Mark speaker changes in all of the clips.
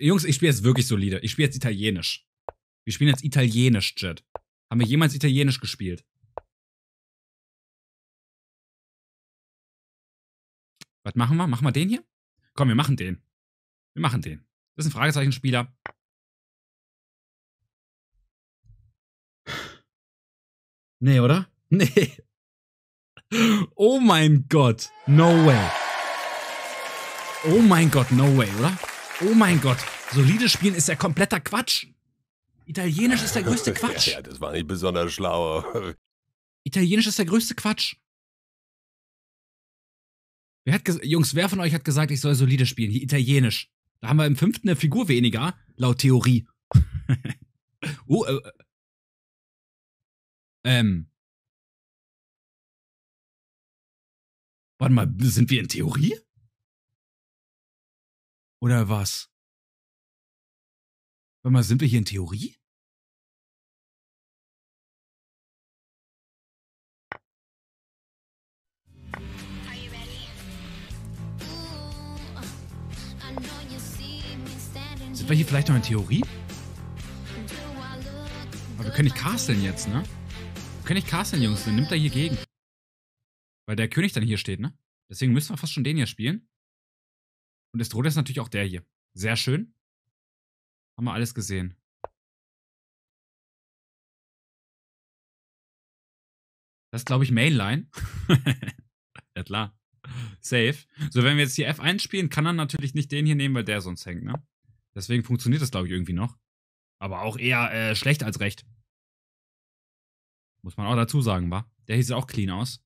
Speaker 1: Jungs, ich spiele jetzt wirklich solide. Ich spiele jetzt Italienisch. Wir spielen jetzt Italienisch, Chat. Haben wir
Speaker 2: jemals Italienisch gespielt? Was machen wir? Machen wir den hier? Komm, wir machen den. Wir machen den. Das ist ein Fragezeichenspieler. Nee, oder? Nee. Oh mein Gott.
Speaker 1: No way. Oh mein Gott, no way, oder? Oh mein Gott, solides Spielen ist ja kompletter Quatsch. Italienisch ist der größte Quatsch. ja, ja, das war nicht besonders
Speaker 2: schlau.
Speaker 1: Italienisch ist der größte Quatsch. Wer hat Jungs, wer von euch hat gesagt, ich soll solide spielen? Hier Italienisch. Da haben wir im fünften eine Figur
Speaker 2: weniger, laut Theorie. oh, äh, äh, ähm. Warte mal, sind wir in Theorie? Oder was? Warte mal, sind wir hier in Theorie?
Speaker 1: Sind wir hier vielleicht noch in Theorie? Aber wir können nicht casteln jetzt, ne? Wir können nicht casteln, Jungs. Dann nimmt er hier gegen. Weil der König dann hier steht, ne?
Speaker 2: Deswegen müssen wir fast schon den hier spielen. Und das Drohne ist natürlich auch der hier. Sehr schön. Haben wir alles gesehen. Das ist, glaube ich, Mainline. ja, klar.
Speaker 1: Safe. So, wenn wir jetzt hier F1 spielen, kann er natürlich nicht den hier nehmen, weil der sonst hängt, ne? Deswegen funktioniert das, glaube ich, irgendwie noch. Aber auch eher äh, schlecht als recht.
Speaker 2: Muss man auch dazu sagen, wa? Der hieß auch clean aus.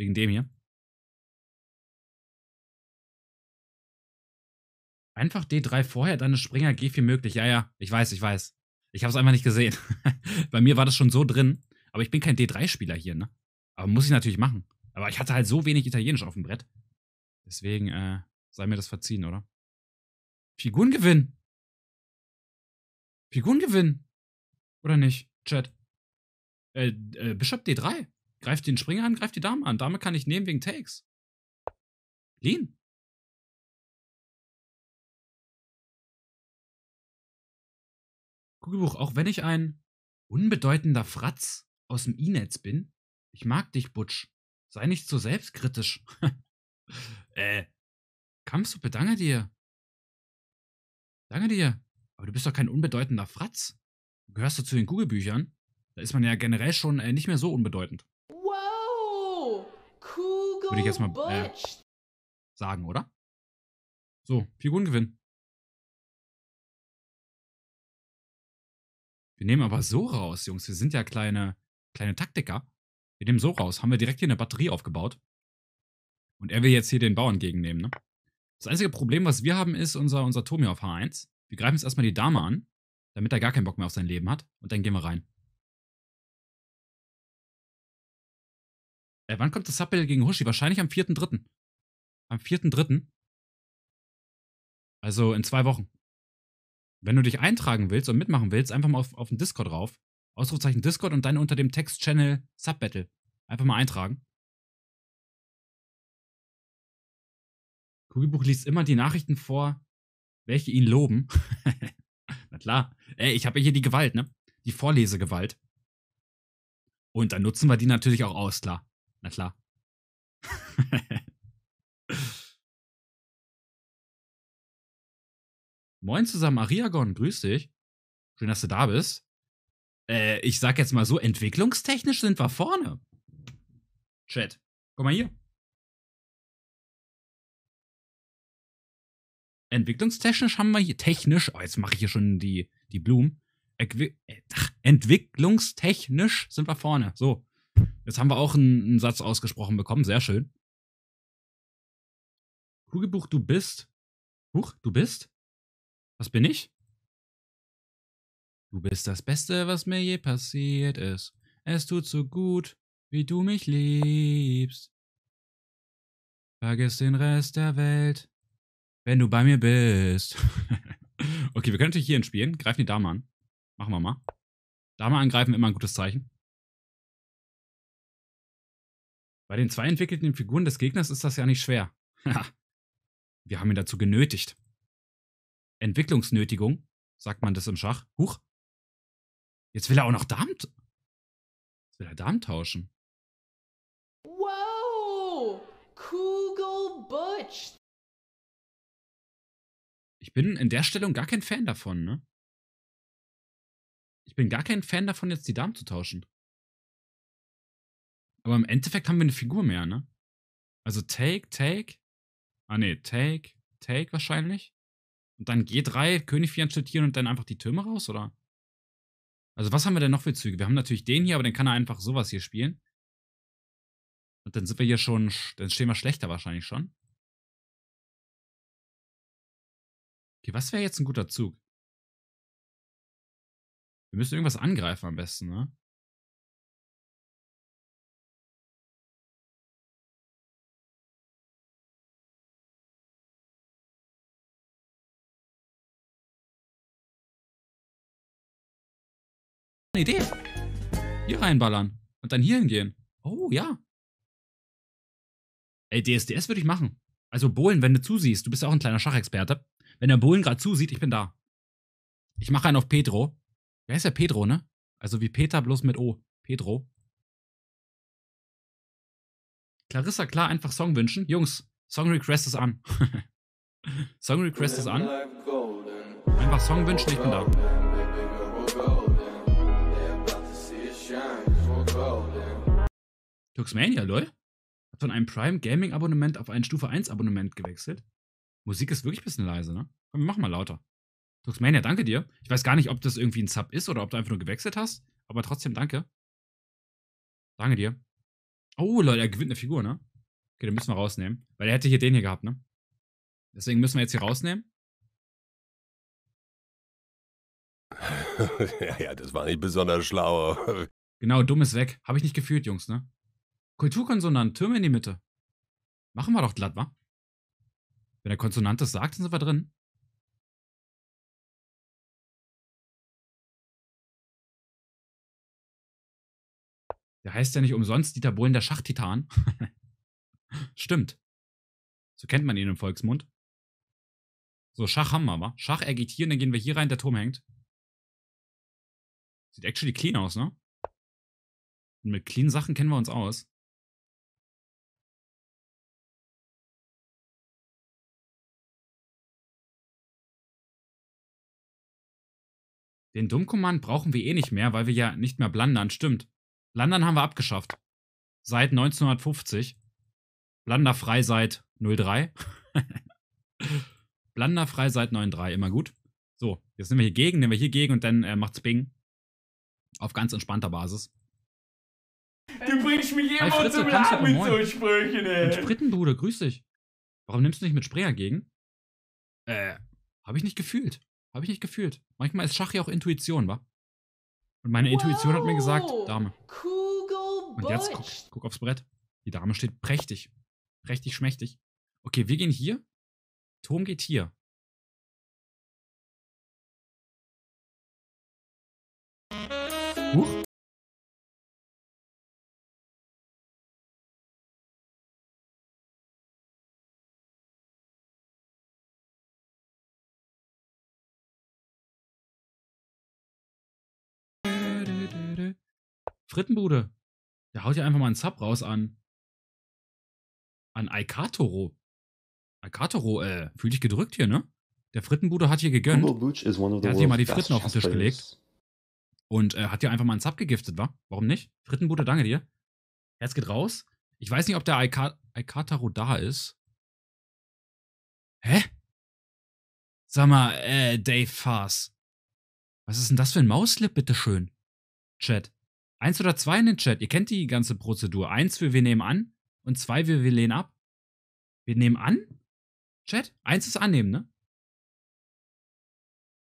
Speaker 2: Wegen dem hier. Einfach D3 vorher, dann ist Springer G4 möglich. Ja, ja, ich weiß, ich weiß. Ich habe es einfach nicht gesehen.
Speaker 1: Bei mir war das schon so drin. Aber ich bin kein D3-Spieler hier, ne? Aber muss ich natürlich machen. Aber ich hatte halt
Speaker 2: so wenig Italienisch auf dem Brett. Deswegen äh, sei mir das verziehen, oder? Figurengewinn! Figurengewinn! Oder nicht? Chat. Äh, äh, Bishop D3. Greift den Springer an, greift die Dame an. Dame kann ich nehmen wegen Takes. Lean. Kugelbuch, auch wenn ich ein unbedeutender Fratz aus dem E-Netz bin, ich mag dich, Butsch. Sei nicht so
Speaker 1: selbstkritisch. äh, Kampfsuppe, danke dir. Danke dir. Aber du bist doch kein unbedeutender Fratz. Du gehörst du zu den Kugelbüchern. Da ist man ja generell schon äh, nicht mehr so unbedeutend.
Speaker 3: Wow! Kugel Würde ich jetzt mal äh,
Speaker 2: sagen, oder? So, viel Gewinn. Wir nehmen aber so raus, Jungs. Wir sind ja kleine, kleine Taktiker. Wir nehmen so raus. Haben wir direkt hier eine Batterie aufgebaut.
Speaker 1: Und er will jetzt hier den Bauern gegennehmen, ne? Das einzige Problem, was wir haben, ist unser, unser
Speaker 2: Tomi auf H1. Wir greifen jetzt erstmal die Dame an, damit er gar keinen Bock mehr auf sein Leben hat. Und dann gehen wir rein. Ey, äh, wann kommt das Subbattle gegen Hushi? Wahrscheinlich am 4.3. Am 4.3. Also in
Speaker 1: zwei Wochen. Wenn du dich eintragen willst und mitmachen willst, einfach mal auf, auf den Discord rauf.
Speaker 2: Ausrufezeichen Discord und dann unter dem Text-Channel Subbattle. Einfach mal eintragen. Kugelbuch liest immer die Nachrichten vor,
Speaker 1: welche ihn loben. Na klar. Ey, ich habe hier die Gewalt, ne? Die Vorlesegewalt.
Speaker 2: Und dann nutzen wir die natürlich auch aus, klar. Na klar. Moin zusammen, Ariagon, grüß dich. Schön, dass du da bist. Äh, ich sag jetzt mal so, entwicklungstechnisch sind wir vorne. Chat, guck mal hier. Entwicklungstechnisch haben wir hier, technisch, oh, jetzt mache ich hier schon die, die Blumen. Äh,
Speaker 1: entwicklungstechnisch sind wir vorne. So. Jetzt haben wir auch einen, einen Satz ausgesprochen bekommen. Sehr schön.
Speaker 2: Kugelbuch, du bist. Huch, du bist? Was bin ich? Du bist das Beste, was mir je
Speaker 1: passiert ist. Es tut so gut, wie du mich liebst. Vergiss den Rest der Welt, wenn du bei mir bist. okay, wir können natürlich hierhin spielen. Greifen die Dame an. Machen wir mal. Dame angreifen,
Speaker 2: immer ein gutes Zeichen. Bei den zwei entwickelten Figuren des Gegners ist das ja nicht schwer. wir haben ihn dazu genötigt. Entwicklungsnötigung, sagt man das im Schach. Huch. Jetzt will er auch noch Darm.
Speaker 3: Jetzt
Speaker 2: will er Darm tauschen.
Speaker 3: Wow! Kugel Butch!
Speaker 2: Ich bin in der Stellung gar kein Fan davon, ne? Ich bin gar kein Fan davon,
Speaker 1: jetzt die Darm zu tauschen. Aber im Endeffekt haben wir eine Figur mehr, ne? Also Take, Take. Ah ne, Take, Take wahrscheinlich. Und dann G3, König 4 anstatt hier und dann einfach die Türme raus, oder? Also was haben wir denn noch für
Speaker 2: Züge? Wir haben natürlich den hier, aber dann kann er einfach sowas hier spielen. Und dann sind wir hier schon, dann stehen wir schlechter wahrscheinlich schon. Okay, was wäre jetzt ein guter Zug? Wir müssen irgendwas angreifen am besten, ne? eine Idee. Hier reinballern. Und dann hier hingehen. Oh, ja.
Speaker 1: Ey, DSDS würde ich machen. Also Bohlen, wenn du zusiehst, du bist ja auch ein kleiner Schachexperte. Wenn der Bohlen
Speaker 2: gerade zusieht, ich bin da. Ich mache einen auf Pedro. Wer ist ja Pedro, ne? Also wie Peter, bloß mit O. Pedro. Clarissa, klar,
Speaker 1: einfach Song wünschen. Jungs, Song Request ist an. Song Request ist an. Einfach Song wünschen, ich bin da. Tuxmania, lol. Hat von einem Prime Gaming Abonnement auf ein Stufe 1 Abonnement gewechselt. Musik ist wirklich ein bisschen leise, ne? Komm, wir machen mal lauter. Tuxmania, danke dir. Ich weiß gar nicht, ob das irgendwie ein Sub ist oder ob du einfach nur gewechselt hast, aber trotzdem danke. Danke dir. Oh, lol, er gewinnt eine Figur, ne? Okay, den müssen wir rausnehmen. Weil er hätte hier den hier gehabt, ne? Deswegen müssen wir jetzt hier rausnehmen.
Speaker 2: ja, ja, das war nicht besonders schlau.
Speaker 1: genau, dumm ist weg. Habe ich nicht gefühlt, Jungs, ne? Kulturkonsonant, Türme in die Mitte.
Speaker 2: Machen wir doch glatt, wa? Wenn der Konsonant das sagt, dann sind wir drin. Der heißt ja nicht umsonst Dieter Bohlen der Schachtitan.
Speaker 1: Stimmt. So kennt man ihn im Volksmund. So, Schach haben wir,
Speaker 2: wa? Schach, er geht hier und dann gehen wir hier rein, der Turm hängt. Sieht actually clean aus, ne? Und mit clean Sachen kennen wir uns aus. Den Dummkommand brauchen wir eh nicht mehr, weil wir ja nicht
Speaker 1: mehr Blandern, stimmt. Blandern haben wir abgeschafft. Seit 1950. Blanderfrei seit 03. Blanderfrei seit 93, immer gut. So, jetzt nehmen wir hier gegen, nehmen wir hier gegen und dann äh, macht's Bing. Auf ganz entspannter Basis.
Speaker 2: Du bringst mich immer Fritze, zum Lachen mit so Sprüchen, ey. Mit Spritten,
Speaker 1: Bruder, grüß dich. Warum nimmst du nicht mit Sprayer gegen? Äh, hab ich nicht gefühlt. Habe ich nicht gefühlt. Manchmal ist Schach ja auch Intuition, wa? Und meine wow, Intuition hat mir gesagt, Dame. Und jetzt guck, guck aufs Brett. Die Dame steht prächtig.
Speaker 2: Prächtig schmächtig. Okay, wir gehen hier. Turm geht hier. Frittenbude. Der haut ja einfach mal einen Sub raus an.
Speaker 1: An Aikatoro. Aikatoro, äh, fühl dich gedrückt hier, ne? Der Frittenbude hat hier
Speaker 3: gegönnt. Der hat hier mal die Fritten auf den Tisch gelegt.
Speaker 1: Und äh, hat dir einfach mal einen Sub gegiftet, wa? Warum nicht? Frittenbude, danke dir. Herz geht raus. Ich weiß nicht, ob der Aika
Speaker 2: Aikataro da ist. Hä? Sag mal, äh, Dave Fars. Was ist denn das für ein Mauslip, bitteschön? Chat.
Speaker 1: Eins oder zwei in den Chat. Ihr kennt die ganze Prozedur. Eins für wir nehmen an und zwei für wir lehnen
Speaker 2: ab. Wir nehmen an? Chat? Eins ist annehmen, ne?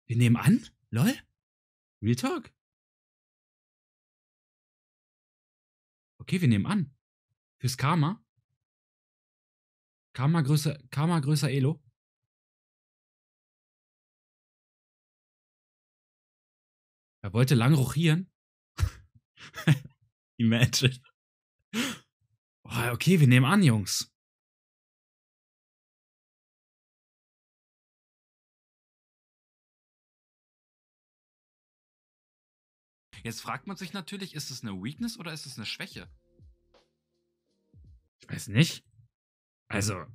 Speaker 2: Wir nehmen an? Lol? Real Talk. Okay, wir nehmen an. Fürs Karma. Karma größer, Karma größer Elo. Er wollte lang rochieren. Imagine. Oh, okay, wir nehmen an, Jungs. Jetzt fragt man sich natürlich, ist es eine Weakness oder ist es eine Schwäche? Ich weiß nicht. Also.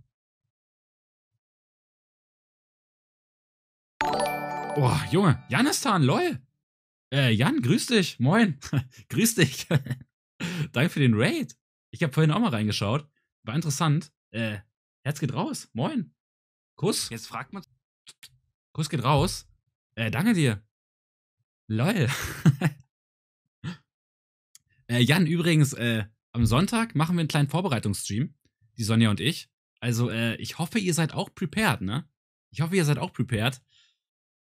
Speaker 2: Boah, Junge, Janistan, lol. Äh, Jan, grüß dich. Moin.
Speaker 1: grüß dich. Danke für den Raid. Ich habe vorhin auch mal reingeschaut. War interessant. Äh, Herz geht raus. Moin. Kuss. Jetzt fragt man. Kuss geht raus. Äh, danke dir. Lol. äh, Jan, übrigens, äh, am Sonntag machen wir einen kleinen Vorbereitungsstream. Die Sonja und ich. Also, äh, ich hoffe, ihr seid auch prepared, ne? Ich hoffe, ihr seid auch prepared.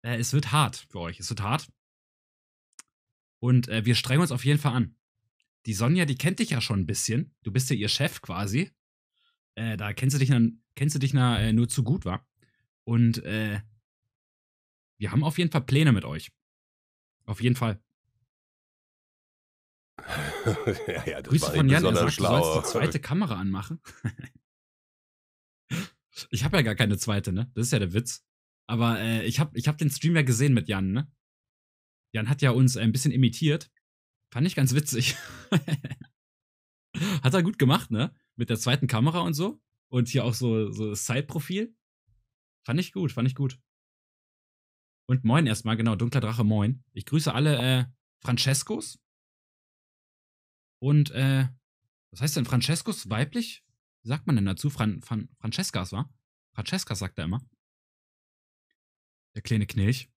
Speaker 1: Äh, es wird hart für euch. Es wird hart. Und äh, wir strengen uns auf jeden Fall an. Die Sonja, die kennt dich ja schon ein bisschen. Du bist ja ihr Chef quasi. Äh, da kennst du dich, dann, kennst du dich na, äh, nur zu gut, wa? Und äh, wir haben auf jeden Fall Pläne mit euch. Auf jeden Fall. ja, ja, Grüße von Jan, er sagt, schlau. du sollst die zweite Kamera anmachen. ich habe ja gar keine zweite, ne? Das ist ja der Witz. Aber äh, ich habe ich hab den Stream ja gesehen mit Jan, ne? Jan hat ja uns äh, ein bisschen imitiert. Fand ich ganz witzig. hat er gut gemacht, ne? Mit der zweiten Kamera und so. Und hier auch so, so Side-Profil. Fand ich gut, fand ich gut. Und moin erstmal, genau, dunkler Drache, moin. Ich grüße alle äh, Francescos. Und, äh, was heißt denn Francescos weiblich? Wie sagt man denn dazu? Fran Fran Francescas, wa? Francescas sagt er immer. Der kleine Knilch.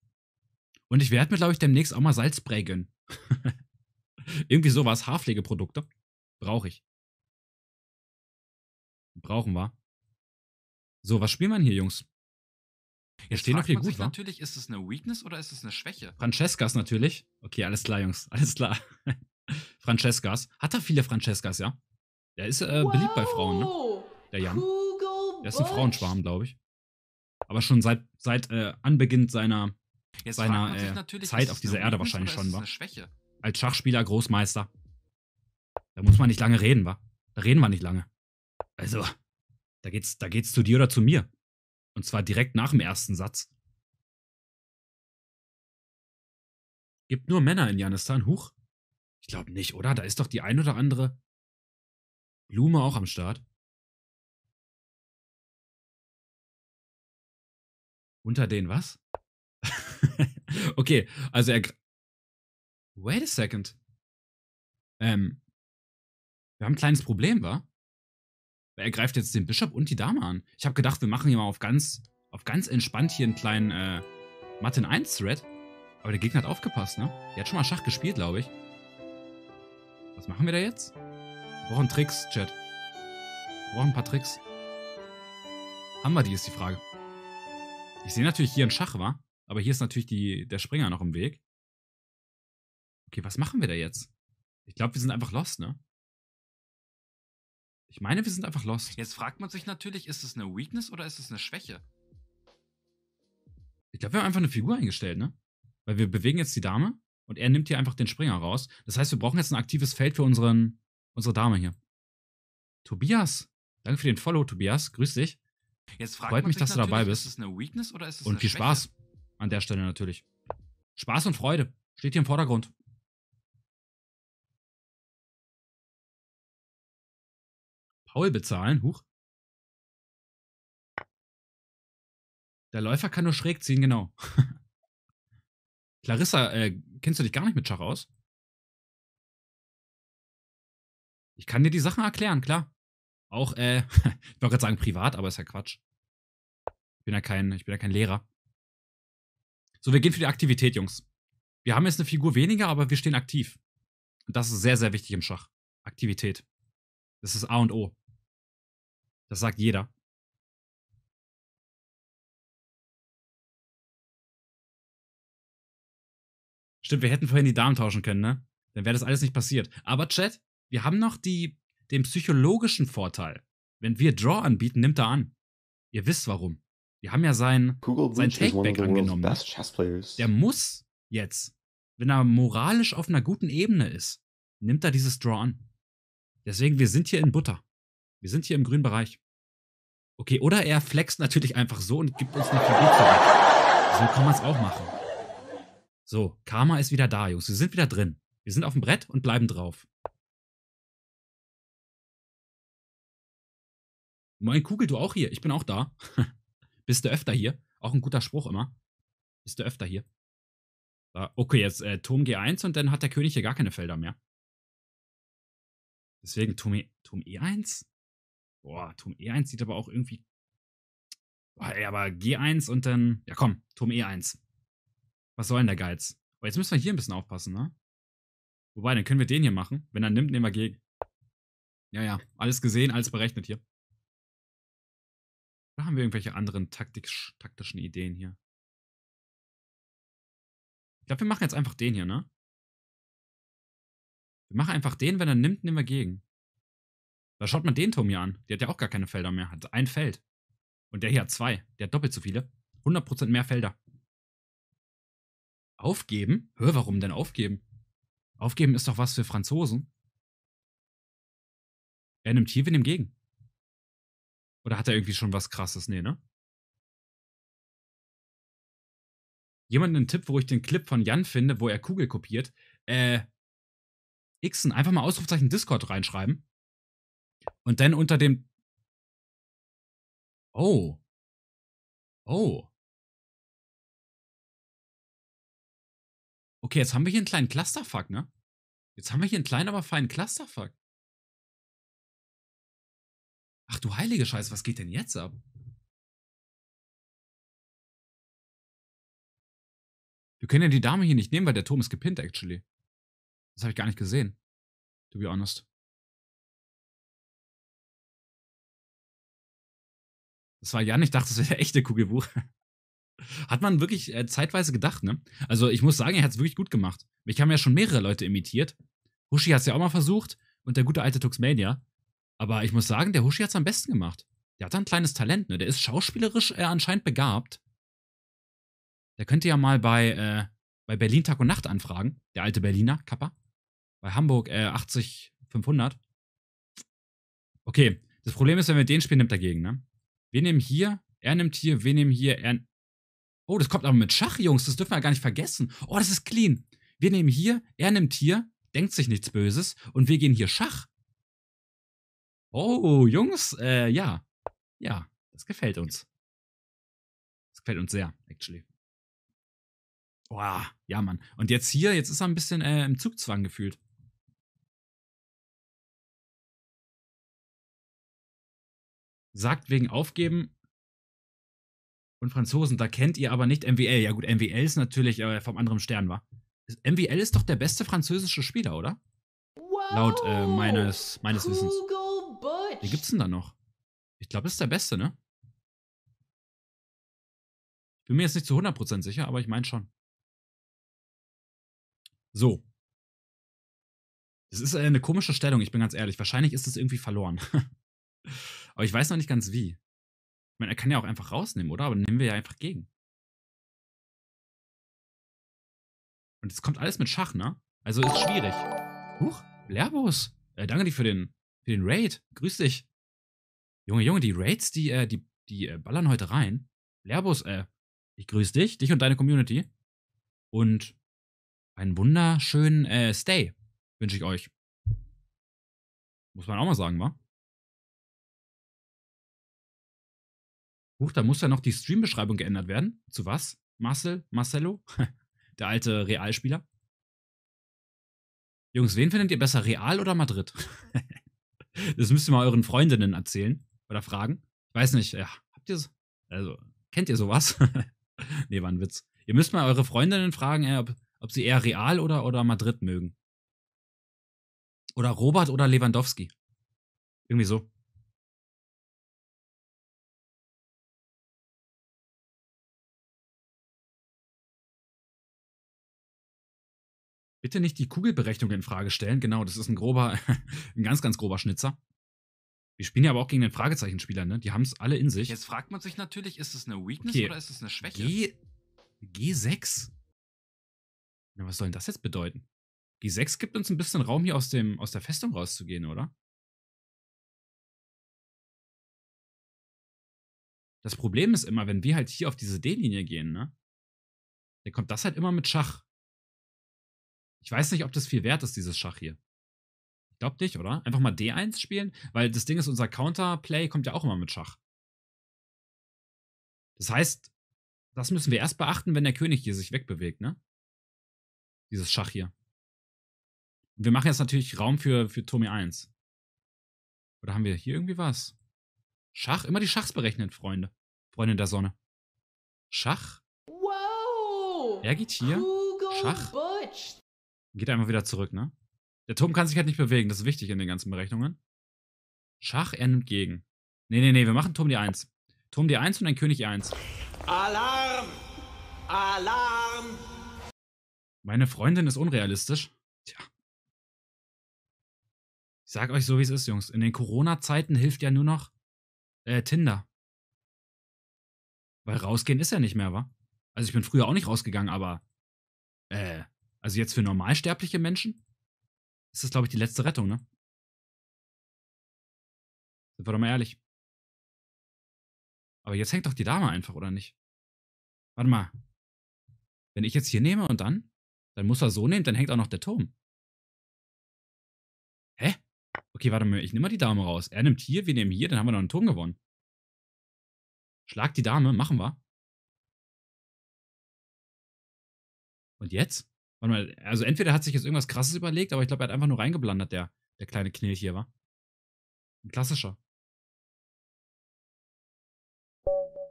Speaker 1: Und ich werde mir, glaube ich, demnächst auch mal Salzspray gönnen.
Speaker 2: Irgendwie sowas. Haarpflegeprodukte. Brauche ich. Brauchen wir. So, was spielen wir hier, Jungs? Jetzt stehen doch hier gut, sich wa? Natürlich,
Speaker 1: ist es eine Weakness oder ist es eine Schwäche? Francescas natürlich. Okay, alles klar, Jungs. Alles klar. Francescas. Hat er viele Francescas, ja? Der ist äh, wow. beliebt bei Frauen, ne? Der Jan.
Speaker 3: der ist ein Frauenschwarm,
Speaker 1: glaube ich. Aber schon seit, seit äh, Anbeginn seiner Jetzt seiner äh, Zeit auf dieser Erde wahrscheinlich schon, war. Als Schachspieler Großmeister. Da muss man nicht lange reden, wa? Da reden wir nicht lange. Also,
Speaker 2: da geht's, da geht's zu dir oder zu mir. Und zwar direkt nach dem ersten Satz. Gibt nur Männer in Janistan. Huch. Ich glaube nicht, oder? Da ist doch die ein oder andere Blume auch am Start. Unter den was? okay, also er. Wait a second. Ähm. Wir haben ein kleines Problem, wa? Er greift
Speaker 1: jetzt den Bischof und die Dame an. Ich habe gedacht, wir machen hier mal auf ganz, auf ganz entspannt hier einen kleinen äh, Mathe 1 Thread. Aber der Gegner hat aufgepasst, ne? Der hat schon mal Schach gespielt, glaube ich. Was machen wir da jetzt? Wir brauchen Tricks, Chat. Wir brauchen ein paar Tricks. Haben wir die, ist die Frage. Ich sehe natürlich hier einen Schach, wa?
Speaker 2: Aber hier ist natürlich die, der Springer noch im Weg. Okay, was machen wir da jetzt? Ich glaube, wir sind einfach lost, ne? Ich meine, wir sind einfach lost. Jetzt
Speaker 1: fragt man sich natürlich, ist es eine Weakness oder ist es eine Schwäche? Ich glaube, wir haben einfach eine Figur eingestellt, ne? Weil wir bewegen jetzt die Dame und er nimmt hier einfach den Springer raus. Das heißt, wir brauchen jetzt ein aktives Feld für unseren, unsere Dame hier. Tobias, danke für den Follow, Tobias. Grüß dich. Jetzt fragt Freut mich, dass du dabei bist. Ist es eine Weakness oder ist es Und eine viel Spaß.
Speaker 2: An der Stelle natürlich. Spaß und Freude steht hier im Vordergrund. Paul bezahlen, huch. Der Läufer kann nur schräg ziehen, genau. Clarissa, äh, kennst du dich gar nicht mit Schach aus? Ich kann dir die Sachen erklären, klar. Auch, äh, ich
Speaker 1: wollte gerade sagen privat, aber ist ja Quatsch. Ich bin ja kein, ich bin ja kein Lehrer. So, wir gehen für die Aktivität, Jungs. Wir haben jetzt eine Figur weniger, aber wir stehen aktiv.
Speaker 2: Und das ist sehr, sehr wichtig im Schach. Aktivität. Das ist A und O. Das sagt jeder. Stimmt, wir hätten vorhin die Damen tauschen können, ne? Dann wäre das alles
Speaker 1: nicht passiert. Aber Chat, wir haben noch die, den psychologischen Vorteil. Wenn wir Draw anbieten, nimmt er an. Ihr wisst warum. Wir haben ja sein, sein Takeback
Speaker 3: angenommen. Der
Speaker 1: muss jetzt, wenn er moralisch auf einer guten Ebene ist, nimmt er dieses Draw an. Deswegen, wir sind hier in Butter. Wir sind hier im grünen Bereich. Okay, oder er flext natürlich einfach so und gibt uns eine Figur zurück. So kann
Speaker 2: man es auch machen. So, Karma ist wieder da, Jungs. Wir sind wieder drin. Wir sind auf dem Brett und bleiben drauf. Moin Kugel, du auch hier. Ich bin auch da. Bist du öfter hier? Auch ein guter Spruch immer.
Speaker 1: Bist du öfter hier? Ah, okay, jetzt äh, Turm G1 und dann hat der König hier gar keine Felder mehr. Deswegen Turm, e Turm E1? Boah, Turm E1 sieht aber auch irgendwie... Boah, ey, aber G1 und dann... Ja komm, Turm E1. Was soll denn der Geiz? Aber oh, jetzt müssen wir hier ein bisschen aufpassen, ne? Wobei, dann können wir den hier machen. Wenn er nimmt, nehmen wir G. Ja, ja, alles gesehen, alles berechnet hier.
Speaker 2: Oder haben wir irgendwelche anderen taktisch, taktischen Ideen hier? Ich glaube, wir machen jetzt einfach den hier, ne? Wir machen einfach den, wenn er nimmt, nehmen wir gegen. Da schaut man den Turm hier an. Der hat ja auch gar keine Felder
Speaker 1: mehr. Hat ein Feld. Und der hier hat zwei. Der hat doppelt so viele. 100% mehr Felder.
Speaker 2: Aufgeben? Hör, warum denn aufgeben? Aufgeben ist doch was für Franzosen. Er nimmt hier, wir nehmen gegen. Oder hat er irgendwie schon was krasses? Nee, ne? Jemand einen Tipp, wo ich den Clip von Jan finde, wo er Kugel kopiert. Äh, Xen, einfach mal Ausrufzeichen Discord reinschreiben. Und dann unter dem. Oh. Oh. Okay, jetzt haben wir hier einen kleinen Clusterfuck, ne? Jetzt haben wir hier einen kleinen, aber feinen Clusterfuck. Ach du heilige Scheiße, was geht denn jetzt ab? Wir können ja die Dame hier nicht nehmen, weil der Turm ist gepinnt, actually. Das habe ich gar nicht gesehen. To be honest. Das war Jan, ich dachte, das wäre der echte Kugelbuch. Hat man wirklich äh,
Speaker 1: zeitweise gedacht, ne? Also ich muss sagen, er hat es wirklich gut gemacht. Mich haben ja schon mehrere Leute imitiert. Hushi hat es ja auch mal versucht und der gute alte Tuxmania. Aber ich muss sagen, der Huschi hat es am besten gemacht. Der hat da ein kleines Talent, ne? Der ist schauspielerisch äh, anscheinend begabt. Der könnte ja mal bei, äh, bei Berlin Tag und Nacht anfragen. Der alte Berliner, Kappa. Bei Hamburg äh, 80 500. Okay, das Problem ist, wenn wir den spielen, nimmt dagegen, ne? Wir nehmen hier, er nimmt hier, wir nehmen hier, er... Oh, das kommt aber mit Schach, Jungs. Das dürfen wir gar nicht vergessen. Oh, das ist clean. Wir nehmen hier, er nimmt hier, denkt sich nichts
Speaker 2: Böses und wir gehen hier Schach. Oh, Jungs, äh, ja. Ja, das gefällt uns. Das gefällt uns sehr, actually. Boah, ja, Mann. Und jetzt hier, jetzt ist er ein bisschen äh, im Zugzwang gefühlt. Sagt wegen Aufgeben und Franzosen, da kennt ihr aber nicht MWL. Ja, gut,
Speaker 1: MWL ist natürlich äh, vom anderen Stern, wa? MWL ist doch der beste französische Spieler, oder?
Speaker 3: Wow. Laut äh, meines, meines Wissens. Hugo wie
Speaker 1: gibt's denn da noch? Ich
Speaker 2: glaube, das ist der beste, ne? Bin mir jetzt nicht zu 100% sicher, aber ich meine schon. So.
Speaker 1: Das ist eine komische Stellung, ich bin ganz ehrlich. Wahrscheinlich ist es irgendwie verloren. aber ich weiß noch nicht
Speaker 2: ganz wie. Ich meine, er kann ja auch einfach rausnehmen, oder? Aber nehmen wir ja einfach gegen. Und jetzt kommt alles mit Schach, ne? Also ist schwierig. Huch, Lerbus. Äh, danke dir für den für den Raid. Grüß dich. Junge, Junge,
Speaker 1: die Raids, die, äh, die, die äh, ballern heute rein. Lerbus, äh, ich grüße dich, dich und deine
Speaker 2: Community. Und einen wunderschönen äh, Stay wünsche ich euch. Muss man auch mal sagen, wa? Huch, da muss ja noch die Streambeschreibung geändert werden. Zu was? Marcel?
Speaker 1: Marcello? Der alte Realspieler? Jungs, wen findet ihr besser, Real oder Madrid? Das müsst ihr mal euren Freundinnen erzählen oder fragen. Ich weiß nicht, ja, habt ihr so, also, kennt ihr sowas? nee, war ein Witz. Ihr müsst mal eure Freundinnen fragen, ob, ob sie eher Real oder, oder Madrid mögen.
Speaker 2: Oder Robert oder Lewandowski. Irgendwie so. Bitte nicht die Kugelberechnung in Frage stellen.
Speaker 1: Genau, das ist ein grober, ein ganz, ganz grober Schnitzer. Wir spielen ja aber auch gegen den Fragezeichenspieler, ne? Die haben es alle in sich. Jetzt fragt man sich natürlich, ist es eine Weakness okay. oder ist es eine Schwäche? G
Speaker 2: G6? Na, was soll denn das jetzt bedeuten? G6 gibt uns ein bisschen Raum, hier aus, dem, aus der Festung rauszugehen, oder? Das Problem ist immer, wenn wir halt hier auf diese D-Linie gehen, ne?
Speaker 1: Dann kommt das halt immer mit Schach. Ich weiß nicht, ob das viel wert ist, dieses Schach hier. Ich glaube nicht, oder? Einfach mal D1 spielen, weil das Ding ist, unser Counterplay kommt ja auch immer mit
Speaker 2: Schach. Das heißt, das müssen wir erst beachten, wenn der König hier sich wegbewegt, ne? Dieses Schach hier. Und wir machen jetzt
Speaker 1: natürlich Raum für, für Tommy 1. Oder haben wir hier irgendwie was? Schach? Immer die Schachs berechnen, Freunde. Freunde der Sonne. Schach?
Speaker 3: Wow!
Speaker 1: Er geht hier. Schach? Geht einfach wieder zurück, ne? Der Turm kann sich halt nicht bewegen, das ist wichtig in den ganzen Berechnungen. Schach, er nimmt gegen. Nee, nee, nee, wir machen Turm D1. Turm D1 und dann König E1.
Speaker 3: Alarm! Alarm!
Speaker 1: Meine Freundin ist unrealistisch. Tja. Ich sag euch so, wie es ist, Jungs. In den Corona-Zeiten hilft ja nur noch äh, Tinder. Weil rausgehen ist ja nicht mehr, wa? Also ich bin früher auch nicht
Speaker 2: rausgegangen, aber äh, also jetzt für normalsterbliche Menschen ist das, glaube ich, die letzte Rettung, ne? Sind wir doch mal ehrlich. Aber jetzt hängt doch die Dame einfach, oder nicht? Warte mal. Wenn ich jetzt hier nehme und dann, dann muss er so nehmen, dann hängt auch noch der Turm. Hä? Okay, warte mal, ich nehme mal die Dame raus. Er nimmt hier, wir nehmen hier, dann haben wir noch einen Turm gewonnen. Schlag die Dame, machen wir. Und jetzt? Warte mal, also entweder hat sich jetzt irgendwas krasses überlegt, aber ich glaube, er hat einfach nur
Speaker 1: reingeblandert, der, der kleine Knilch hier, war. Ein klassischer.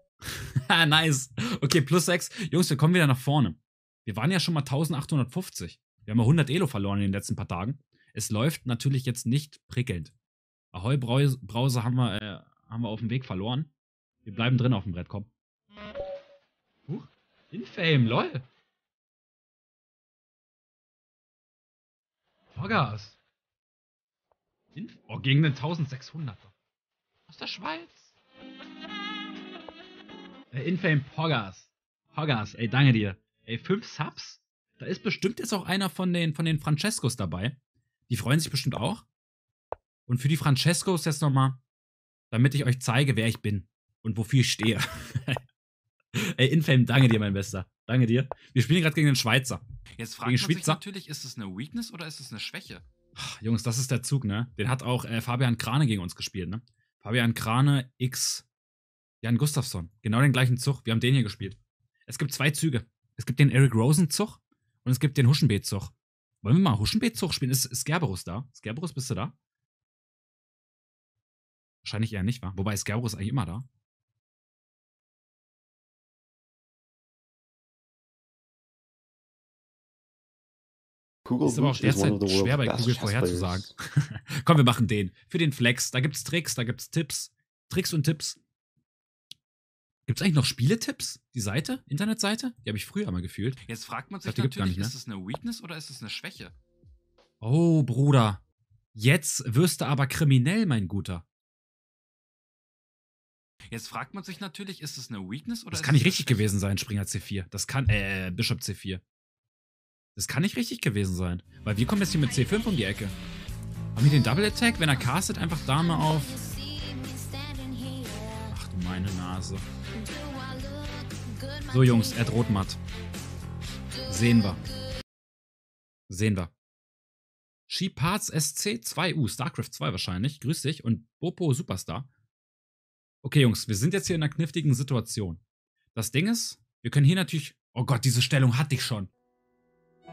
Speaker 1: Ah, nice. Okay, plus 6. Jungs, wir kommen wieder nach vorne. Wir waren ja schon mal 1850. Wir haben ja 100 Elo verloren in den letzten paar Tagen. Es läuft natürlich jetzt nicht prickelnd. Ahoi Brause haben wir, äh, haben wir auf dem Weg
Speaker 2: verloren. Wir bleiben drin auf dem Brett, komm. Huch. Infame, lol. Vollgas. Oh, gegen den 1600er. Aus der Schweiz.
Speaker 1: Äh, Infame Poggers. Poggers, ey, danke dir. Ey, fünf Subs? Da ist bestimmt jetzt auch einer von den, von den Francescos dabei. Die freuen sich bestimmt auch. Und für die Francescos jetzt nochmal, damit ich euch zeige, wer ich bin und wofür ich stehe. Ey, Infame, danke dir, mein Bester. Danke dir. Wir spielen gerade gegen den Schweizer. Jetzt fragt gegen man sich natürlich, ist es eine Weakness oder ist es eine Schwäche? Ach, Jungs, das ist der Zug, ne? Den hat auch äh, Fabian Krane gegen uns gespielt, ne? Fabian Krane x Jan Gustafsson. Genau den gleichen Zug. Wir haben den hier gespielt. Es gibt zwei Züge. Es gibt den Eric Rosen-Zug und es gibt den Huschenbeet-Zug. Wollen wir mal Huschenbeet-Zug spielen? Ist, ist Gerberus
Speaker 2: da? Skerberus, bist du da? Wahrscheinlich eher nicht, wa? Wobei Skerberus eigentlich immer da. Google ist aber auch derzeit schwer bei Google vorherzusagen.
Speaker 1: Komm, wir machen den. Für den Flex. Da gibt's Tricks, da gibt's Tipps. Tricks und Tipps. Gibt's eigentlich noch Spieletipps? Die Seite? Internetseite? Die habe ich früher mal gefühlt. Jetzt fragt man sich dachte, natürlich, nicht, ne? ist das eine Weakness oder ist das eine Schwäche? Oh, Bruder. Jetzt wirst du aber kriminell, mein Guter. Jetzt fragt man sich natürlich, ist es eine Weakness oder. Das kann nicht richtig gewesen sein, Springer C4. Das kann, äh, Bishop C4. Das kann nicht richtig gewesen sein. Weil wir kommen jetzt hier mit C5 um die Ecke. Haben wir den Double Attack? Wenn er castet, einfach Dame auf... Ach du meine Nase. So Jungs, er droht matt. Sehen wir. Sehen wir. She-Parts SC2, uh, StarCraft 2 wahrscheinlich, grüß dich, und Bopo Superstar. Okay, Jungs, wir sind jetzt hier in einer kniffligen Situation. Das Ding ist, wir können hier natürlich, oh Gott, diese Stellung hatte ich schon.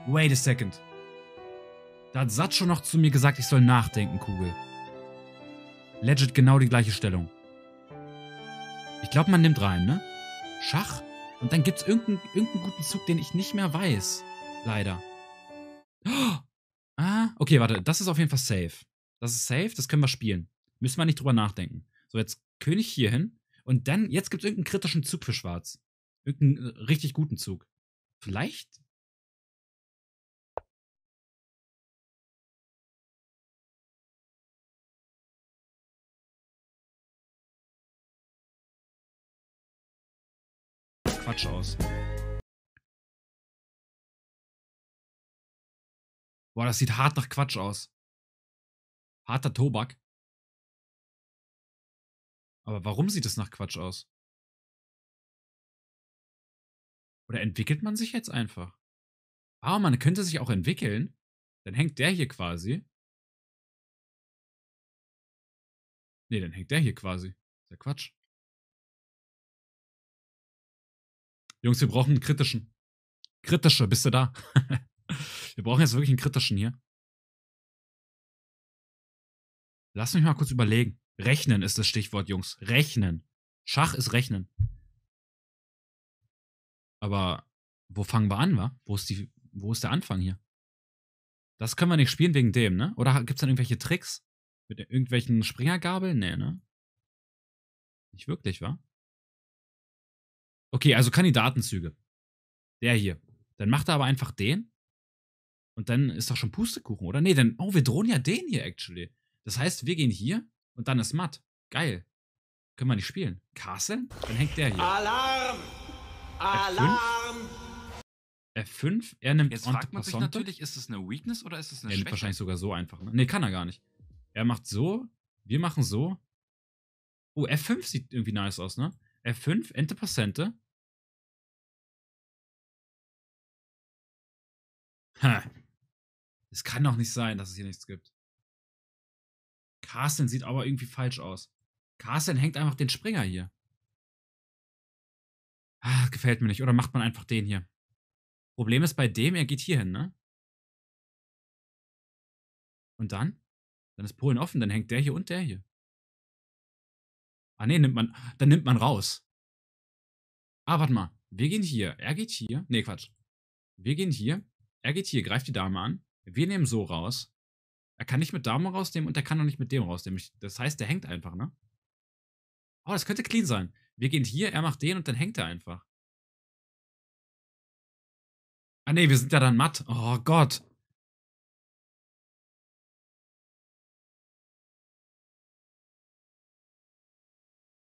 Speaker 1: Wait a second. Da hat Satz schon noch zu mir gesagt, ich soll nachdenken, Kugel. Legit genau die gleiche Stellung. Ich glaube, man nimmt rein, ne? Schach? Und dann gibt's irgendeinen, irgendeinen guten Zug, den ich nicht mehr weiß. Leider. Ah, okay, warte. Das ist auf jeden Fall safe. Das ist safe, das können wir spielen. Müssen wir nicht drüber nachdenken. So, jetzt König hier
Speaker 2: hin. Und dann, jetzt gibt's irgendeinen kritischen Zug für Schwarz. Irgendeinen äh, richtig guten Zug. Vielleicht Quatsch aus. Boah, das sieht hart nach Quatsch aus. Harter Tobak. Aber warum sieht es nach Quatsch aus? Oder entwickelt man sich jetzt einfach? Ah, man könnte sich auch entwickeln. Dann hängt der hier quasi. Nee, dann hängt der hier quasi. ist ja Quatsch. Jungs, wir brauchen einen kritischen. Kritische, bist du da? wir brauchen jetzt wirklich einen kritischen hier. Lass mich mal kurz überlegen. Rechnen ist das Stichwort, Jungs. Rechnen. Schach ist Rechnen. Aber wo
Speaker 1: fangen wir an, wa? Wo ist, die, wo ist der Anfang hier? Das können wir nicht spielen wegen dem, ne?
Speaker 2: Oder gibt es dann irgendwelche Tricks? Mit irgendwelchen Springergabeln? Nee, ne? Nicht wirklich, wa? Okay, also Kandidatenzüge. Der
Speaker 1: hier. Dann macht er aber einfach den. Und dann ist doch schon Pustekuchen, oder? Nee, dann. Oh, wir drohen ja den hier, actually. Das heißt, wir gehen hier und dann ist matt. Geil. Können wir nicht spielen. Castle? Dann hängt der hier.
Speaker 3: Alarm! Alarm!
Speaker 1: F5, F5 er nimmt Jetzt fragt man sich natürlich, ist das eine Weakness oder ist das eine er Schwäche? Er nimmt wahrscheinlich sogar so einfach. Ne, nee, kann er gar nicht. Er macht so, wir machen so. Oh, F5 sieht
Speaker 2: irgendwie nice aus, ne? F5, Ente Passente. Es kann doch nicht sein, dass es hier nichts gibt. Carsten sieht aber irgendwie falsch aus. Carsten hängt einfach den Springer hier. Ah, gefällt mir nicht. Oder macht man einfach den hier? Problem ist bei dem, er geht hier hin, ne? Und dann? Dann ist Polen offen, dann hängt der hier und der hier. Ah ne, nimmt
Speaker 1: man, dann nimmt man raus. Ah, warte mal. Wir gehen hier, er geht hier. Ne, Quatsch. Wir gehen hier, er geht hier, greift die Dame an. Wir nehmen so raus. Er kann nicht mit Dame rausnehmen und er kann auch nicht mit dem rausnehmen. Das heißt, der hängt einfach, ne? Oh, das
Speaker 2: könnte clean sein. Wir gehen hier, er macht den und dann hängt er einfach. Ah nee, wir sind ja dann matt. Oh Gott.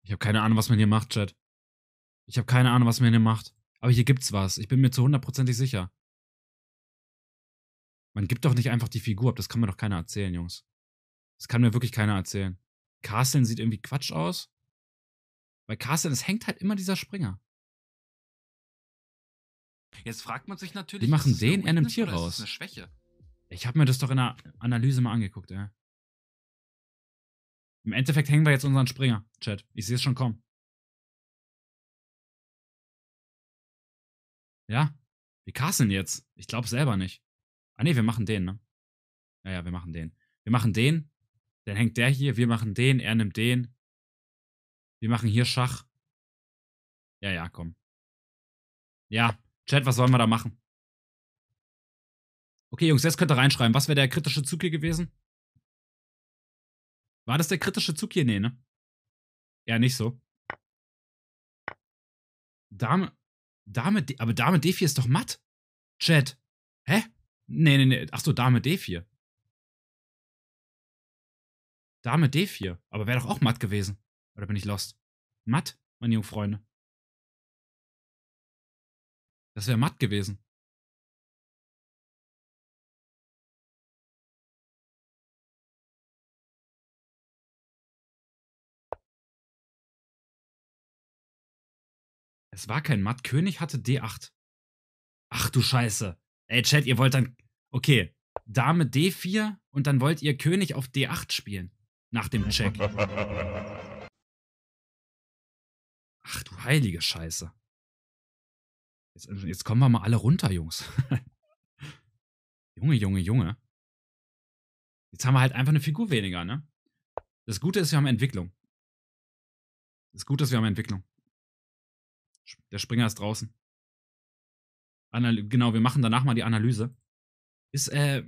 Speaker 2: Ich habe keine Ahnung, was man hier macht, Chat. Ich habe keine Ahnung, was man hier macht. Aber hier gibt's was. Ich bin mir zu
Speaker 1: hundertprozentig sicher. Man gibt doch nicht einfach die Figur ab, das kann mir doch keiner erzählen, Jungs. Das kann mir wirklich keiner erzählen. Carsten sieht irgendwie Quatsch aus. Bei Carsten, es hängt halt immer dieser Springer. Jetzt fragt man sich natürlich. Die machen den er nimmt hier raus. Ist eine Schwäche? Ich habe mir das doch in der Analyse mal
Speaker 2: angeguckt, ey. Im Endeffekt hängen wir jetzt unseren Springer, Chat. Ich sehe es schon kommen. Ja? Wie Carsten jetzt? Ich glaube selber nicht. Ah ne, wir machen den, ne? Naja, ja, wir machen den.
Speaker 1: Wir machen den, dann hängt der hier, wir machen den, er nimmt den. Wir
Speaker 2: machen hier Schach. Ja, ja, komm. Ja, Chat, was sollen wir da machen? Okay, Jungs, jetzt könnt ihr reinschreiben. Was wäre der kritische Zug hier gewesen? War das der kritische Zug hier? Nee, ne? Ja, nicht so. Dame. Dame. Aber Dame D4 ist doch matt. Chat. Hä? Nee, nee, nee. Achso, Dame D4. Dame D4. Aber wäre doch auch matt gewesen. Oder bin ich lost? Matt, meine jungen Freunde. Das wäre matt gewesen. Es war kein Matt. König hatte D8.
Speaker 1: Ach du Scheiße. Ey, Chat, ihr wollt dann. Okay, Dame D4 und dann wollt ihr König auf D8 spielen. Nach dem Check. Ach
Speaker 2: du heilige Scheiße. Jetzt, jetzt kommen wir mal alle runter, Jungs. Junge, Junge, Junge. Jetzt haben wir halt einfach eine Figur weniger, ne? Das Gute ist, wir haben Entwicklung. Das Gute ist, wir haben Entwicklung. Der Springer ist draußen. Analy genau, wir machen danach mal die Analyse. Ist, äh,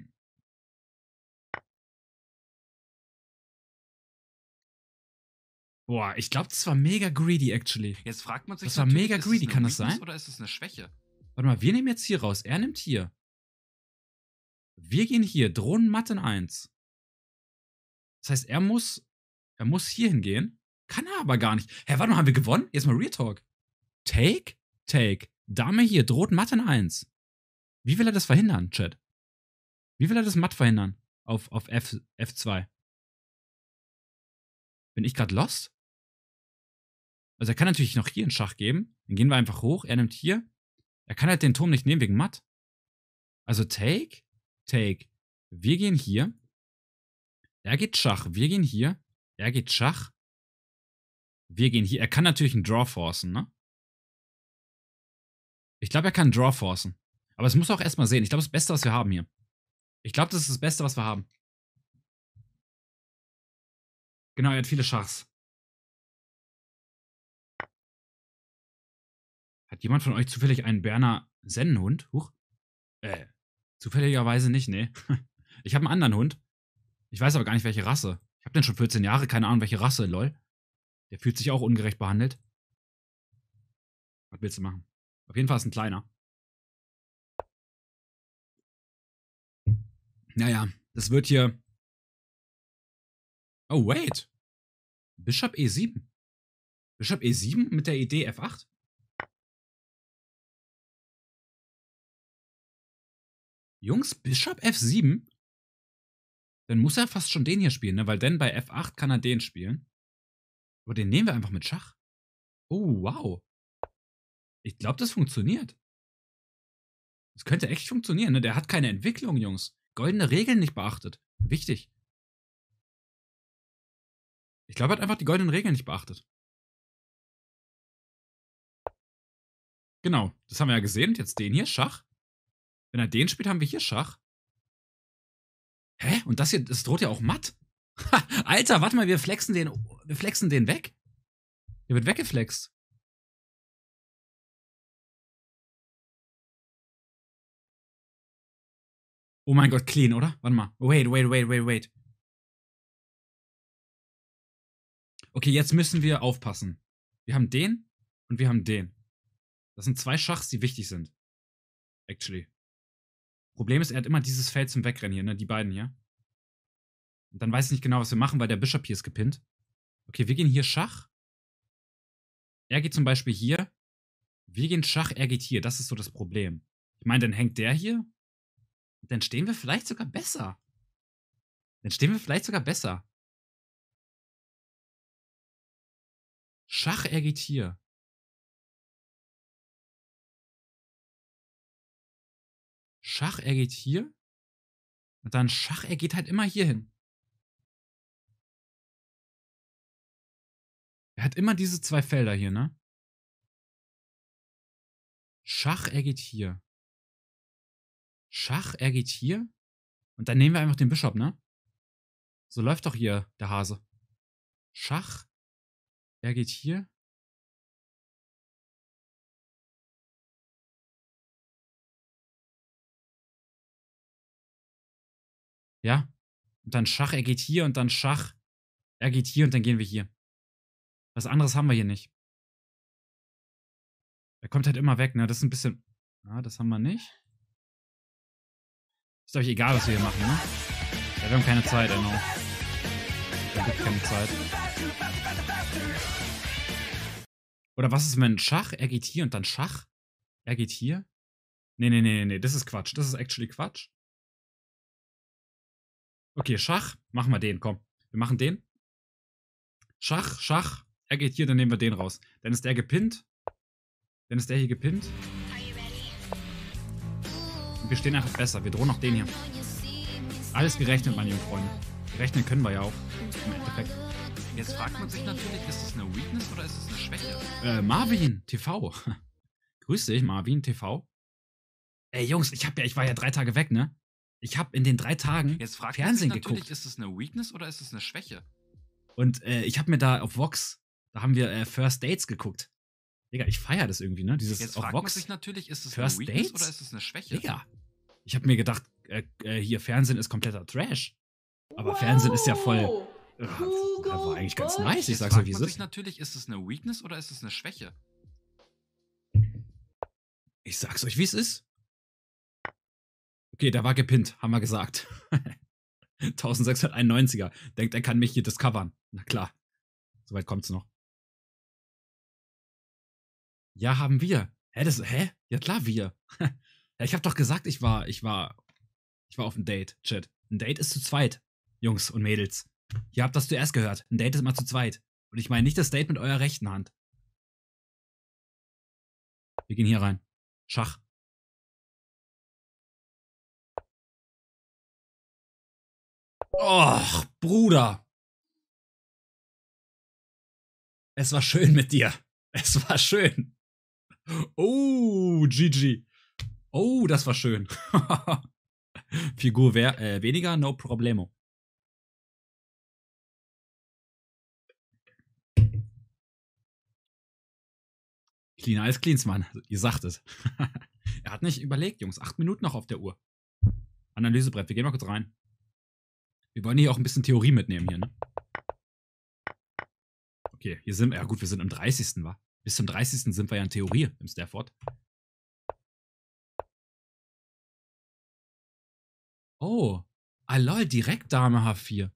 Speaker 2: Boah, ich glaube, das war mega greedy, actually. Jetzt fragt man sich, das war mega greedy, kann das sein? Oder ist das eine Schwäche? Warte mal, wir
Speaker 1: nehmen jetzt hier raus. Er nimmt hier. Wir gehen hier. Drohnenmatten 1. Das heißt, er muss, er muss hier hingehen. Kann er aber gar nicht. Hä, warte mal, haben wir gewonnen? Jetzt mal Real Talk. Take? Take. Dame hier droht matt in 1.
Speaker 2: Wie will er das verhindern, Chat? Wie will er das matt verhindern? Auf, auf F, F2. Bin ich gerade lost? Also er kann natürlich noch hier einen Schach geben. Dann gehen wir einfach hoch. Er nimmt hier. Er kann halt den Turm nicht
Speaker 1: nehmen wegen matt. Also Take, Take. Wir gehen hier.
Speaker 2: Er geht Schach. Wir gehen hier. Er geht Schach. Wir gehen hier. Er kann natürlich einen Draw forcen, ne? Ich glaube, er kann Draw forcen. Aber es muss auch erstmal sehen. Ich glaube, das Beste, was wir haben hier. Ich glaube, das ist das Beste, was wir haben. Genau, er hat viele Schachs. Hat jemand von euch zufällig einen Berner Sennenhund?
Speaker 1: Huch. Äh, zufälligerweise nicht, nee. Ich habe einen anderen Hund. Ich weiß aber gar nicht, welche Rasse. Ich habe den schon 14 Jahre, keine Ahnung, welche Rasse, lol. Der fühlt sich auch ungerecht
Speaker 2: behandelt. Was willst du machen? Auf jeden Fall ist ein kleiner. Naja, das wird hier. Oh, wait. Bishop E7. Bishop E7 mit der Idee F8? Jungs, Bishop F7? Dann
Speaker 1: muss er fast schon den hier spielen, ne? Weil dann bei F8 kann er den spielen. Aber den nehmen wir einfach mit Schach. Oh, wow. Ich glaube, das funktioniert. Das könnte echt funktionieren. Ne? Der hat keine Entwicklung, Jungs. Goldene Regeln nicht beachtet. Wichtig.
Speaker 2: Ich glaube, er hat einfach die goldenen Regeln nicht beachtet. Genau, das haben wir ja gesehen. Und jetzt den hier, Schach. Wenn er den spielt, haben wir hier Schach. Hä? Und das hier, das droht ja auch matt. Alter, warte mal, wir flexen den, wir flexen den weg. Der wird weggeflext. Oh mein Gott, clean, oder? Warte mal. Wait, wait, wait, wait, wait. Okay, jetzt müssen wir aufpassen. Wir haben den und wir haben den. Das sind zwei Schachs, die wichtig sind.
Speaker 1: Actually. Problem ist, er hat immer dieses Feld zum Wegrennen hier, ne? Die beiden hier. Und dann weiß ich nicht genau, was wir machen, weil der Bishop hier ist gepinnt. Okay, wir gehen hier Schach. Er geht zum Beispiel hier. Wir gehen Schach, er geht hier. Das ist so das Problem.
Speaker 2: Ich meine, dann hängt der hier dann stehen wir vielleicht sogar besser. Dann stehen wir vielleicht sogar besser. Schach ergeht hier. Schach ergeht hier. Und dann Schach ergeht halt immer hier hin. Er hat immer diese zwei Felder hier, ne? Schach ergeht hier. Schach, er geht hier. Und dann nehmen wir einfach den Bischof, ne? So läuft doch hier der Hase. Schach, er geht hier. Ja. Und dann Schach, er geht hier und dann Schach, er geht hier und dann gehen wir hier. Was anderes haben wir hier
Speaker 1: nicht. Er kommt halt immer weg, ne? Das ist ein bisschen. Ah, das haben wir nicht. Ist euch egal, was wir hier machen, ne? Ja, wir haben keine Zeit, genau. Wir haben keine Zeit. Oder was ist, wenn Schach? Er geht hier und dann Schach? Er geht hier? Nee, nee, nee, nee, das ist Quatsch. Das ist actually Quatsch. Okay, Schach. Machen wir den, komm. Wir machen den. Schach, Schach. Er geht hier, dann nehmen wir den raus. Dann ist der gepinnt. Dann ist der hier gepinnt wir stehen einfach besser. Wir drohen auch den hier. Alles gerechnet, meine jungen Freunde. Rechnen können wir ja auch. Im Endeffekt. Jetzt fragt man sich natürlich, ist es eine Weakness oder ist es eine Schwäche? Äh, Marvin TV. Grüß dich, Marvin TV. Ey, Jungs, ich hab ja, ich war ja drei Tage weg, ne? Ich hab in den drei Tagen Jetzt fragt Fernsehen man sich natürlich, geguckt. Ist es eine Weakness oder ist es eine Schwäche? Und äh, ich hab mir da auf Vox, da haben wir äh, First Dates geguckt. Digga, ich feiere das irgendwie, ne? Dieses Jetzt fragt man sich natürlich, ist es First eine Weakness Dates? oder ist es eine Schwäche? Digga, ich habe mir gedacht, äh, äh, hier Fernsehen ist kompletter Trash. Aber wow. Fernsehen ist ja voll. das
Speaker 4: war eigentlich ganz nice, ich sag's euch, wie es ist.
Speaker 1: natürlich, ist es eine Weakness oder ist es eine Schwäche? Ich sag's euch, wie es ist. Okay, der war gepinnt, haben wir gesagt. 1691er. Denkt, er kann mich hier discovern. Na klar. Soweit kommt's noch. Ja, haben wir. Hä, das, hä? Ja klar, wir. ja, ich habe doch gesagt, ich war, ich war, ich war auf einem Date, Chat. Ein Date ist zu zweit, Jungs und Mädels. Ihr habt das zuerst gehört. Ein Date ist immer zu zweit. Und ich meine nicht das Date mit eurer rechten Hand.
Speaker 2: Wir gehen hier rein. Schach. Och, Bruder. Es war schön mit dir. Es war schön. Oh, GG. Oh, das war schön. Figur äh, weniger, no problemo. Cleaner als Cleans, Mann. ihr sagt es. er hat nicht überlegt,
Speaker 1: Jungs. Acht Minuten noch auf der Uhr. Analysebrett, wir gehen mal kurz rein. Wir wollen hier auch ein bisschen Theorie mitnehmen hier, ne? Okay, hier sind wir. Ja gut, wir sind im
Speaker 2: 30. war. Bis zum 30. sind wir ja in Theorie im Stafford. Oh. Ah lol, direkt Dame H4.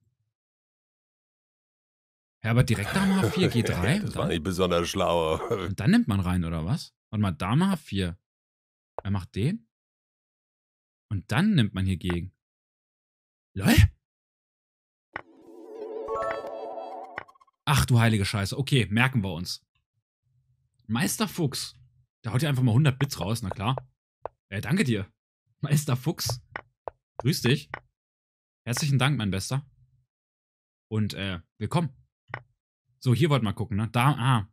Speaker 2: Herbert direkt Dame H4, G3. das war nicht
Speaker 1: besonders schlau. Und dann nimmt man rein, oder was? Warte mal, Dame H4. Er macht den. Und dann nimmt man hier gegen. Lol? Ach du heilige Scheiße. Okay, merken wir uns. Meister Fuchs. Da haut ihr einfach mal 100 Bits raus, na klar. Äh, danke dir. Meister Fuchs. Grüß dich. Herzlichen Dank, mein Bester. Und, äh, willkommen. So, hier wollt mal gucken, ne? Da, ah.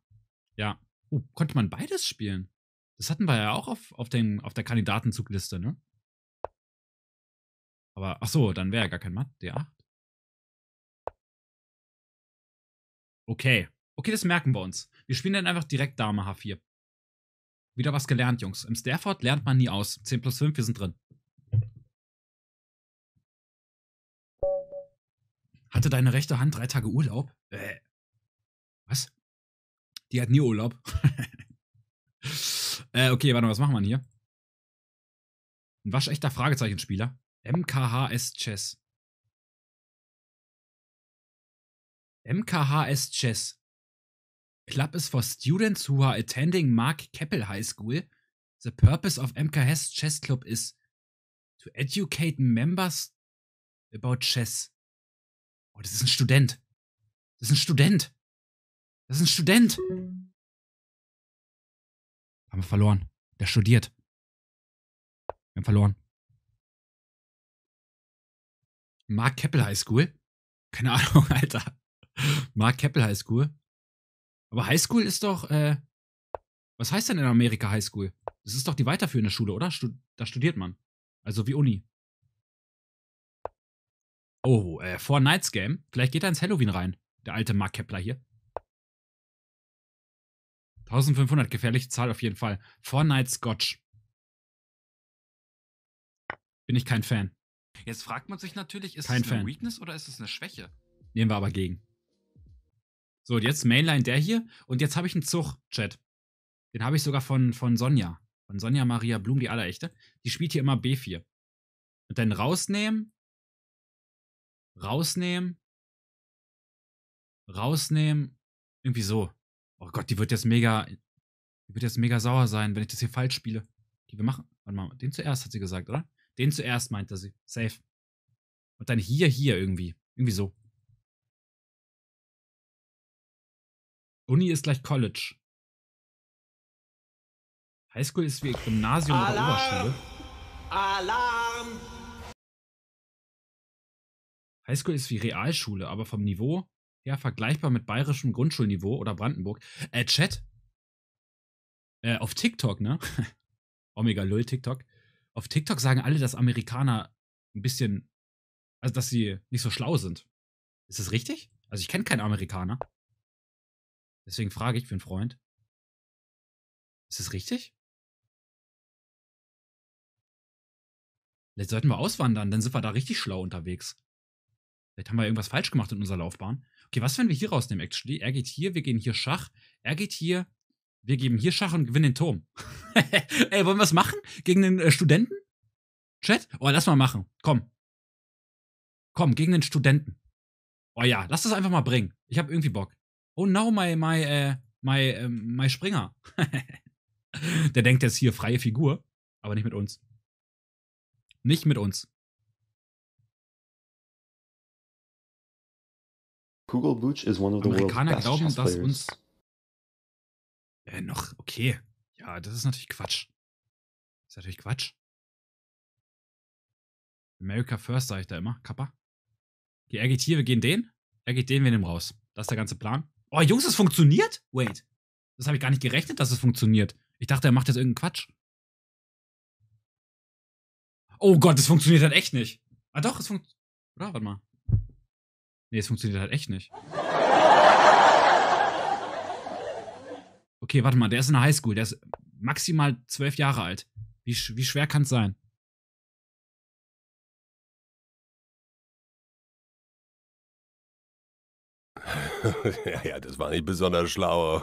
Speaker 1: Ja. Oh, konnte man beides spielen? Das hatten wir ja auch auf, auf, dem, auf der Kandidatenzugliste,
Speaker 2: ne? Aber, ach so, dann wäre ja gar kein Matt, D8. Okay. Okay, das merken wir uns. Wir
Speaker 1: spielen dann einfach direkt Dame H4. Wieder was gelernt, Jungs. Im Stafford lernt man nie aus. 10
Speaker 2: plus 5, wir sind drin. Hatte deine rechte Hand drei Tage Urlaub? Äh. Was?
Speaker 1: Die hat nie Urlaub. äh, okay, warte mal, was machen wir denn hier?
Speaker 2: Ein waschechter Fragezeichenspieler. MKHS Chess. MKHS Chess club is
Speaker 1: for students who are attending Mark Keppel High School. The purpose of MKS Chess
Speaker 2: Club is to educate members about chess. Oh, das ist ein Student. Das ist ein Student. Das ist ein Student. Haben wir verloren. Der studiert. Wir haben verloren. Mark Keppel High School? Keine Ahnung, Alter. Mark Keppel High School. Aber Highschool
Speaker 1: ist doch, äh, was heißt denn in Amerika Highschool? Das ist doch die weiterführende Schule, oder? Stud da studiert man. Also wie Uni. Oh, äh, vor Nights Game. Vielleicht geht er ins Halloween rein. Der alte Mark Kepler hier. 1500, gefährliche Zahl auf jeden Fall. Four Nights Scotch. Bin ich kein Fan. Jetzt fragt man sich natürlich, ist kein es eine Fan. Weakness oder ist es eine Schwäche? Nehmen wir aber gegen. So, jetzt Mainline der hier. Und jetzt habe ich einen Zug, Chat. Den habe ich sogar von, von Sonja. Von Sonja Maria Blum, die allerechte.
Speaker 2: Die spielt hier immer B4. Und dann rausnehmen. Rausnehmen. Rausnehmen. Irgendwie so. Oh Gott,
Speaker 1: die wird jetzt mega. Die wird jetzt mega sauer sein, wenn ich das hier falsch spiele. Die wir machen. Warte mal, den zuerst hat sie gesagt, oder? Den zuerst meinte sie. Safe. Und dann hier, hier irgendwie.
Speaker 2: Irgendwie so. Uni ist gleich College. Highschool ist wie Gymnasium Alarm! oder Oberschule.
Speaker 3: Alarm!
Speaker 2: Highschool ist
Speaker 1: wie Realschule, aber vom Niveau her vergleichbar mit bayerischem Grundschulniveau oder Brandenburg. Äh, Chat? Äh, auf TikTok, ne? Omega Lull TikTok. Auf TikTok sagen alle, dass Amerikaner ein bisschen, also dass sie nicht so schlau sind.
Speaker 2: Ist das richtig? Also ich kenne keinen Amerikaner. Deswegen frage ich für einen Freund. Ist das richtig? Vielleicht sollten wir auswandern, dann sind wir da richtig schlau unterwegs. Vielleicht
Speaker 1: haben wir irgendwas falsch gemacht in unserer Laufbahn. Okay, was werden wir hier rausnehmen, actually? Er geht hier, wir gehen hier Schach. Er geht hier, wir geben hier Schach und gewinnen den Turm. Ey, wollen wir es machen? Gegen den äh, Studenten? Chat? Oh, lass mal machen. Komm. Komm, gegen den Studenten. Oh ja, lass das einfach mal bringen. Ich habe irgendwie Bock oh no, my, my, äh, my,
Speaker 2: äh, my Springer. Der denkt jetzt hier freie Figur, aber nicht mit uns. Nicht mit uns. Google Booch is one of the Amerikaner glauben, dass uns. Äh, noch, okay. Ja, das ist natürlich Quatsch. Das ist natürlich Quatsch. America First, sage ich da immer. Kappa. Die
Speaker 1: hier, wir gehen den. Er geht den, wir nehmen raus. Das ist der ganze Plan. Oh, Jungs, es funktioniert? Wait. Das habe ich gar nicht gerechnet, dass es funktioniert. Ich dachte, er macht jetzt irgendeinen Quatsch. Oh Gott, es funktioniert halt echt nicht. Ah doch, es funktioniert. Oder? Warte mal. Nee, es funktioniert halt echt nicht.
Speaker 2: Okay, warte mal, der ist in der Highschool, der ist maximal zwölf Jahre alt. Wie, wie schwer kann es sein? ja, ja, das war nicht besonders schlau.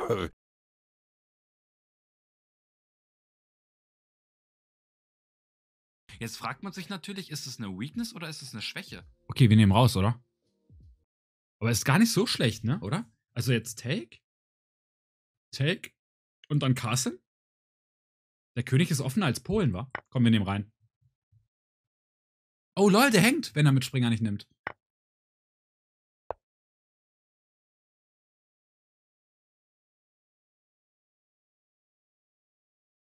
Speaker 2: Jetzt fragt man sich natürlich, ist es eine Weakness oder ist es eine Schwäche? Okay, wir nehmen raus, oder?
Speaker 1: Aber ist gar nicht so schlecht, ne, oder? Also jetzt Take. Take. Und dann Castle. Der König ist offener als Polen, wa? Komm, wir nehmen
Speaker 2: rein. Oh lol, der hängt, wenn er mit Springer nicht nimmt.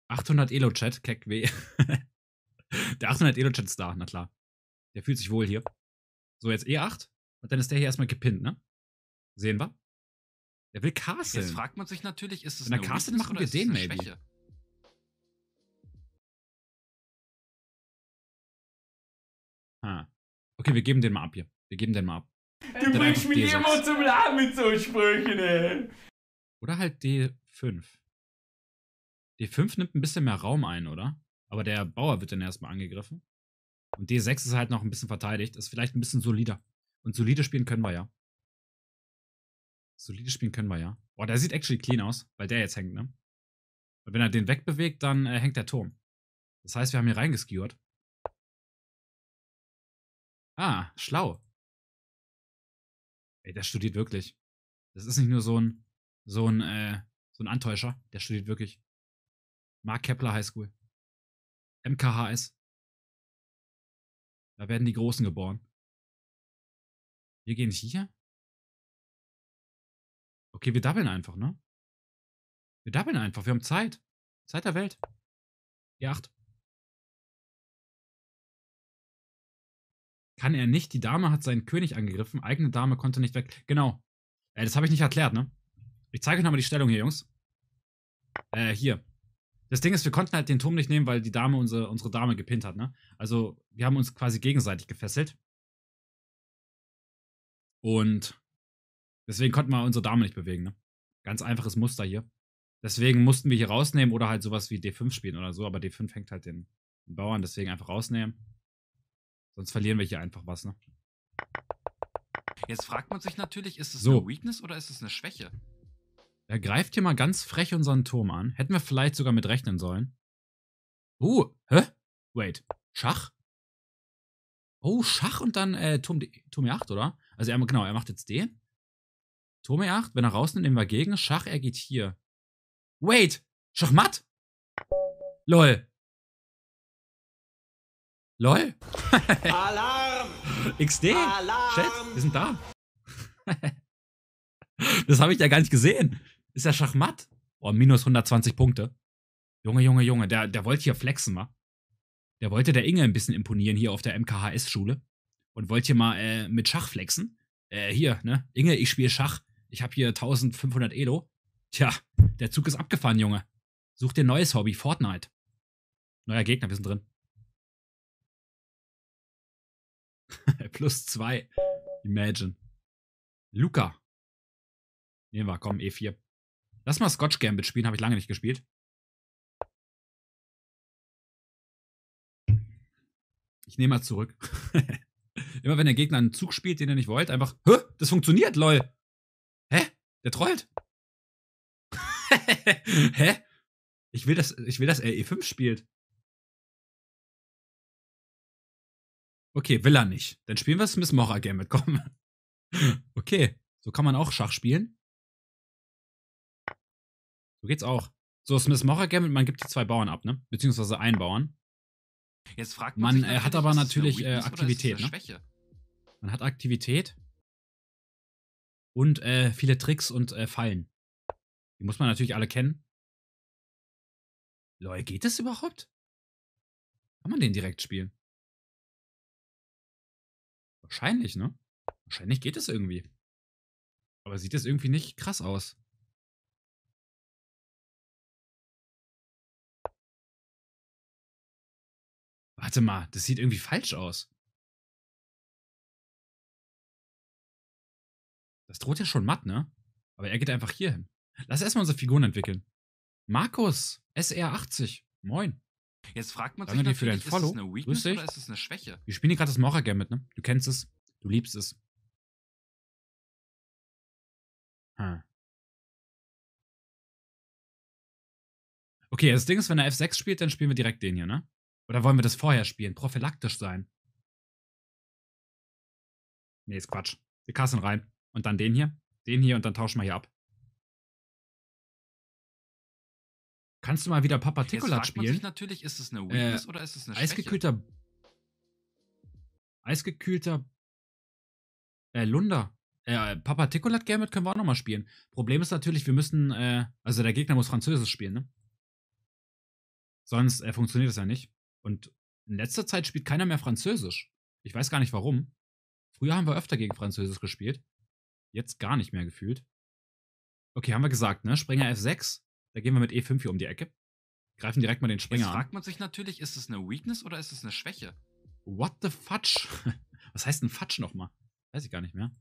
Speaker 2: 800 Elo-Chat, keck weh. der 800 Elo-Chat ist da, na klar. Der fühlt sich wohl hier. So, jetzt E8.
Speaker 1: Und dann ist der hier erstmal gepinnt, ne? Sehen wir? Der will Castle. Jetzt fragt man sich natürlich,
Speaker 2: ist das Wenn er Castle machen wir den, maybe. Schwäche? Ah. Okay, wir geben den mal ab hier. Wir geben den mal ab. Du bringst mich immer zum Lachen mit so Sprüchen, ey.
Speaker 1: Oder halt D5. D5 nimmt ein bisschen mehr Raum ein, oder? Aber der Bauer wird dann erstmal angegriffen. Und D6 ist halt noch ein bisschen verteidigt. Ist vielleicht ein bisschen solider. Und solide spielen können wir ja. Solide spielen können wir ja. Boah, der sieht actually clean aus, weil
Speaker 2: der jetzt hängt, ne? Und wenn er den wegbewegt, dann äh, hängt der Turm. Das heißt, wir haben hier reingeskewert. Ah, schlau. Ey, der studiert wirklich. Das ist nicht nur so ein, so ein, äh, so ein Antäuscher. Der studiert wirklich. Mark Kepler High School. MKHS. Da werden die Großen geboren. Wir gehen nicht hier? Okay, wir doublen einfach, ne? Wir doublen einfach. Wir haben Zeit. Zeit der Welt. G8. Kann er nicht. Die Dame hat seinen König angegriffen.
Speaker 1: Eigene Dame konnte nicht weg. Genau. Äh, das habe ich nicht erklärt, ne? Ich zeige euch nochmal die Stellung hier, Jungs. Äh, hier. Das Ding ist, wir konnten halt den Turm nicht nehmen, weil die Dame unsere, unsere Dame gepinnt hat, ne? Also, wir haben uns quasi gegenseitig gefesselt. Und deswegen konnten wir unsere Dame nicht bewegen, ne? Ganz einfaches Muster hier. Deswegen mussten wir hier rausnehmen oder halt sowas wie D5 spielen oder so, aber D5 hängt halt den, den Bauern, deswegen einfach rausnehmen. Sonst verlieren wir hier einfach was, ne? Jetzt fragt man sich natürlich, ist es so. eine Weakness oder ist es eine Schwäche? Er greift hier mal ganz frech unseren Turm an. Hätten wir vielleicht sogar mit rechnen sollen. Oh, uh, hä? Wait, Schach? Oh, Schach und dann äh, Turm, Turm E8, oder? Also er, genau, er macht jetzt den. Turm E8, wenn er rausnimmt, nehmen wir gegen. Schach, er geht hier.
Speaker 2: Wait, Schachmatt? Lol. Lol. Alarm! XD, Alarm! Chat, wir sind
Speaker 1: da. das habe ich ja gar nicht gesehen. Ist er Schachmatt? Oh, minus 120 Punkte. Junge, Junge, Junge, der, der wollte hier flexen, wa? Der wollte der Inge ein bisschen imponieren hier auf der MKHS-Schule. Und wollte hier mal äh, mit Schach flexen. Äh, hier, ne? Inge, ich spiele Schach. Ich habe hier 1500 Elo. Tja, der Zug ist abgefahren, Junge. Such dir ein neues Hobby, Fortnite. Neuer Gegner, wir sind drin.
Speaker 2: Plus zwei. Imagine. Luca. Nehmen wir, komm, E4. Lass mal Scotch Gambit spielen, habe ich lange nicht gespielt.
Speaker 1: Ich nehme mal zurück. Immer wenn der Gegner einen Zug spielt, den er nicht wollte, einfach,
Speaker 2: Hö, das funktioniert, lol. Hä? Der trollt. Hä? Ich will, dass, ich will, dass er E5 spielt. Okay, will er nicht. Dann spielen wir es Miss Mora Gambit, komm. Okay, so kann man auch Schach spielen
Speaker 1: geht's auch. So, ist Smith Mocher Gambit, man gibt die zwei Bauern ab, ne? Beziehungsweise einen Bauern. Jetzt fragt man. Man äh, hat aber natürlich äh, Aktivität, ne? Man hat Aktivität.
Speaker 2: Und äh, viele Tricks und äh, Fallen. Die muss man natürlich alle kennen. Lol, geht das überhaupt? Kann man den direkt spielen? Wahrscheinlich, ne? Wahrscheinlich geht es irgendwie. Aber sieht es irgendwie nicht krass aus. Warte mal, das sieht irgendwie falsch aus. Das droht ja schon matt, ne? Aber er geht einfach hier hin. Lass erstmal unsere Figuren
Speaker 1: entwickeln. Markus, SR80. Moin. Jetzt fragt man Danke sich natürlich, für dein Follow. ist es eine Weakness oder ist es eine Schwäche?
Speaker 2: Wir spielen hier gerade das Morra-Game mit, ne? Du kennst es. Du liebst es. Hm. Okay, das Ding ist, wenn er F6 spielt, dann spielen wir direkt den hier, ne? Oder wollen wir das vorher spielen? Prophylaktisch sein. Nee, ist Quatsch. Wir kassen rein. Und dann den hier. Den hier und dann tauschen wir hier ab.
Speaker 1: Kannst du mal wieder Papa okay, Ticolat spielen? Sich natürlich, ist es eine äh, Weakness äh, oder ist es eine Schwäche? Eisgekühlter. Eisgekühlter. Äh, Lunder. Äh, Papa Ticolat Gamut können wir auch nochmal spielen. Problem ist natürlich, wir müssen. Äh, also der Gegner muss Französisch spielen, ne? Sonst äh, funktioniert das ja nicht. Und in letzter Zeit spielt keiner mehr Französisch. Ich weiß gar nicht warum. Früher haben wir öfter gegen Französisch gespielt. Jetzt gar nicht mehr gefühlt. Okay, haben wir gesagt, ne? Springer F6. Da gehen wir mit E5 hier um die Ecke. Greifen direkt mal den Springer Jetzt an. fragt man sich natürlich, ist das eine Weakness oder ist
Speaker 2: das eine Schwäche?
Speaker 1: What the fudge? Was heißt denn Fudge nochmal? Weiß ich gar nicht mehr.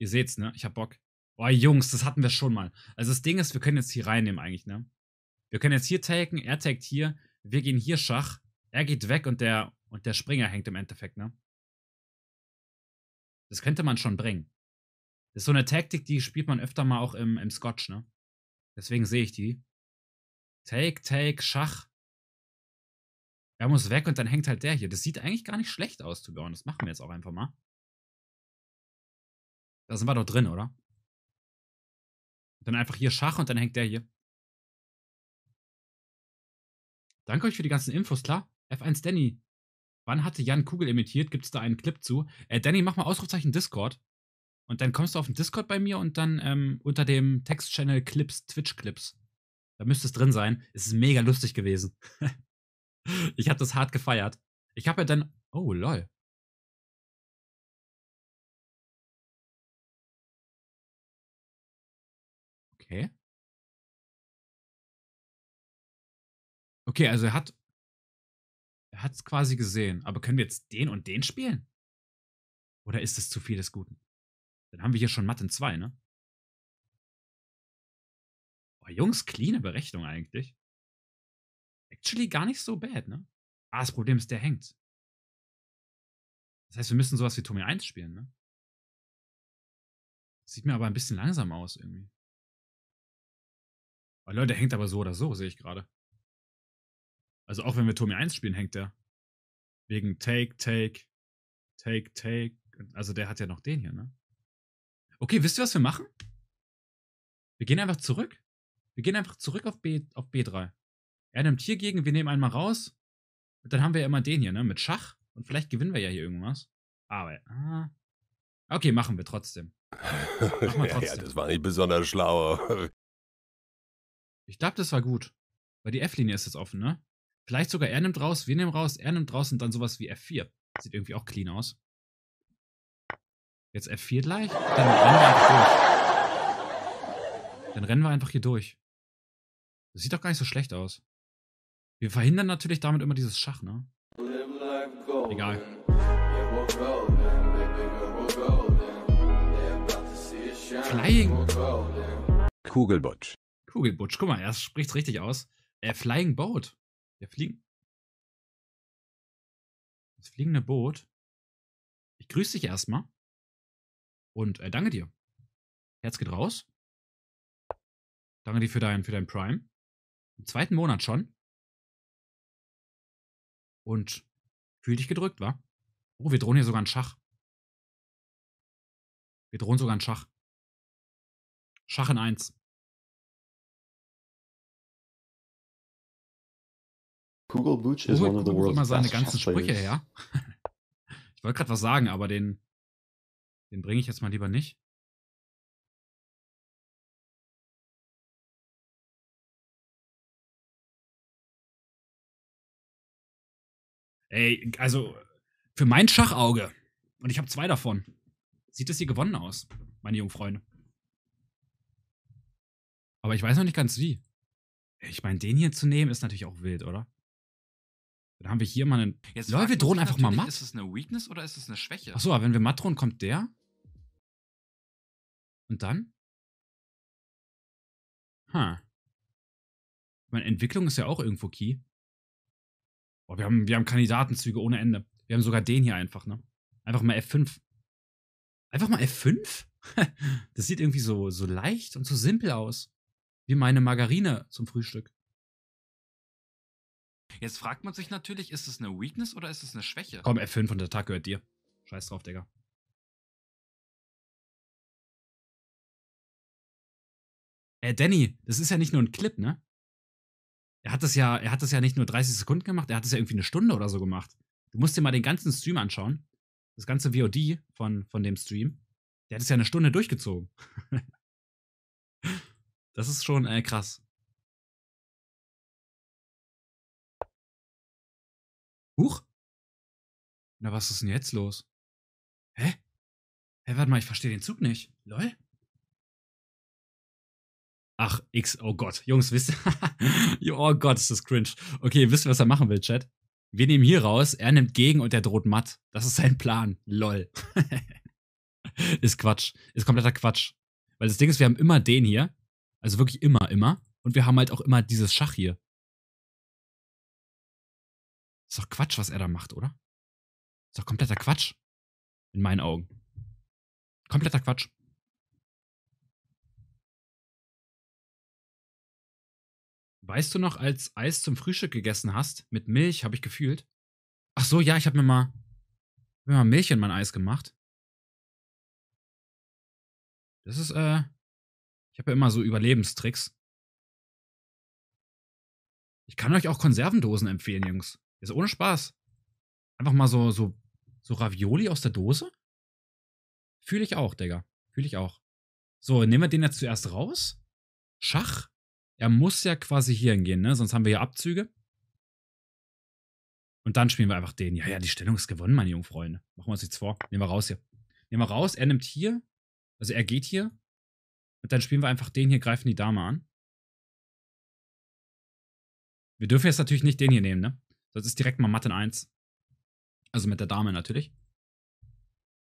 Speaker 1: Ihr seht's, ne? Ich hab Bock. Boah, Jungs, das hatten wir schon mal. Also das Ding ist, wir können jetzt hier reinnehmen eigentlich, ne? Wir können jetzt hier taken, er tagt hier, wir gehen hier Schach, er geht weg und der, und der Springer hängt im Endeffekt, ne? Das könnte man schon bringen. Das ist so eine Taktik, die spielt man öfter mal auch im, im Scotch, ne? Deswegen sehe ich die. Take, take, Schach.
Speaker 2: Er muss weg und dann hängt halt der hier. Das sieht eigentlich gar nicht schlecht aus, zu bauen. Das machen wir jetzt auch einfach mal. Da sind wir doch drin, oder? dann einfach hier Schach und dann hängt der hier. Danke euch für die ganzen Infos, klar. F1 Danny. Wann hatte Jan Kugel emittiert? Gibt es da
Speaker 1: einen Clip zu? Äh, Danny, mach mal Ausrufzeichen Discord. Und dann kommst du auf den Discord bei mir und dann ähm, unter dem Text-Channel Clips, Twitch-Clips. Da müsste es drin sein. Es ist mega lustig
Speaker 2: gewesen. ich habe das hart gefeiert. Ich habe ja dann. Oh, lol. Okay. Okay, also er hat er hat es quasi gesehen, aber können wir jetzt den und den spielen? Oder ist es zu viel des Guten? Dann haben wir hier schon Matten 2, ne? Boah, Jungs, cleane Berechnung eigentlich. Actually gar nicht so bad, ne? Ah, das Problem ist, der hängt. Das heißt, wir müssen sowas wie Tommy 1 spielen, ne? sieht mir aber ein bisschen langsam aus irgendwie. Oh, Leute, der hängt aber so oder so, sehe ich gerade. Also auch wenn wir Tommy 1 spielen, hängt der. Wegen Take, Take,
Speaker 1: Take, Take. Also der hat ja noch den hier, ne? Okay, wisst ihr, was wir machen? Wir gehen einfach zurück. Wir gehen einfach zurück auf, B, auf B3. Er nimmt hier gegen, wir nehmen einmal raus. Und dann haben wir ja immer den hier, ne? Mit Schach. Und vielleicht gewinnen wir ja hier irgendwas. Aber, ah. Okay, machen wir trotzdem. Machen
Speaker 2: wir trotzdem. ja, ja, das war nicht besonders schlau.
Speaker 1: Ich glaube, das war gut. Weil die F-Linie ist jetzt offen, ne? Vielleicht sogar er nimmt raus, wir nehmen raus, er nimmt raus und dann sowas wie F4. Sieht irgendwie auch clean aus. Jetzt F4 gleich? Dann rennen wir einfach durch. Dann rennen wir einfach hier durch. Das sieht doch gar nicht so schlecht aus. Wir verhindern natürlich damit immer dieses Schach, ne?
Speaker 2: Egal.
Speaker 4: Flying.
Speaker 2: Kugelbutsch. Kugelbutsch, guck mal, er spricht richtig aus. Äh, Flying Boat. Der fliegen. Das fliegende Boot. Ich grüße dich erstmal. Und äh, danke dir. Herz geht raus. Danke dir für dein, für dein Prime. Im zweiten Monat schon. Und fühl dich gedrückt, wa? Oh, wir drohen hier sogar einen Schach. Wir drohen sogar einen Schach. Schach in eins. Google Booch ist Google one of the world's immer seine ganzen Sprüche her. ich wollte gerade was sagen, aber den, den bringe ich jetzt mal lieber nicht. Ey, also für mein Schachauge,
Speaker 1: und ich habe zwei davon, sieht es hier gewonnen aus, meine jungen Freunde. Aber ich weiß noch nicht ganz wie. Ich meine, den hier zu nehmen, ist natürlich auch wild, oder? Dann haben wir hier mal einen. Jetzt Lol, wir drohen einfach mal matt. Ist es eine Weakness oder ist es
Speaker 2: eine Schwäche? Achso, aber wenn wir matt drohen, kommt der. Und dann? Ha. Huh. Ich meine, Entwicklung ist ja auch irgendwo key.
Speaker 1: Oh, wir haben, wir haben Kandidatenzüge ohne Ende. Wir haben sogar den hier einfach, ne? Einfach mal F5. Einfach mal F5? das sieht irgendwie so, so leicht und so simpel aus. Wie meine Margarine zum Frühstück.
Speaker 2: Jetzt fragt man sich natürlich, ist es eine Weakness oder ist es eine Schwäche? Komm, F5 und der Tag gehört dir. Scheiß drauf, Digga. Äh, Danny, das ist ja nicht nur ein Clip, ne? Er hat das ja, er hat
Speaker 1: das ja nicht nur 30 Sekunden gemacht, er hat das ja irgendwie eine Stunde oder so gemacht. Du musst dir mal den ganzen Stream anschauen. Das ganze VOD von, von dem Stream. Der hat es ja eine Stunde durchgezogen.
Speaker 2: das ist schon äh, krass. Huch? Na, was ist denn jetzt los? Hä? Hä, warte mal, ich verstehe den Zug nicht. Lol?
Speaker 1: Ach, X, oh Gott. Jungs, wisst ihr. oh Gott, ist das cringe. Okay, wisst ihr, was er machen will, Chat? Wir nehmen hier raus, er nimmt gegen und er droht matt. Das ist sein Plan. Lol. ist Quatsch. Ist kompletter Quatsch. Weil das Ding ist, wir haben immer den hier. Also wirklich immer, immer. Und wir haben halt auch immer dieses Schach hier.
Speaker 2: Ist doch Quatsch, was er da macht, oder? Ist doch kompletter äh. Quatsch. In meinen Augen. Kompletter Quatsch. Weißt du noch, als Eis zum Frühstück
Speaker 1: gegessen hast, mit Milch, habe ich gefühlt? Ach so, ja, ich habe mir mal, hab mir mal Milch
Speaker 2: in mein Eis gemacht. Das ist, äh, ich habe ja immer so Überlebenstricks. Ich kann euch auch
Speaker 1: Konservendosen empfehlen, Jungs. Ist ohne Spaß. Einfach mal so, so, so Ravioli aus der Dose? Fühle ich auch, Digga. Fühle ich auch. So, nehmen wir den jetzt zuerst raus. Schach. Er muss ja quasi hier hingehen, ne? Sonst haben wir hier Abzüge. Und dann spielen wir einfach den. Ja, ja, die Stellung ist gewonnen, meine jungen Freunde. Machen wir uns nichts
Speaker 2: vor. Nehmen wir raus hier. Nehmen wir raus. Er nimmt hier. Also er geht hier. Und dann spielen wir einfach den hier, greifen die Dame an. Wir dürfen jetzt
Speaker 1: natürlich nicht den hier nehmen, ne? Das ist direkt mal Mathe in 1. Also mit der Dame natürlich.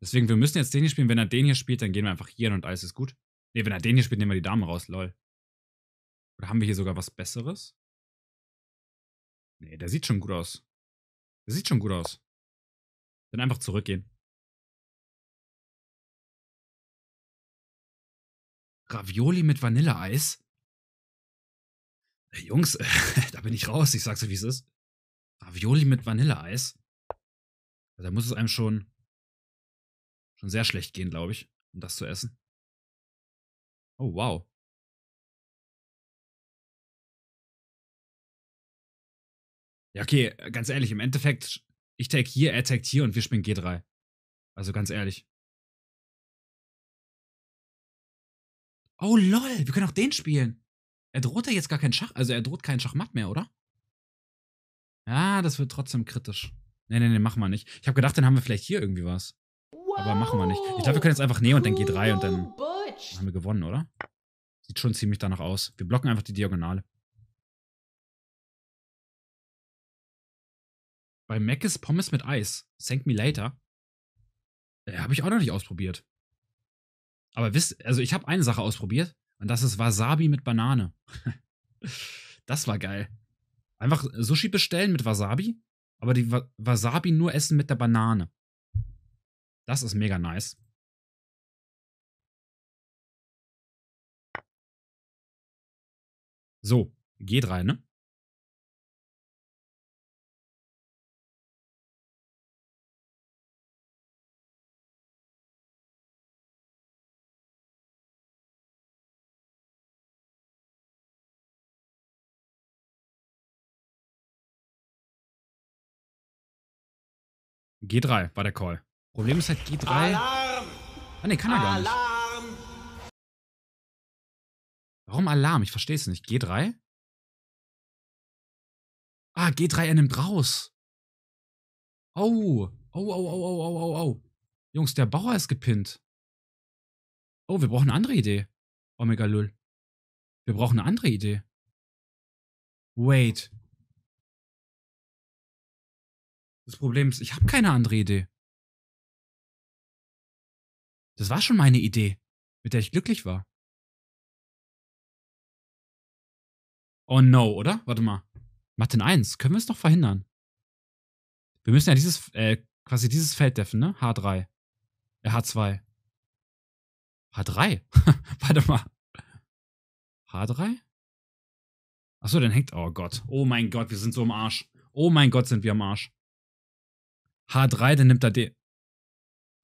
Speaker 1: Deswegen, wir müssen jetzt den hier spielen. Wenn er den hier spielt, dann gehen wir einfach hier hin und alles ist gut. Ne, wenn er den hier spielt,
Speaker 2: nehmen wir die Dame raus, lol. Oder haben wir hier sogar was Besseres? Ne, der sieht schon gut aus. Der sieht schon gut aus. Dann einfach zurückgehen. Ravioli mit Vanilleeis? Jungs, da bin ich raus. Ich sag's so, wie es ist. Ravioli mit Vanilleeis. Da muss es einem schon, schon sehr schlecht gehen, glaube ich, um das zu essen. Oh, wow. Ja, okay, äh, ganz ehrlich, im Endeffekt, ich tag hier, er tagt hier und wir spielen G3. Also ganz ehrlich. Oh lol, wir können auch den spielen. Er droht ja jetzt gar keinen Schach, also er droht keinen Schachmatt mehr, oder?
Speaker 1: Ja, ah, das wird trotzdem kritisch. Nee, nee, nee, machen wir nicht. Ich habe gedacht, dann haben wir vielleicht hier irgendwie was. Wow, Aber machen wir nicht. Ich glaube, wir können jetzt einfach nehmen und dann G3 und dann
Speaker 3: Butch. haben
Speaker 1: wir gewonnen, oder?
Speaker 2: Sieht schon ziemlich danach aus. Wir blocken einfach die Diagonale. Bei Mac ist Pommes mit Eis. Thank me later.
Speaker 1: Äh, habe ich auch noch nicht ausprobiert. Aber wisst, also ich habe eine Sache ausprobiert und das ist Wasabi mit Banane. das war geil. Einfach
Speaker 2: Sushi bestellen mit Wasabi, aber die Wasabi nur essen mit der Banane. Das ist mega nice. So, G3, ne? G3 war der Call. Problem ist halt G3. Alarm! Ah, ne, kann er Alarm! gar nicht. Alarm! Warum Alarm? Ich verstehe es nicht. G3? Ah, G3, er nimmt raus. Oh. Oh, oh, oh, oh, oh, oh, oh. Jungs, der Bauer ist gepinnt. Oh, wir brauchen eine andere Idee. Omega Lull. Wir brauchen eine andere Idee. Wait. Das Problem ist, ich habe keine andere Idee. Das war schon meine Idee, mit der ich glücklich war. Oh no, oder? Warte mal. Mathe 1, können wir es doch verhindern? Wir müssen ja dieses, äh, quasi dieses Feld deffen, ne?
Speaker 1: H3. Äh, H2. H3? Warte mal. H3? Achso, dann hängt. Oh Gott. Oh mein Gott, wir sind so im Arsch. Oh mein Gott, sind wir am Arsch. H3, dann nimmt er D.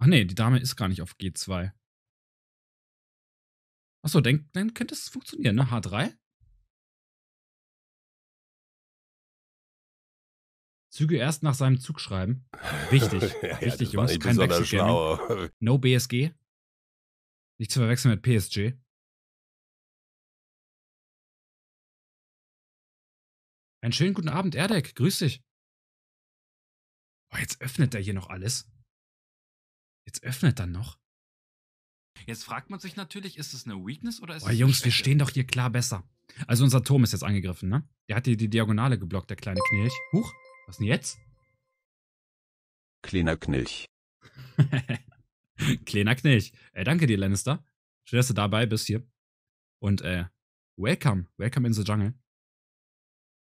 Speaker 2: Ach nee, die Dame ist gar nicht auf G2. Achso, dann, dann könnte es funktionieren, ne? H3? Züge erst nach seinem Zug schreiben. Richtig, ja, richtig, Jungs. Kein
Speaker 1: Wechselgaming.
Speaker 2: Ne? No BSG. Nicht zu verwechseln mit PSG. Einen schönen guten Abend, Erdek. Grüß dich. Oh, jetzt öffnet er hier noch alles. Jetzt öffnet er noch.
Speaker 1: Jetzt fragt man sich natürlich, ist es eine Weakness oder ist oh, es. Jungs, wir stehen doch hier klar besser. Also unser Turm ist jetzt angegriffen, ne? Der hat hier die Diagonale geblockt, der kleine Knilch. Huch, was denn jetzt? Kleiner Knilch. kleiner Knilch. Äh, danke dir, Lannister. Schön, dass du dabei bist hier. Und äh, welcome. Welcome in the jungle.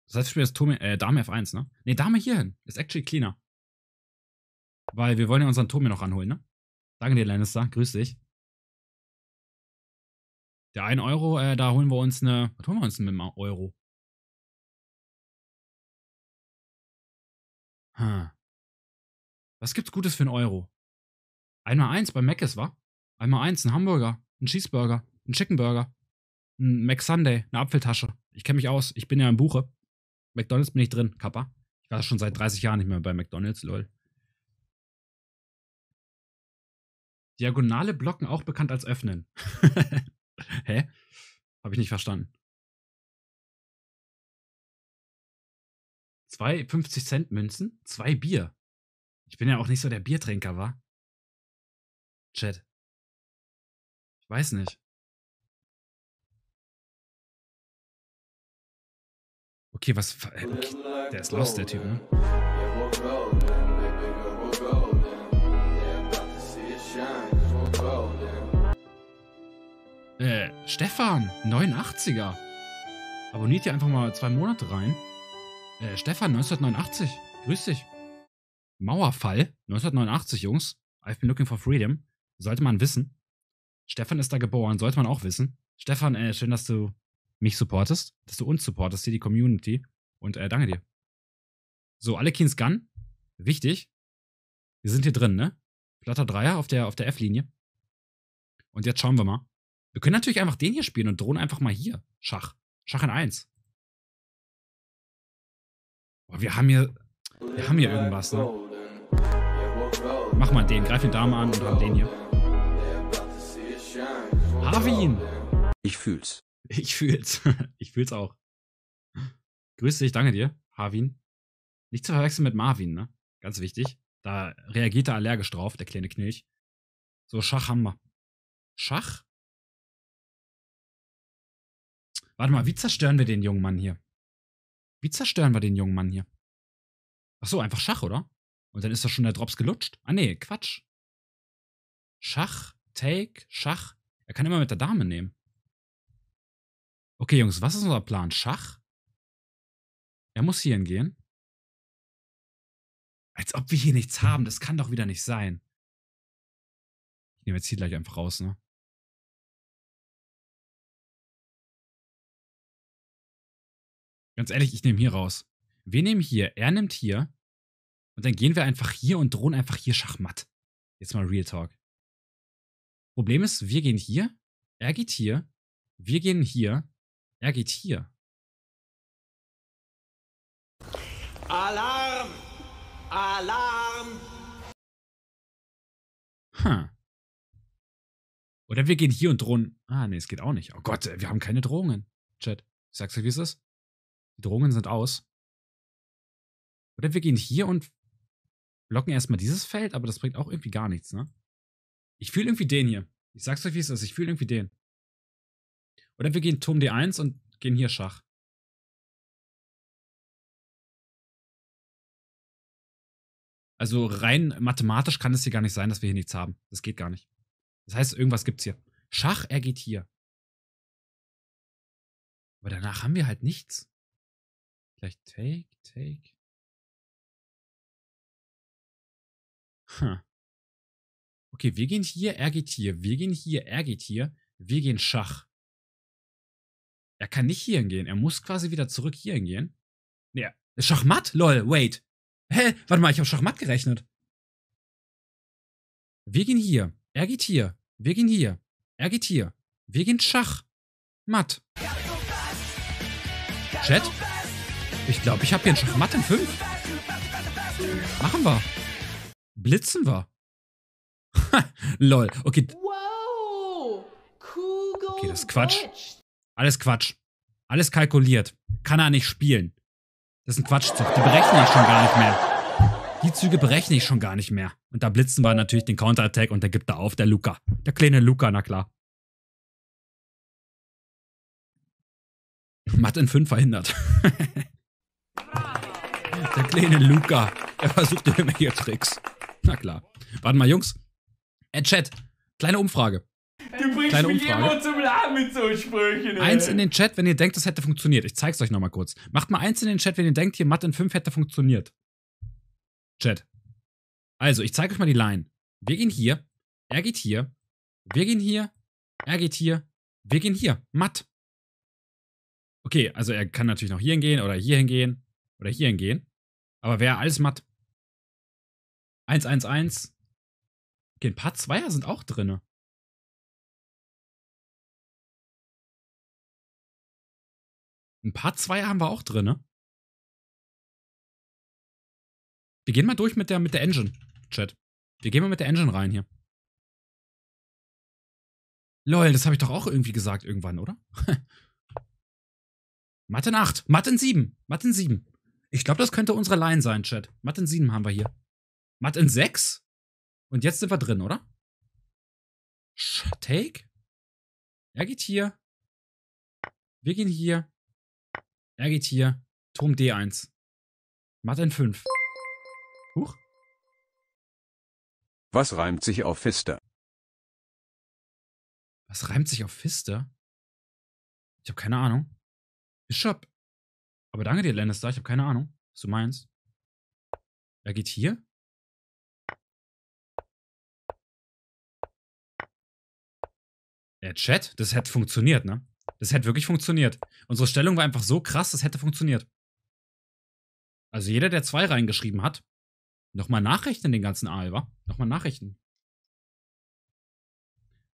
Speaker 1: Das heißt, wir spielen jetzt Turm, äh,
Speaker 2: Dame F1, ne? Ne, Dame hier hin. Ist actually cleaner. Weil wir wollen ja unseren Turm hier noch ranholen, ne? Danke dir, Lannister. Grüß dich. Der 1 Euro, äh, da holen wir uns eine. Was holen wir uns denn mit dem Euro? Hm. Was gibt's Gutes für einen Euro? Einmal eins bei Mc's, wa? Einmal eins, ein Hamburger, ein Cheeseburger, ein Chickenburger,
Speaker 1: ein McSunday, eine Apfeltasche. Ich kenne mich aus, ich bin ja im Buche. McDonalds bin ich drin, Kappa. Ich war schon seit 30 Jahren nicht mehr bei McDonalds, lol.
Speaker 2: Diagonale Blocken auch bekannt als Öffnen. Hä? Habe ich nicht verstanden. Zwei 50 Cent Münzen? Zwei Bier. Ich bin ja auch nicht so der Biertrinker, war. Chat. Ich weiß nicht. Okay, was. Okay,
Speaker 4: der ist lost, der Typ, ne?
Speaker 1: Äh, Stefan, 89er. Abonniert ihr einfach mal zwei Monate rein. Äh, Stefan, 1989. Grüß dich. Mauerfall, 1989, Jungs. I've been looking for freedom. Sollte man wissen. Stefan ist da geboren, sollte man auch wissen. Stefan, äh, schön, dass du mich supportest, dass du uns supportest, hier die Community. Und äh, danke dir. So, alle Keens Gun. Wichtig. Wir sind hier drin, ne? Platter Dreier auf der, auf der F-Linie. Und jetzt schauen wir mal. Wir können natürlich einfach den hier spielen und drohen einfach mal hier. Schach. Schach in 1. Boah, wir haben hier. Wir haben hier irgendwas, ne? Mach mal den, greif den Dame an und dann den hier. Harvin! Ich fühl's. Ich fühl's. Ich fühl's auch. Grüß dich, danke dir, Harvin. Nicht zu verwechseln mit Marvin, ne? Ganz wichtig. Da reagiert er allergisch drauf, der
Speaker 2: kleine Knilch. So, Schach haben wir. Schach? Warte mal, wie zerstören wir den jungen Mann hier? Wie zerstören wir den jungen
Speaker 1: Mann hier? Ach so, einfach Schach, oder? Und dann ist doch schon der Drops gelutscht. Ah nee, Quatsch. Schach, Take, Schach. Er kann immer mit der Dame nehmen. Okay, Jungs, was ist unser Plan? Schach? Er muss hier
Speaker 2: hingehen. Als ob wir hier nichts haben. Das kann doch wieder nicht sein. Ich nehme jetzt hier gleich einfach raus, ne? Ganz ehrlich, ich nehme hier raus. Wir nehmen hier, er nimmt hier. Und dann gehen wir einfach hier und drohen einfach hier Schachmatt. Jetzt mal Real Talk. Problem ist, wir gehen hier, er geht hier, wir gehen hier, er geht hier. Alarm!
Speaker 1: Alarm! Hm. Oder wir gehen hier und drohen. Ah, nee, es geht auch nicht. Oh Gott, wir haben keine Drohungen. Chat, sagst du, wie es ist? Die Drohungen sind aus. Oder wir gehen hier und blocken erstmal dieses Feld, aber das bringt auch irgendwie gar
Speaker 2: nichts, ne? Ich fühle irgendwie den hier. Ich sag's euch, wie es ist. Ich fühle irgendwie den. Oder wir gehen Turm D1 und gehen hier Schach. Also rein mathematisch kann es hier gar nicht sein,
Speaker 1: dass wir hier nichts haben. Das geht gar nicht. Das heißt, irgendwas gibt's hier. Schach, er geht hier.
Speaker 2: Aber danach haben wir halt nichts. Vielleicht Take, Take. Hm. Okay, wir gehen hier, er geht hier. Wir gehen hier, er geht hier. Wir gehen Schach. Er kann nicht hier hingehen. Er muss quasi wieder zurück hier hingehen. Nee, Schachmatt? Lol, wait. Hä? Warte mal, ich habe Schachmatt gerechnet.
Speaker 1: Wir gehen hier. Er geht hier. Wir gehen hier. Er geht hier. Wir gehen Schach. Matt. Chat? Ich glaube, ich habe hier einen Schachmatt in
Speaker 3: 5.
Speaker 1: Machen wir. Blitzen wir. Lol. Okay. okay, das ist Quatsch. Alles Quatsch. Alles kalkuliert. Kann er nicht spielen. Das ist ein Quatschzug. Die berechne ich schon gar nicht mehr. Die Züge berechne ich schon gar nicht mehr. Und da blitzen wir natürlich den
Speaker 2: Counterattack und der gibt da auf, der Luca. Der kleine Luca, na klar. Matt in 5 verhindert.
Speaker 1: Der kleine Luca. Er versucht irgendwelche Tricks. Na klar. Warte mal, Jungs. Ey, äh, Chat. Kleine Umfrage. Du bringst Kleine mich Umfrage. immer zum Laden mit so Sprüchen. Ey. Eins in den Chat, wenn ihr denkt, das hätte funktioniert. Ich zeig's euch nochmal kurz. Macht mal eins in den Chat, wenn ihr denkt, hier Mathe in 5 hätte funktioniert. Chat. Also, ich zeig euch mal die Line. Wir gehen hier, er geht hier, wir gehen hier, er geht hier, wir gehen hier. Matt. Okay, also er kann natürlich noch hier hingehen oder hier hingehen. Oder hierhin
Speaker 2: gehen. Aber wäre alles matt. 1-1-1. Okay, ein paar Zweier sind auch drin. Ein paar Zweier haben wir auch drin. Wir gehen mal durch mit der, mit der Engine, Chat. Wir gehen mal mit der Engine rein hier. Lol, das habe ich doch auch irgendwie gesagt irgendwann, oder? Mathe 8, Mathe 7, Mathe 7. Ich
Speaker 1: glaube, das könnte unsere Line sein, Chat. Matt in 7 haben wir hier. Matt in 6? Und jetzt sind wir drin, oder? Take? Er geht hier.
Speaker 2: Wir gehen hier. Er geht hier. Turm D1. Matt in 5. Huch. Was reimt sich auf Fister? Was reimt sich auf Fister? Ich habe keine Ahnung. Bishop aber danke dir, Lannister. Ich habe keine Ahnung, was du meinst. Er geht hier? Der Chat, das hätte funktioniert, ne? Das hätte wirklich funktioniert. Unsere Stellung war einfach so krass, das hätte funktioniert.
Speaker 1: Also jeder, der zwei reingeschrieben hat, nochmal Nachrichten in den ganzen Aal, wa? Nochmal Nachrichten.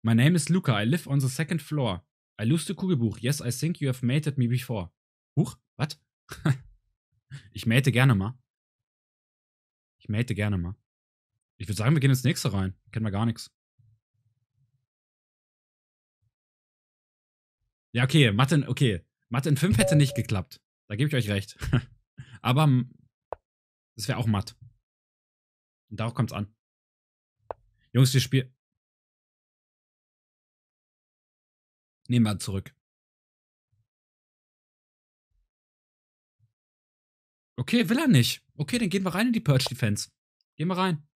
Speaker 1: My name is Luca. I live on the second floor. I lose the Kugelbuch. Yes, I think you have mated me before. Huch, was? ich
Speaker 2: mate gerne mal. Ich mate gerne mal. Ich würde sagen, wir gehen ins nächste rein. Kennen wir gar nichts.
Speaker 1: Ja, okay, Mathe, in, okay. Mathe in 5 hätte nicht geklappt. Da gebe ich euch recht. Aber
Speaker 2: es wäre auch matt. Und darauf kommt's an. Jungs, wir spielen. Nehmen wir zurück. Okay, will er nicht. Okay, dann gehen wir rein in die Purge Defense. Gehen wir rein.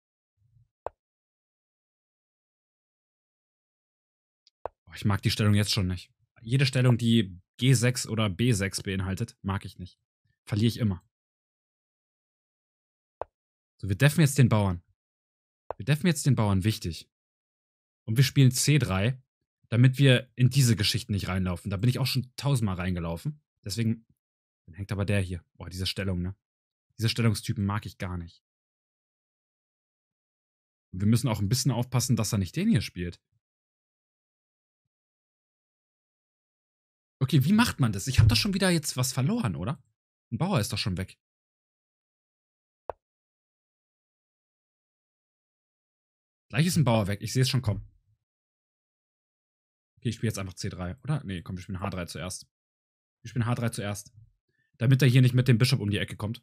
Speaker 2: Oh, ich mag die Stellung jetzt schon nicht. Jede
Speaker 1: Stellung, die G6 oder B6 beinhaltet, mag ich nicht. Verliere ich immer. So, wir deffen jetzt den Bauern. Wir deffen jetzt den Bauern, wichtig. Und wir spielen C3, damit wir in diese Geschichten nicht reinlaufen. Da bin ich auch schon tausendmal reingelaufen. Deswegen dann hängt aber der hier. Boah, diese Stellung, ne?
Speaker 2: Diese Stellungstypen mag ich gar nicht. Und wir müssen auch ein bisschen aufpassen, dass er nicht den hier spielt. Okay, wie macht man das? Ich hab doch schon wieder jetzt was verloren, oder? Ein Bauer ist doch schon weg. Gleich ist ein Bauer weg. Ich sehe es schon kommen. Okay, ich spiele jetzt einfach C3, oder? Nee, komm, wir spielen H3 zuerst. Wir spielen H3 zuerst. Damit er hier nicht mit dem Bischof um die Ecke kommt.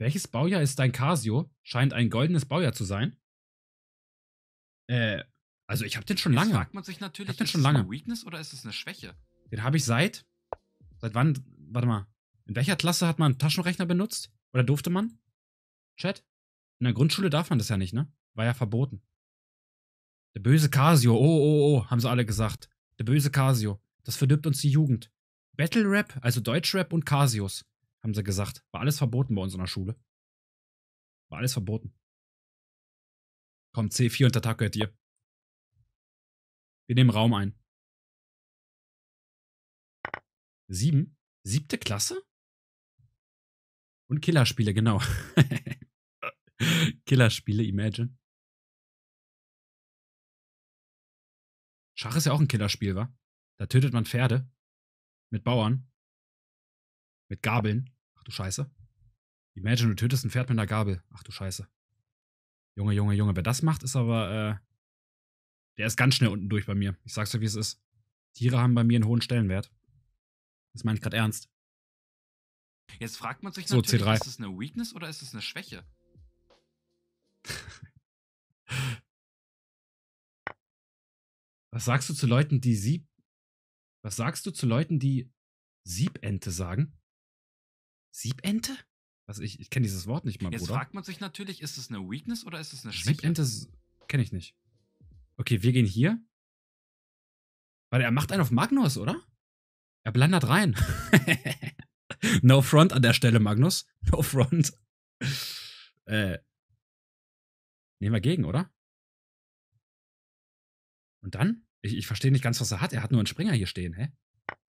Speaker 2: Welches Baujahr ist dein Casio? Scheint ein goldenes Baujahr zu sein.
Speaker 1: Äh, also ich hab den schon lange. Jetzt fragt man sich natürlich, ich hab den schon ist lange. es eine Weakness oder ist es eine Schwäche? Den habe ich seit. Seit wann? Warte mal. In welcher Klasse hat man einen Taschenrechner benutzt? Oder durfte man? Chat? In der Grundschule darf man das ja nicht, ne? War ja verboten. Der böse Casio, oh, oh, oh, haben sie alle gesagt. Der böse Casio, das verdirbt uns die Jugend. Battle Rap, also Deutschrap und Casios, haben sie gesagt.
Speaker 2: War alles verboten bei uns in der Schule. War alles verboten. Komm, C4 und der Tag gehört dir. Wir nehmen Raum ein. Sieben? Siebte Klasse? Und Killerspiele, genau. Killerspiele, imagine. Schach ist ja auch ein Killerspiel, wa? Da tötet man Pferde. Mit Bauern. Mit Gabeln. Ach du
Speaker 1: Scheiße. Imagine, du tötest ein Pferd mit einer Gabel. Ach du Scheiße. Junge, Junge, Junge. Wer das macht, ist aber, äh, der ist ganz schnell unten durch bei mir. Ich sag's dir, wie es ist. Tiere haben bei mir einen hohen Stellenwert. Das meine ich gerade ernst. Jetzt fragt man sich so, natürlich, C3. ist es eine Weakness oder ist es eine Schwäche?
Speaker 2: Was sagst du zu Leuten, die Sieb. Was sagst du zu Leuten, die Siebente sagen? Siebente?
Speaker 1: Was, ich ich kenne dieses Wort nicht mal, Jetzt Bruder. Jetzt fragt man sich natürlich, ist es eine Weakness oder ist es eine Schwäche? Siebente kenne ich nicht. Okay, wir gehen hier. Weil er macht einen auf Magnus, oder? Er blandert rein. no front an der Stelle,
Speaker 2: Magnus. No front. Äh, nehmen wir gegen, oder? Und dann? Ich, ich verstehe nicht ganz, was er hat. Er hat nur einen Springer hier stehen, hä?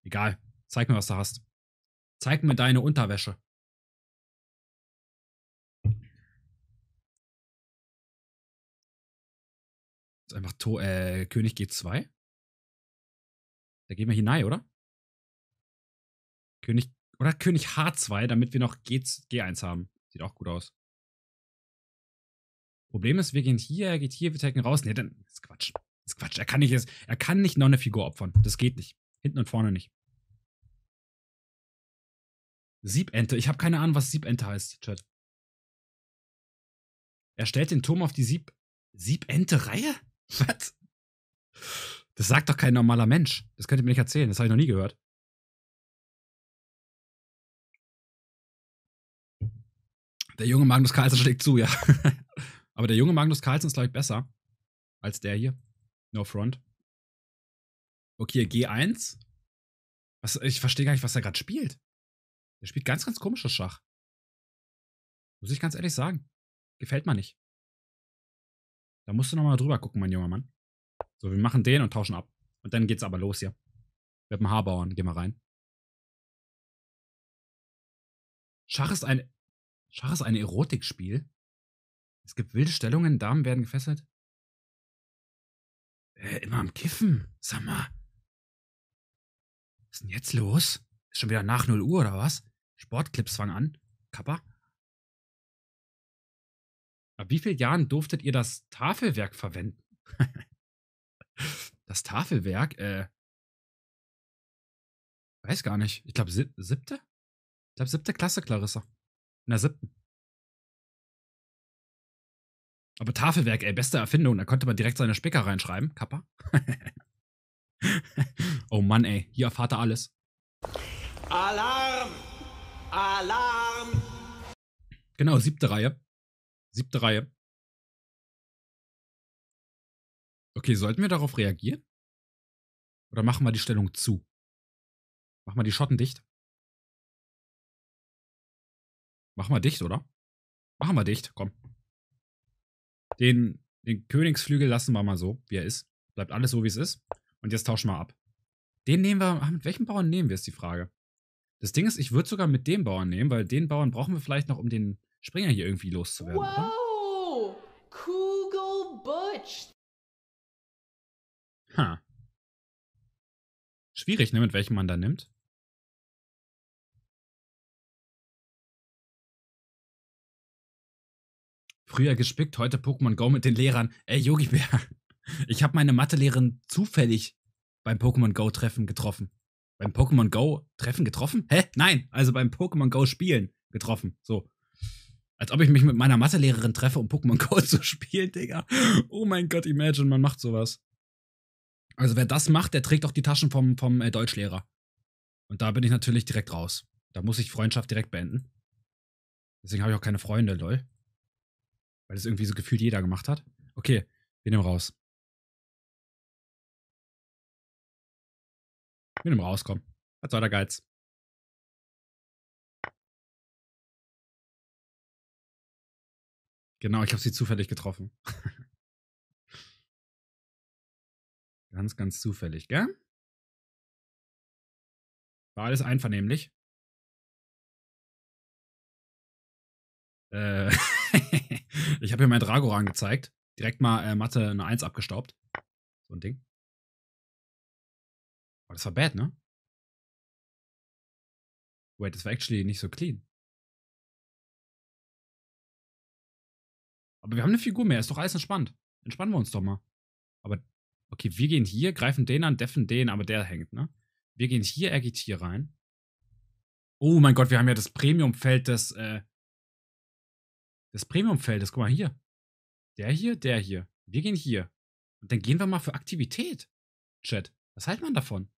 Speaker 2: Egal. Zeig mir, was du hast. Zeig mir deine Unterwäsche. Das ist einfach to äh, König G2. Da gehen wir hinein, oder? König oder König H2, damit wir noch
Speaker 1: G, G1 haben. Sieht auch gut aus. Problem ist, wir gehen hier, geht hier, wir tacken raus. Ne, dann ist Quatsch. Das ist Quatsch. Er kann nicht, er kann nicht noch eine Figur opfern. Das geht nicht.
Speaker 2: Hinten und vorne nicht. Siebente. Ich habe keine Ahnung, was Siebente heißt, Chat. Er stellt den Turm auf die Sieb Siebente-Reihe? Was? Das sagt doch kein normaler Mensch. Das könnt ihr mir nicht erzählen. Das habe ich noch nie gehört. Der junge Magnus Carlsen schlägt zu, ja. Aber der junge Magnus Carlsen ist, glaube
Speaker 1: ich, besser als der hier. No front. Okay, G1.
Speaker 2: Was, ich verstehe gar nicht, was er gerade spielt. Er spielt ganz, ganz komisches Schach. Muss ich ganz ehrlich sagen. Gefällt mir nicht. Da musst du nochmal drüber gucken, mein junger Mann. So, wir machen den und tauschen ab. Und dann geht's aber los hier. Wir haben Haarbauern. Geh mal rein. Schach ist ein. Schach ist ein Erotikspiel. Es gibt wilde Stellungen, Damen werden gefesselt. Äh, immer am Kiffen. Sag mal. Was ist denn jetzt los? Ist schon wieder nach 0 Uhr oder was? Sportclips fangen an. Kappa. Ab wie vielen Jahren durftet ihr das Tafelwerk verwenden? das Tafelwerk, äh. Weiß gar nicht. Ich glaube, sieb siebte? Ich glaube, siebte Klasse, Clarissa. In der siebten. Aber Tafelwerk, ey, beste Erfindung. Da konnte man direkt seine Spicker reinschreiben. Kappa. oh
Speaker 1: Mann, ey. Hier erfahrt er alles. Alarm!
Speaker 2: Alarm! Genau, siebte Reihe. Siebte Reihe. Okay, sollten wir darauf reagieren? Oder machen wir die Stellung zu? Machen wir die Schotten dicht? Machen wir dicht, oder? Machen wir dicht, komm. Den,
Speaker 1: den Königsflügel lassen wir mal so, wie er ist. Bleibt alles so, wie es ist. Und jetzt tauschen wir ab. Den nehmen wir, ah, mit welchem Bauern nehmen wir, ist die Frage. Das Ding ist, ich würde sogar mit dem Bauern nehmen, weil den Bauern brauchen wir vielleicht noch, um den Springer hier irgendwie loszuwerden.
Speaker 3: Wow! Kugel Butch!
Speaker 2: Ha. Schwierig, ne, mit welchem man da nimmt. Früher gespickt, heute Pokémon Go mit den Lehrern.
Speaker 1: Ey, Yogi Bär, ich habe meine Mathelehrerin zufällig beim Pokémon Go Treffen getroffen. Beim Pokémon Go Treffen getroffen? Hä? Nein, also beim Pokémon Go Spielen getroffen. So. Als ob ich mich mit meiner Mathelehrerin treffe, um Pokémon Go zu spielen, Digga. Oh mein Gott, imagine, man macht sowas. Also wer das macht, der trägt auch die Taschen vom, vom äh, Deutschlehrer. Und da bin ich natürlich direkt raus. Da muss ich Freundschaft direkt beenden.
Speaker 2: Deswegen habe ich auch keine Freunde, lol weil es irgendwie so gefühlt jeder gemacht hat. Okay, wir nehmen raus. Wir nehmen raus, komm. Was soll der Geiz? Genau, ich habe sie zufällig getroffen. ganz, ganz zufällig, gell? War alles einvernehmlich? Äh. ich habe hier meinen Dragoran gezeigt. Direkt mal äh, Mathe eine 1 abgestaubt. So ein Ding. Oh, das war bad, ne? Wait, das war actually nicht so clean. Aber wir haben eine Figur mehr, ist doch alles entspannt.
Speaker 1: Entspannen wir uns doch mal. Aber, okay, wir gehen hier, greifen den an, deffen den, aber der hängt, ne? Wir gehen hier, er geht hier rein. Oh mein Gott, wir haben ja das Premium-Feld des, äh, das premium feld ist, Guck mal hier. Der hier, der hier. Wir gehen hier. Und dann gehen wir mal für Aktivität. Chat, was hält man davon?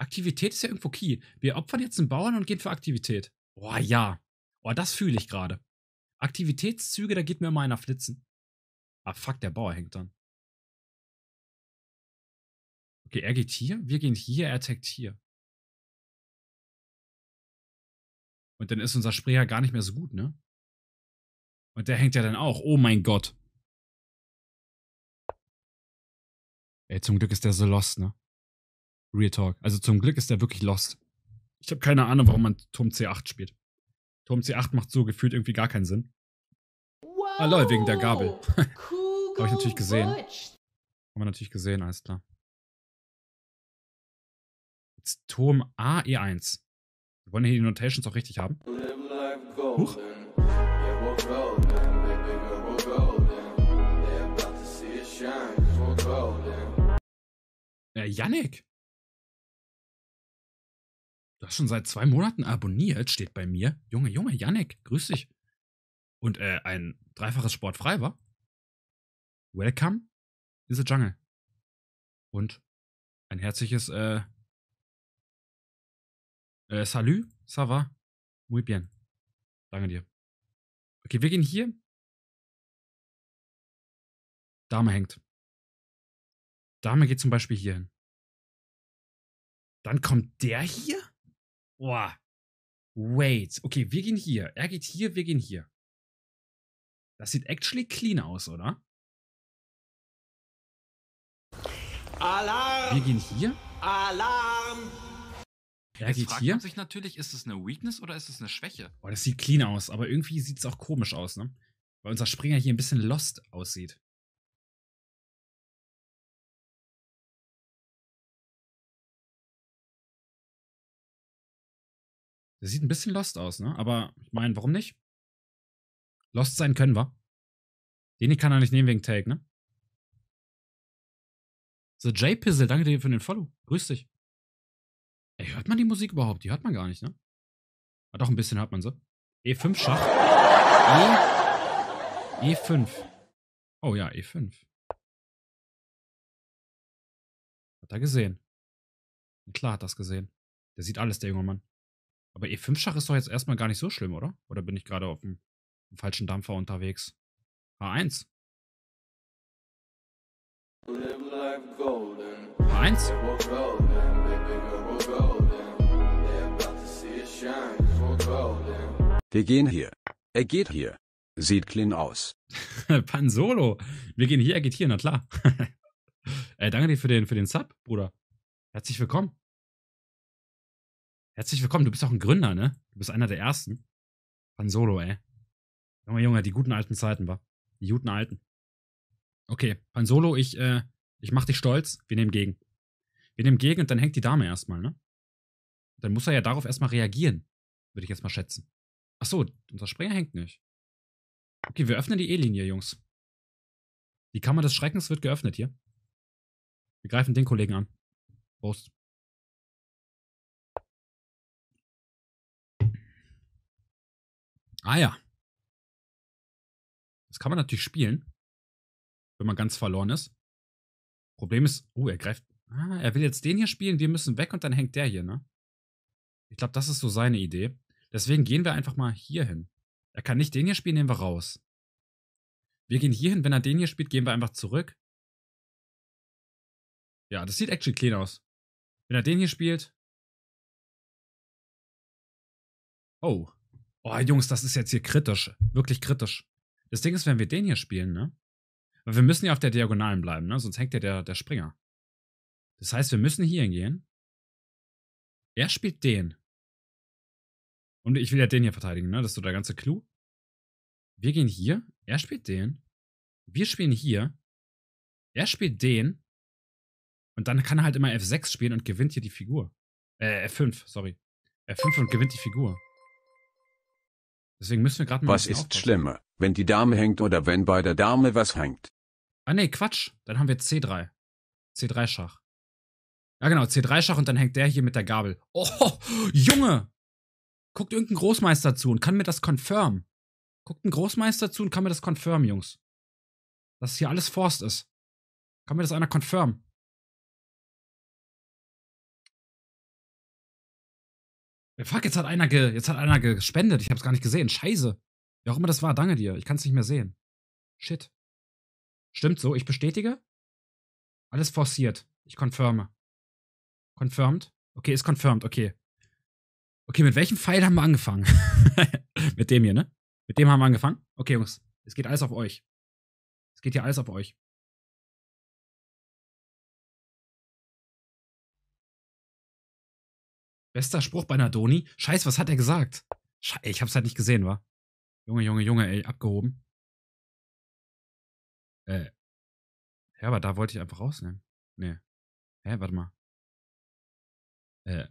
Speaker 1: Aktivität ist ja irgendwo key. Wir opfern jetzt einen Bauern und gehen für Aktivität. Boah, ja. Boah, das fühle ich gerade. Aktivitätszüge, da geht mir immer einer flitzen. Ah, fuck,
Speaker 2: der Bauer hängt dann. Okay, er geht hier, wir gehen hier, er taggt hier. Und dann ist unser Sprecher gar nicht mehr so gut, ne? Und der hängt ja dann auch. Oh mein Gott. Ey, zum Glück ist der so lost, ne? Real
Speaker 1: Talk. Also zum Glück ist der wirklich lost. Ich habe keine Ahnung, warum man Turm C8 spielt. Turm C8 macht so gefühlt irgendwie gar keinen Sinn.
Speaker 3: Wow, ah, lol, wegen der Gabel. habe ich natürlich gesehen.
Speaker 1: Haben wir natürlich gesehen, alles klar. Jetzt Turm A E1. Wir wollen hier die Notations auch richtig haben.
Speaker 4: Huch.
Speaker 2: Äh, Yannick. Du hast schon seit zwei Monaten abonniert, steht bei mir. Junge, Junge, Yannick, grüß dich. Und äh, ein dreifaches Sport frei wa? Welcome in the Jungle. Und ein herzliches äh, äh, Salut, ça va, muy bien. Danke dir. Okay, wir gehen hier. Dame hängt. Dame geht zum Beispiel hier hin. Dann kommt der hier? Boah. Wait. Okay, wir gehen hier. Er geht hier, wir gehen hier. Das sieht actually clean aus, oder? Alarm! Wir gehen hier. Alarm!
Speaker 1: Er Jetzt geht fragt hier. man sich natürlich, ist es eine Weakness oder ist es eine Schwäche? Boah, das sieht
Speaker 2: clean aus, aber irgendwie sieht es auch komisch aus, ne? Weil unser Springer hier ein bisschen lost aussieht. Der sieht ein bisschen lost aus, ne? Aber ich meine, warum nicht? Lost sein können wir. Den hier kann er nicht nehmen wegen Take, ne? So, J-Pizzle, danke dir für den Follow. Grüß dich. Ey, hört man die Musik überhaupt? Die hört man gar nicht, ne? Ah, doch, ein bisschen hört man sie. E5 Schach. E E5. Oh ja, E5. Hat er gesehen. Klar hat das gesehen. Der sieht alles, der junge Mann. Aber E5-Schach ist doch jetzt erstmal gar nicht so schlimm, oder?
Speaker 1: Oder bin ich gerade auf dem falschen Dampfer unterwegs? h 1 h 1 Wir gehen hier. Er geht hier. Sieht clean aus. Pan Wir gehen hier, er geht hier, na klar. äh, danke dir für den, für den Sub, Bruder. Herzlich willkommen.
Speaker 2: Herzlich willkommen, du bist auch ein Gründer, ne? Du bist einer der ersten. Han Solo, ey. Junge, Junge, die guten alten Zeiten, wa? Die guten alten.
Speaker 1: Okay, Han Solo, ich, äh, ich mach dich stolz. Wir nehmen gegen. Wir nehmen gegen und dann hängt die Dame erstmal, ne? Dann muss er ja darauf erstmal reagieren. Würde ich jetzt mal schätzen. Ach so, unser Springer hängt nicht. Okay, wir öffnen die E-Linie, Jungs. Die
Speaker 2: Kammer des Schreckens wird geöffnet hier. Wir greifen den Kollegen an. Prost. Ah ja. Das kann man natürlich spielen,
Speaker 1: wenn man ganz verloren ist. Problem ist, oh, er greift.
Speaker 4: Ah,
Speaker 2: er
Speaker 1: will jetzt den hier spielen, wir müssen weg und dann hängt der hier, ne? Ich glaube, das ist so seine Idee. Deswegen gehen wir einfach mal hier hin. Er kann nicht den hier spielen, nehmen wir raus. Wir gehen hier hin, wenn er den hier spielt, gehen wir
Speaker 2: einfach zurück. Ja, das sieht actually clean aus. Wenn er den hier spielt. Oh. Oh,
Speaker 1: Jungs, das ist jetzt hier kritisch. Wirklich kritisch. Das Ding ist, wenn wir den hier spielen, ne? Weil wir müssen ja auf der Diagonalen bleiben, ne? Sonst hängt ja der, der Springer. Das heißt, wir müssen hier hingehen.
Speaker 2: Er spielt den. Und ich will ja den hier verteidigen, ne? Das ist so der ganze Clou. Wir gehen hier. Er spielt den. Wir spielen hier.
Speaker 1: Er spielt den. Und dann kann er halt immer F6 spielen und gewinnt hier die Figur. Äh, F5, sorry. F5 und gewinnt die Figur. Deswegen müssen wir gerade mal. Was ist aufpassen. schlimmer, wenn die Dame hängt oder wenn bei der Dame was hängt? Ah nee, Quatsch. Dann haben wir C3. C3 Schach. Ja genau, C3 Schach und dann hängt der hier mit der Gabel. Oh, Junge! Guckt irgendein Großmeister zu und kann mir das
Speaker 2: confirm. Guckt ein Großmeister zu und kann mir das confirm, Jungs. Dass hier alles Forst ist. Kann mir das einer confirm? Fuck, jetzt hat einer, ge, jetzt hat einer gespendet. Ich hab's gar nicht gesehen. Scheiße. Wie auch immer das war, danke dir. Ich kann's nicht mehr sehen. Shit. Stimmt
Speaker 1: so. Ich bestätige. Alles forciert. Ich confirme. Confirmed? Okay, ist confirmed. Okay. Okay, mit welchem Pfeil haben wir angefangen?
Speaker 2: mit dem hier, ne? Mit dem haben wir angefangen? Okay, Jungs. Es geht alles auf euch. Es geht hier alles auf euch. Bester Spruch bei Nadoni. Scheiß, was hat er gesagt? Scheiß, ich hab's halt nicht gesehen, wa? Junge, Junge, Junge, ey, abgehoben. Äh. Ja, aber da wollte ich einfach rausnehmen. Nee. Hä, warte mal. Äh.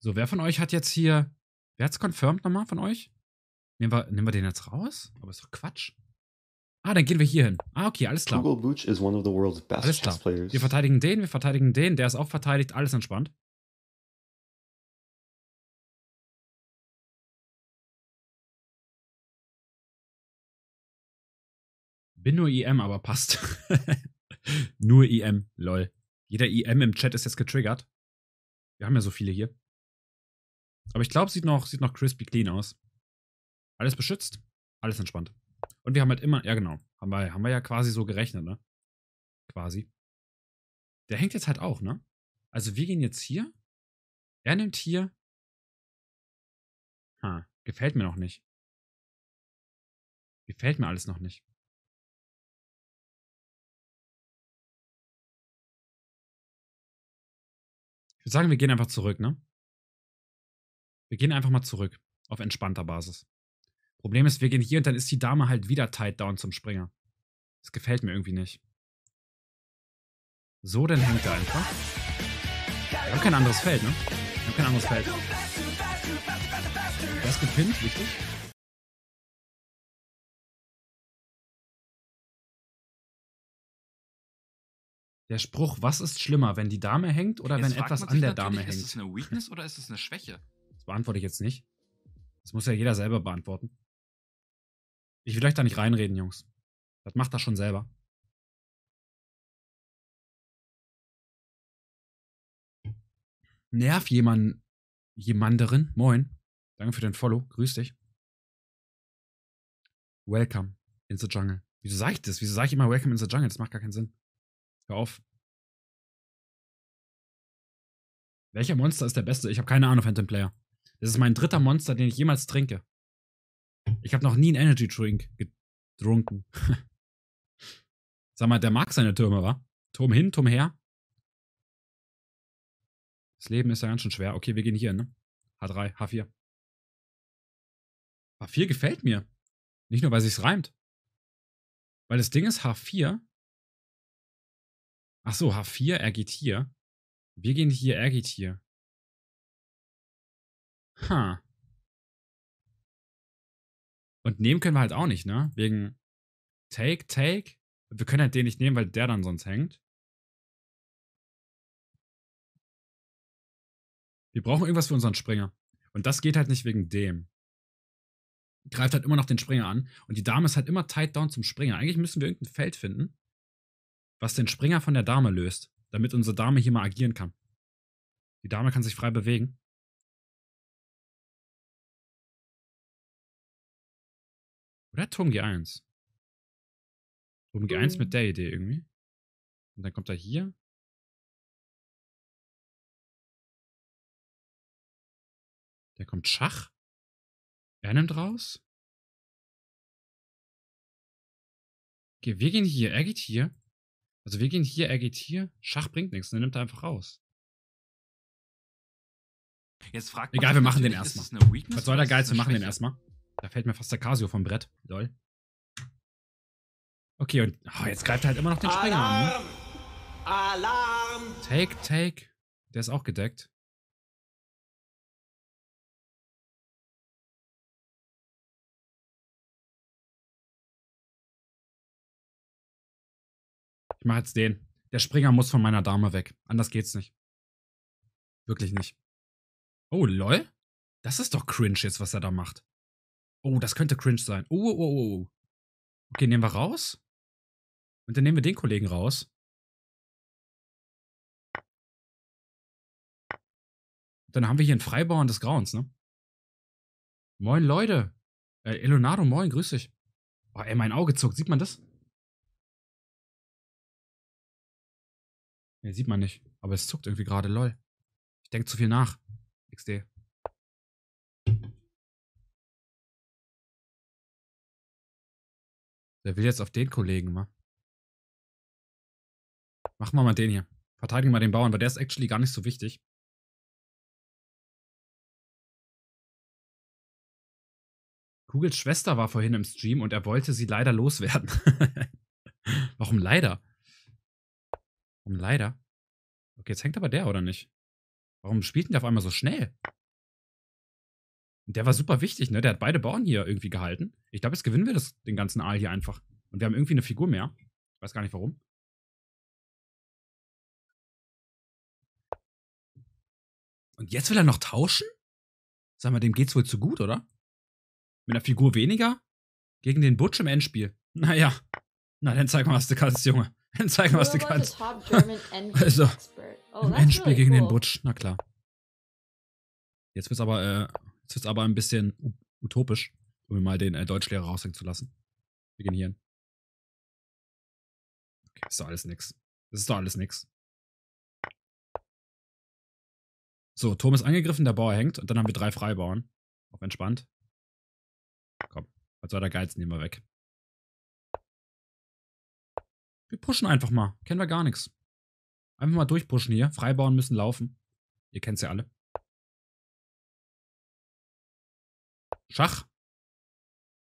Speaker 2: So, wer von euch hat jetzt hier. Wer hat's confirmed nochmal von euch? Nehmen wir, nehmen
Speaker 1: wir den jetzt raus? Aber ist doch Quatsch. Ah, dann gehen wir hier hin. Ah, okay, alles klar. alles
Speaker 2: klar. Wir verteidigen den, wir verteidigen den, der ist auch verteidigt, alles entspannt. Bin nur IM, aber passt.
Speaker 1: nur IM, lol. Jeder IM im Chat ist jetzt getriggert. Wir haben ja so viele hier. Aber ich glaube, sieht noch, sieht noch crispy clean aus. Alles beschützt, alles entspannt. Und wir haben halt immer, ja genau, haben wir, haben wir ja quasi so gerechnet, ne?
Speaker 2: Quasi. Der hängt jetzt halt auch, ne? Also wir gehen jetzt hier. Er nimmt hier. Ha, gefällt mir noch nicht. Gefällt mir alles noch nicht. Ich würde sagen, wir gehen einfach zurück, ne? Wir gehen einfach mal zurück. Auf entspannter Basis. Problem
Speaker 1: ist, wir gehen hier und dann ist die Dame halt wieder tight down zum Springer. Das gefällt mir irgendwie nicht. So, dann hängt er einfach. Wir haben kein anderes Feld, ne? Wir
Speaker 2: haben kein anderes Feld. Das gepinnt, wichtig. Der Spruch, was ist schlimmer, wenn die Dame hängt oder jetzt wenn etwas an der Dame hängt? Ist es eine
Speaker 1: Weakness oder ist es eine Schwäche? Das beantworte ich jetzt nicht. Das muss ja jeder selber beantworten.
Speaker 2: Ich will euch da nicht reinreden, Jungs. Das macht das schon selber. Nerv jemanden, jemanderen. Moin. Danke für den Follow. Grüß dich. Welcome in the Jungle. Wieso sage ich das? Wieso sage ich immer Welcome in the Jungle? Das macht gar keinen Sinn. Hör auf. Welcher Monster ist der beste? Ich habe keine Ahnung, Phantom Player. Das ist mein dritter Monster, den ich jemals trinke. Ich habe
Speaker 1: noch nie einen Energy Drink getrunken. Sag mal, der mag seine Türme,
Speaker 2: wa? Turm hin, Turm her. Das Leben ist ja ganz schön schwer. Okay, wir gehen hier, ne? H3, H4. H4 gefällt mir. Nicht nur, weil sich's reimt. Weil das Ding ist, H4. Ach so, H4, er geht hier. Wir gehen hier, er geht hier. Ha. Und nehmen können wir halt auch nicht, ne? Wegen Take, Take. Wir können halt den nicht nehmen, weil der dann sonst hängt. Wir brauchen irgendwas für unseren Springer. Und das geht halt nicht wegen dem. Greift halt immer noch
Speaker 1: den Springer an. Und die Dame ist halt immer tight down zum Springer. Eigentlich müssen wir irgendein Feld finden, was
Speaker 2: den Springer von der Dame löst, damit unsere Dame hier mal agieren kann. Die Dame kann sich frei bewegen. Oder Turm G1? Turm G1 mit hm. der Idee irgendwie. Und dann kommt er hier. Der kommt Schach. Er nimmt raus. Okay, wir gehen hier, er geht hier. Also wir gehen hier, er geht hier. Schach bringt nichts, dann nimmt er einfach raus.
Speaker 1: Jetzt fragt Egal, wir machen den erstmal. Was soll der Geiz, wir machen den erstmal. Da fällt mir fast der Casio vom Brett. Lol. Okay, und oh, jetzt greift er halt immer noch den Springer Alarm!
Speaker 3: an. Ne? Alarm! Take,
Speaker 2: take. Der ist auch gedeckt. Ich mach jetzt den. Der Springer muss von meiner Dame weg. Anders geht's nicht. Wirklich nicht.
Speaker 1: Oh, lol. Das ist doch cringe jetzt, was er da macht. Oh, das könnte cringe sein.
Speaker 2: Oh, oh, oh, oh. Okay, nehmen wir raus. Und dann nehmen wir den Kollegen raus. Dann haben wir hier einen Freibauern des Grauens, ne? Moin, Leute. Äh, Elonado, moin, grüß dich. Oh, ey, mein Auge zuckt. Sieht man das? Ne, sieht man nicht. Aber es zuckt irgendwie gerade, lol. Ich denke zu viel nach. XD. Der will jetzt auf den Kollegen mal. Machen wir mal den hier. Verteidigen wir den Bauern, weil der ist actually gar nicht so wichtig. Kugels Schwester war vorhin im Stream und er wollte sie leider loswerden. Warum leider?
Speaker 1: Warum leider? Okay, jetzt hängt aber der, oder nicht? Warum spielt denn der auf einmal so schnell? der war super wichtig, ne? Der hat beide Bauern hier irgendwie gehalten.
Speaker 2: Ich glaube, jetzt gewinnen wir das, den ganzen Aal hier einfach. Und wir haben irgendwie eine Figur mehr. Ich weiß gar nicht warum. Und jetzt will er noch tauschen? Sag mal, dem geht's wohl zu gut, oder? Mit einer Figur weniger?
Speaker 1: Gegen den Butch im Endspiel. Naja. Na, dann zeig mal, was du kannst, Junge. Dann zeig mal, was du kannst. also, oh, im Endspiel gegen den Butch. Na klar. Jetzt wird's aber, äh, ist jetzt aber ein bisschen utopisch, um mal den äh, Deutschlehrer
Speaker 2: raushängen zu lassen. Wir gehen hier. Okay, ist doch alles nix. Das ist doch alles nix. So, Turm ist angegriffen, der Bauer hängt und dann haben wir drei Freibauern. Auf entspannt. Komm, als war der Geiz, nehmen wir weg. Wir pushen einfach mal. Kennen wir gar nichts. Einfach mal durchpushen hier. Freibauern müssen laufen. Ihr kennt's ja alle. Schach.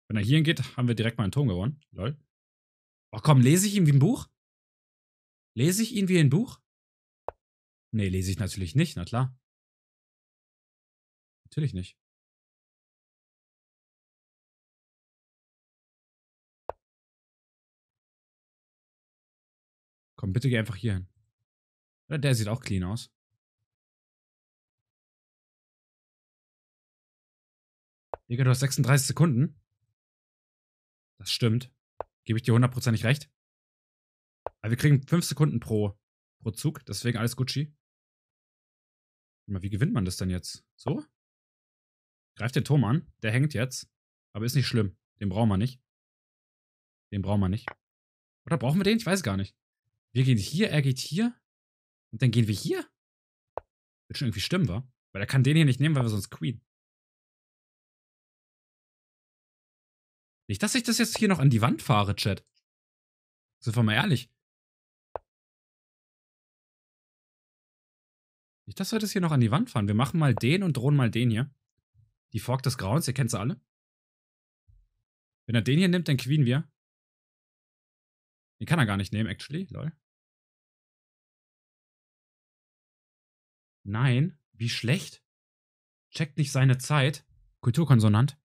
Speaker 2: Wenn er hierhin geht, haben wir direkt mal einen Turm gewonnen. Lol. Oh komm, lese ich ihn wie ein Buch? Lese ich ihn wie ein Buch? Nee, lese ich natürlich nicht, na klar. Natürlich nicht. Komm, bitte geh einfach hier hin. Der sieht auch clean aus. Digga, du hast 36 Sekunden. Das stimmt. Gebe ich dir hundertprozentig recht. Aber wir kriegen 5 Sekunden pro, pro Zug, deswegen alles Gucci. Mal, wie gewinnt man das denn
Speaker 1: jetzt? So? Greift den Turm an, der hängt jetzt. Aber ist nicht schlimm. Den brauchen wir nicht. Den brauchen wir nicht. Oder brauchen wir den? Ich weiß gar nicht. Wir gehen
Speaker 2: hier, er geht hier. Und dann gehen wir hier? Wird schon irgendwie stimmen, wa? Weil er kann den hier nicht nehmen, weil wir sonst Queen. Nicht, dass ich das jetzt hier noch an die Wand fahre, Chat. Sind wir mal ehrlich. Nicht, dass wir das hier noch an die Wand fahren. Wir machen mal den und drohen mal den hier. Die Fork des Grauens, ihr kennt sie alle. Wenn er den hier nimmt, dann queen wir. Den kann er gar nicht nehmen, actually. Lol. Nein, wie schlecht. Checkt nicht seine Zeit. Kulturkonsonant.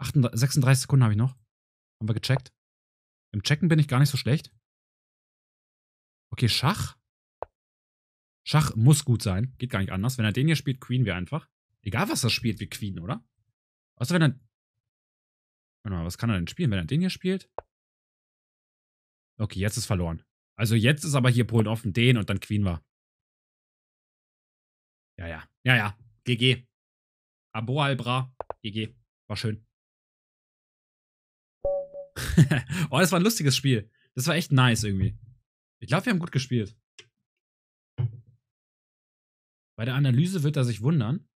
Speaker 2: 38, 36 Sekunden habe ich noch. Haben wir gecheckt. Im Checken bin ich gar nicht so schlecht. Okay, Schach. Schach muss gut sein. Geht gar nicht anders. Wenn er den hier spielt, queen
Speaker 1: wir einfach. Egal, was er spielt, wir queen, oder? Außer also wenn er... Warte mal, was kann er denn spielen, wenn er den hier spielt? Okay, jetzt ist verloren. Also jetzt ist
Speaker 2: aber hier Polen offen. Den und dann queen war. Ja, ja. Ja, ja. GG. Abo Albra. GG. War schön.
Speaker 1: oh, das war ein lustiges Spiel. Das war echt nice irgendwie. Ich glaube, wir
Speaker 2: haben gut gespielt. Bei der Analyse wird er sich wundern.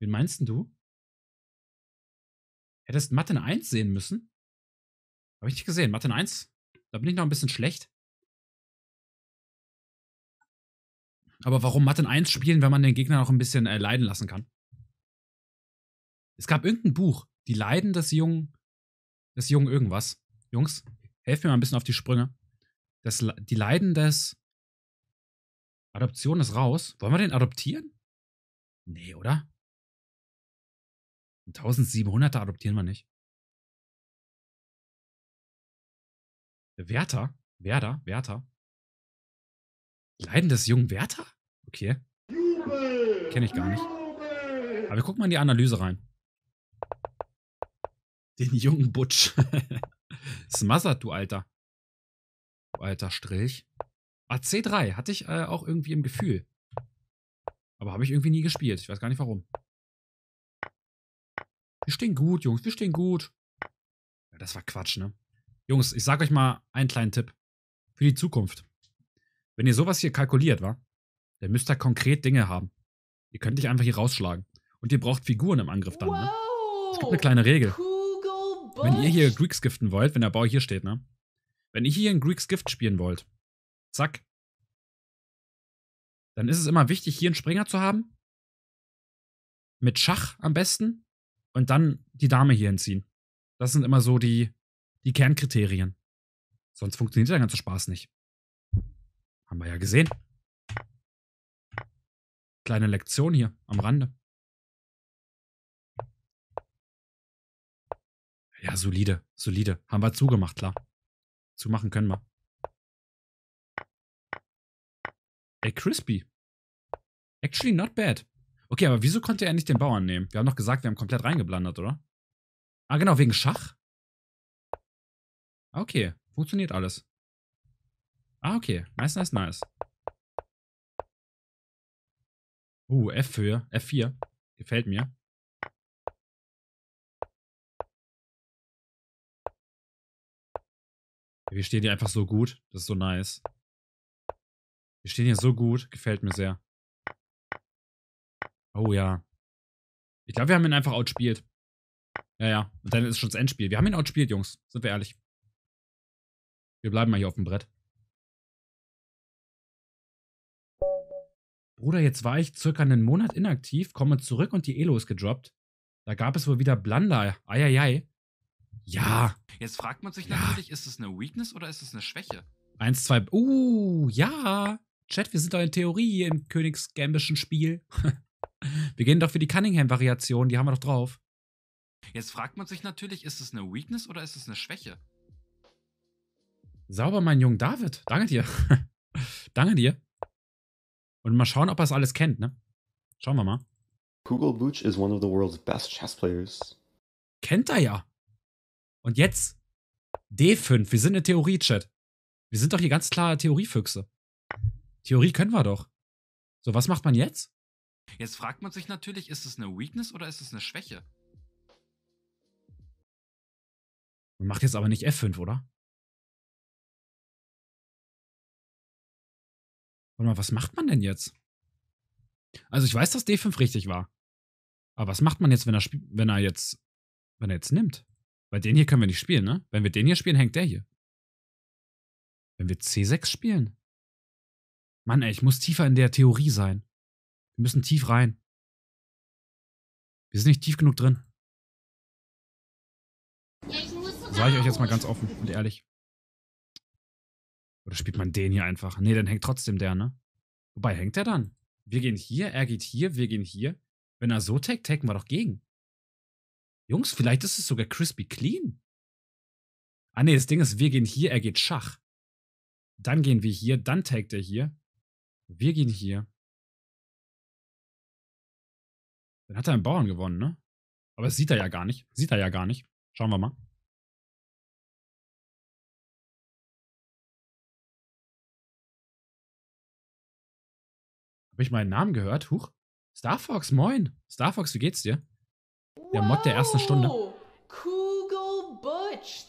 Speaker 2: Wen meinst du? Hättest Mathe in 1 sehen müssen? Habe ich nicht gesehen. Mathe in 1? Da bin ich noch ein bisschen schlecht. Aber warum Mathe in 1 spielen, wenn man den Gegner noch ein bisschen äh,
Speaker 1: leiden lassen kann? Es gab irgendein Buch, Die Leiden des jungen des jungen Irgendwas. Jungs, helft mir mal ein bisschen auf die Sprünge. Das, die Leiden
Speaker 2: des Adoption ist raus. Wollen wir den adoptieren? Nee, oder? 1700er adoptieren wir nicht. Werther? Werder? Werther? Leiden des jungen Werther? Okay. Kenne ich gar
Speaker 4: nicht.
Speaker 1: Aber wir gucken mal in die Analyse rein. Den jungen Butch. Smassert, du Alter. Du alter Strich. Ah, C3 hatte ich äh, auch irgendwie im Gefühl. Aber habe ich irgendwie nie gespielt. Ich weiß gar nicht warum. Wir stehen gut, Jungs. Wir stehen gut. Ja, das war Quatsch, ne? Jungs, ich sag euch mal einen kleinen Tipp. Für die Zukunft. Wenn ihr sowas hier kalkuliert, wa? Dann müsst ihr konkret Dinge haben. Ihr könnt dich einfach hier rausschlagen. Und ihr braucht Figuren im Angriff dann, wow. ne? Es gibt eine kleine Regel. Cool. Wenn ihr hier Greeks giften wollt, wenn der Bau hier steht, ne? Wenn ihr hier ein Greeks Gift spielen wollt,
Speaker 2: zack, dann ist es immer wichtig, hier einen Springer zu haben. Mit Schach am besten. Und dann die Dame hier hinziehen. Das
Speaker 1: sind immer so die, die Kernkriterien. Sonst funktioniert der ganze Spaß nicht.
Speaker 2: Haben wir ja gesehen. Kleine Lektion hier am Rande. Ja, solide, solide. Haben wir zugemacht, klar. Zumachen können wir. Ey, crispy. Actually not bad.
Speaker 1: Okay, aber wieso konnte er nicht den Bauern nehmen? Wir haben doch gesagt, wir haben komplett reingeblandert, oder? Ah, genau, wegen Schach?
Speaker 2: Ah, okay, funktioniert alles. Ah, okay. Nice, nice, nice. Uh, F4. höhe f Gefällt mir. Wir stehen hier einfach so gut. Das ist so nice. Wir stehen hier so gut. Gefällt mir sehr. Oh ja. Ich glaube, wir haben ihn einfach outspielt. Ja, ja. Und dann ist schon das Endspiel. Wir haben ihn outspielt, Jungs. Sind wir ehrlich. Wir bleiben mal hier auf dem Brett. Bruder, jetzt war ich circa einen Monat inaktiv,
Speaker 1: komme zurück und die Elo ist gedroppt. Da gab es wohl wieder Blunder. Eieiei. Ja. Jetzt fragt man sich ja. natürlich, ist es eine Weakness oder ist es eine Schwäche? Eins, zwei. Uh, ja. Chat, wir sind doch in Theorie im Königsgambischen Spiel. wir gehen doch für die Cunningham-Variation, die haben wir doch drauf. Jetzt fragt man sich natürlich, ist es eine Weakness oder ist es eine Schwäche? Sauber, mein Junge David. Danke dir. Danke dir. Und mal schauen, ob er es alles kennt, ne? Schauen wir mal.
Speaker 3: Google Booch is one of the world's best chess players.
Speaker 1: Kennt er ja. Und jetzt D5. Wir sind eine Theorie-Chat. Wir sind doch hier ganz klar Theoriefüchse. Theorie können wir doch. So, was macht man jetzt? Jetzt fragt man sich
Speaker 2: natürlich, ist es eine Weakness oder ist es eine Schwäche? Man macht jetzt aber nicht F5, oder? Warte mal, was macht man denn jetzt? Also ich weiß, dass D5 richtig
Speaker 1: war. Aber was macht man jetzt, wenn er, wenn er jetzt, wenn er jetzt nimmt? Weil den hier können wir nicht spielen, ne? Wenn wir den hier spielen, hängt der hier. Wenn wir C6 spielen.
Speaker 2: Mann, ey, ich muss tiefer in der Theorie sein. Wir müssen tief rein. Wir sind nicht tief genug drin. Sag ich euch jetzt mal ganz offen und ehrlich. Oder spielt man den hier
Speaker 1: einfach? Nee, dann hängt trotzdem der, ne? Wobei hängt der dann? Wir gehen hier, er geht hier, wir gehen hier. Wenn er so taggt, taggen wir doch gegen. Jungs, vielleicht ist es sogar Crispy Clean.
Speaker 2: Ah ne, das Ding ist, wir gehen hier, er geht Schach. Dann gehen wir hier, dann tagt er hier. Wir gehen hier. Dann hat er einen Bauern gewonnen, ne? Aber das sieht er ja gar nicht. Sieht er ja gar nicht. Schauen wir mal. Habe ich meinen Namen gehört? Huch. Star Fox, moin. Star Fox, wie geht's dir?
Speaker 3: Der Mod der ersten Stunde. Kugel Butch.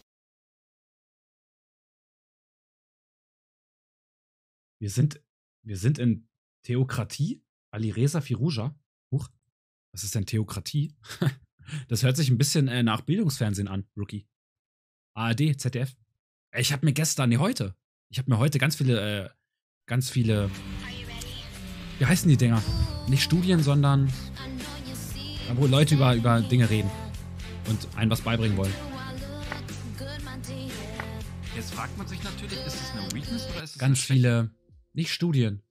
Speaker 2: Wir sind, wir sind in Theokratie. Alireza Firuja. Huch.
Speaker 1: Was ist denn Theokratie? das hört sich ein bisschen äh, nach Bildungsfernsehen an, Rookie. ARD, ZDF. Ich habe mir gestern, nee, heute. Ich habe mir heute ganz viele, äh, ganz viele. Wie heißen die Dinger? Nicht Studien, sondern wo Leute über, über Dinge reden und einem was beibringen wollen. Jetzt fragt man sich natürlich, ist es eine Weakness oder ist es Ganz viele,
Speaker 2: nicht Studien.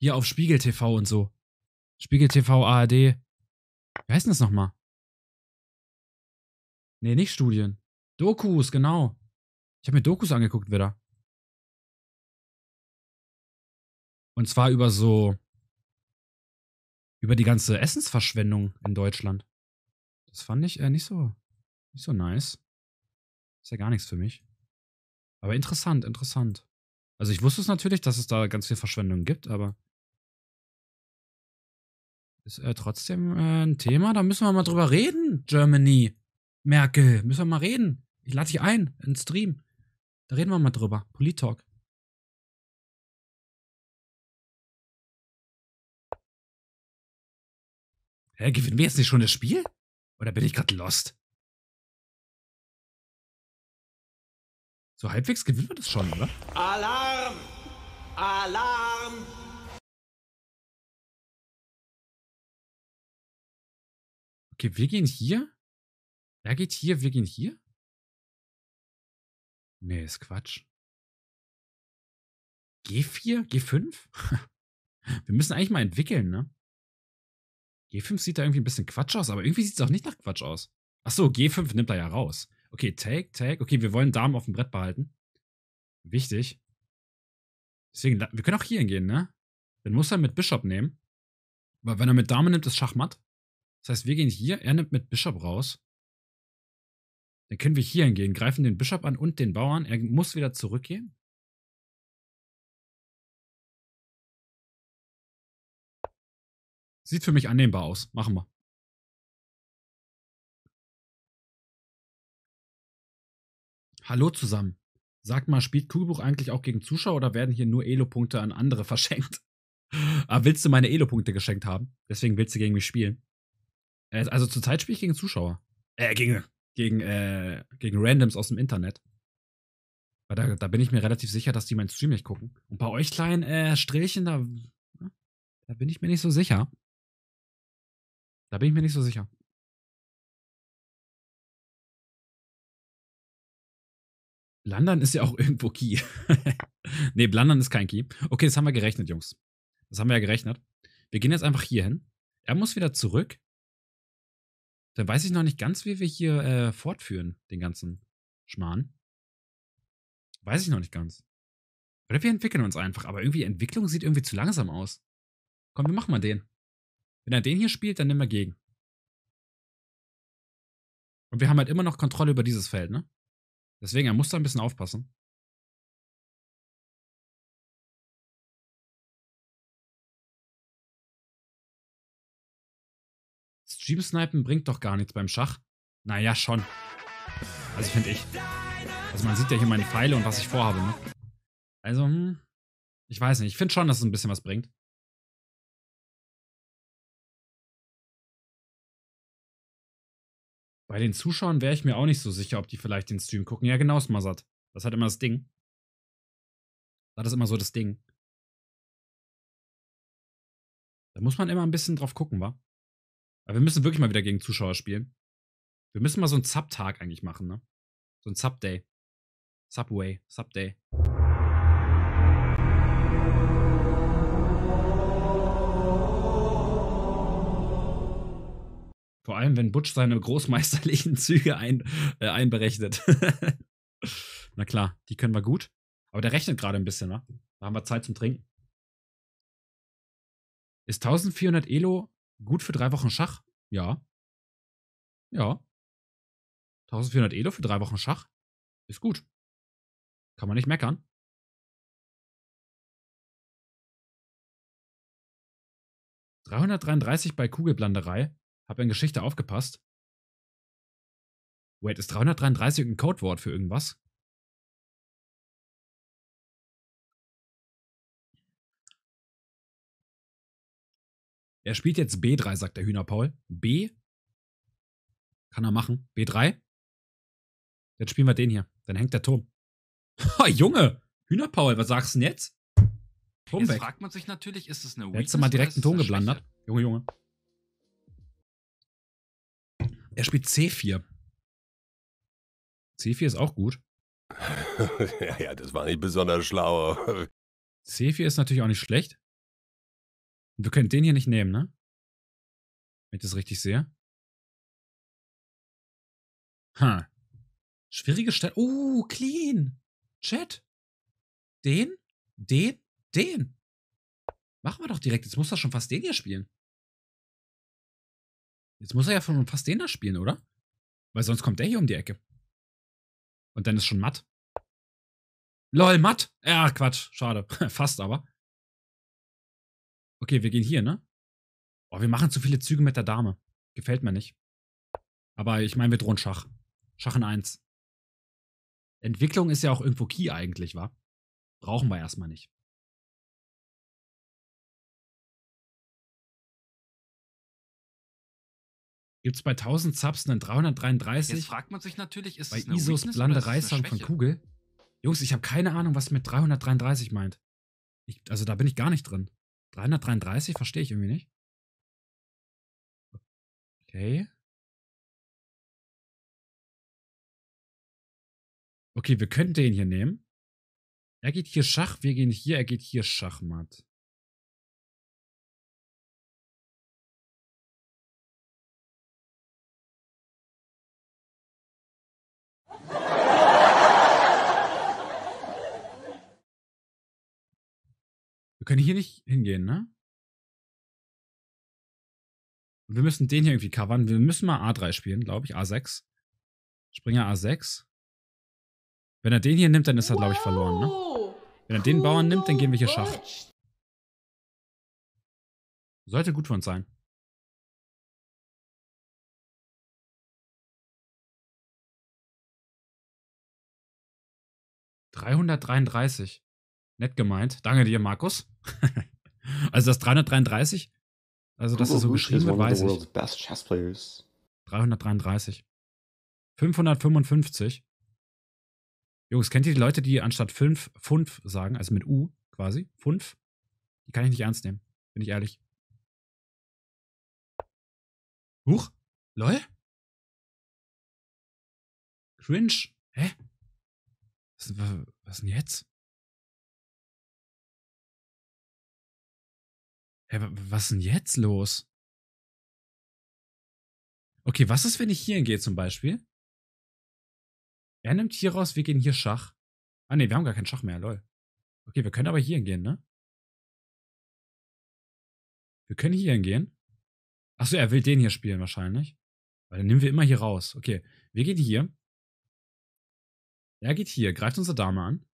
Speaker 2: Hier auf Spiegel TV und so. Spiegel TV, ARD. Wie heißt denn das nochmal? Nee, nicht Studien. Dokus, genau. Ich habe mir Dokus angeguckt wieder. Und zwar über so, über die ganze Essensverschwendung in
Speaker 1: Deutschland. Das fand ich äh, nicht so, nicht so nice. Ist ja gar nichts für mich. Aber interessant, interessant. Also ich wusste es natürlich, dass es da ganz viel Verschwendung gibt, aber ist äh, trotzdem äh, ein Thema. Da müssen wir mal drüber reden, Germany. Merkel, müssen wir mal reden. Ich lade dich ein, in
Speaker 2: Stream. Da reden wir mal drüber. Politalk. Hä, gewinnen wir jetzt nicht schon das Spiel? Oder bin ich gerade lost? So halbwegs gewinnen wir das schon, oder? Alarm! Alarm! Okay, wir gehen hier. Er geht hier, wir gehen hier? Nee, ist Quatsch. G4? G5? wir müssen eigentlich mal entwickeln, ne? G5 sieht da irgendwie ein bisschen Quatsch
Speaker 1: aus, aber irgendwie sieht es auch nicht nach Quatsch aus. Ach so, G5 nimmt er ja raus. Okay, Take, Take. Okay, wir wollen Damen auf dem Brett behalten. Wichtig. Deswegen, wir können auch hier hingehen, ne? Dann muss er mit Bishop nehmen. Weil wenn er mit Dame nimmt, ist Schachmatt. Das heißt,
Speaker 2: wir gehen hier, er nimmt mit Bishop raus. Dann können wir hier hingehen, greifen den Bishop an und den Bauern. Er muss wieder zurückgehen. Sieht für mich annehmbar aus. Machen wir. Hallo zusammen. Sag mal, spielt Kugelbuch eigentlich auch gegen Zuschauer oder werden hier nur Elo-Punkte an andere
Speaker 1: verschenkt? Aber ah, willst du meine Elo-Punkte geschenkt haben? Deswegen willst du gegen mich spielen. Äh, also zurzeit spiele ich gegen Zuschauer. Äh, gegen, gegen, äh, gegen Randoms aus dem Internet. Weil da, da bin ich mir relativ sicher, dass die meinen Stream nicht gucken. Und bei euch kleinen äh, Strelchen,
Speaker 2: da, ne, da bin ich mir nicht so sicher. Da bin ich mir nicht so sicher. Blandern ist ja auch irgendwo Key. ne, Blandern ist kein Key. Okay, das haben wir gerechnet,
Speaker 1: Jungs. Das haben wir ja gerechnet. Wir gehen jetzt einfach hier hin. Er muss wieder zurück. Dann weiß ich noch nicht ganz, wie wir hier äh, fortführen, den ganzen Schmarrn. Weiß ich noch nicht ganz. Oder wir entwickeln uns einfach. Aber irgendwie Entwicklung sieht
Speaker 2: irgendwie zu langsam aus. Komm, wir machen mal den. Wenn er den hier spielt, dann nehmen er gegen. Und wir haben halt immer noch Kontrolle über dieses Feld, ne? Deswegen, er muss da ein bisschen aufpassen. Stream-Snipen bringt doch gar nichts beim Schach. Naja, schon. Also finde ich. Also man sieht ja hier meine Pfeile und was ich vorhabe, ne? Also, hm, ich weiß nicht. Ich finde schon, dass es ein bisschen was bringt. Bei den Zuschauern wäre ich mir auch nicht so sicher, ob die vielleicht den Stream gucken. Ja, genau, Smazat. Das hat immer das Ding. Das ist immer so das Ding. Da muss man immer ein bisschen drauf gucken, wa? Aber wir müssen wirklich mal wieder gegen Zuschauer spielen. Wir müssen mal so einen Sub-Tag eigentlich machen, ne? So ein Sub-Day.
Speaker 1: Subway, Subday. Vor allem, wenn Butch seine großmeisterlichen Züge ein, äh, einberechnet. Na klar, die können wir gut. Aber der rechnet gerade ein bisschen, ne? Da haben wir Zeit zum Trinken.
Speaker 2: Ist 1400 Elo gut für drei Wochen Schach? Ja. Ja. 1400 Elo für drei Wochen Schach? Ist gut. Kann man nicht meckern. ...333 bei Kugelblanderei. Hab in Geschichte aufgepasst. Wait, ist 333 ein Codewort für irgendwas? Er spielt jetzt B3, sagt der Hühnerpaul. B? Kann er machen. B3? Jetzt spielen wir den hier. Dann hängt
Speaker 1: der Turm. Ha, Junge! Hühnerpaul, was sagst du denn jetzt? Turm jetzt weg. fragt man sich natürlich, ist es eine Weakness Hättest mal direkt einen Turm geblandert? Junge, Junge. Er spielt C4. C4 ist auch gut.
Speaker 2: ja, ja, das war nicht besonders schlau.
Speaker 1: C4 ist natürlich auch nicht schlecht.
Speaker 2: Wir können den hier nicht nehmen, ne? Wenn ich das richtig sehe. Ha. Schwierige Stadt. Oh, uh, clean. Chat. Den, den, den. Machen wir doch direkt. Jetzt muss er schon fast den hier spielen. Jetzt muss er ja von fast den da spielen, oder? Weil sonst kommt der hier um die Ecke. Und dann ist schon
Speaker 1: matt. Lol, matt. Ja, Quatsch. Schade. fast aber.
Speaker 2: Okay, wir gehen hier, ne? Oh, wir machen zu viele Züge mit der Dame. Gefällt mir nicht. Aber ich meine, wir drohen Schach. Schach in 1. Entwicklung ist ja auch irgendwo Key eigentlich, wa? Brauchen wir erstmal nicht. Gibt es bei 1000 Subs einen 333? Jetzt fragt man sich natürlich, ist bei es ISOs blande Reißhorn von
Speaker 1: Kugel? Jungs, ich habe keine Ahnung, was mit 333 meint. Ich, also da bin ich gar nicht
Speaker 2: drin. 333 verstehe ich irgendwie nicht. Okay. Okay, wir können den hier nehmen. Er geht hier Schach, wir gehen hier, er geht hier Schachmatt. können hier nicht hingehen, ne? Wir müssen den hier irgendwie covern. Wir müssen mal A3 spielen, glaube ich. A6. Springer A6. Wenn er den hier nimmt, dann ist er, glaube ich, verloren, ne? Wenn er cool. den Bauern nimmt, dann gehen wir hier Schach. Sollte gut für uns sein. Dreihundertdreiunddreißig. Nett gemeint. Danke dir, Markus.
Speaker 1: also das 333. Also, das ist so geschrieben wird, weiß ich. 333. 555. Jungs, kennt ihr die Leute, die anstatt 5 Funf sagen, also mit U quasi, Funf? Die
Speaker 2: kann ich nicht ernst nehmen, bin ich ehrlich. Huch, lol? Cringe? Hä? Was, was, was denn jetzt? Hä, hey, was ist denn jetzt los? Okay, was ist, wenn ich hier hingehe zum Beispiel? Er nimmt hier raus, wir gehen hier Schach. Ah ne, wir haben gar keinen Schach mehr, lol. Okay, wir können aber hier hingehen, ne? Wir können hier hingehen. Achso, er will den hier spielen wahrscheinlich. Weil dann nehmen wir immer hier raus. Okay, wir gehen hier. Er geht hier, greift unsere Dame an.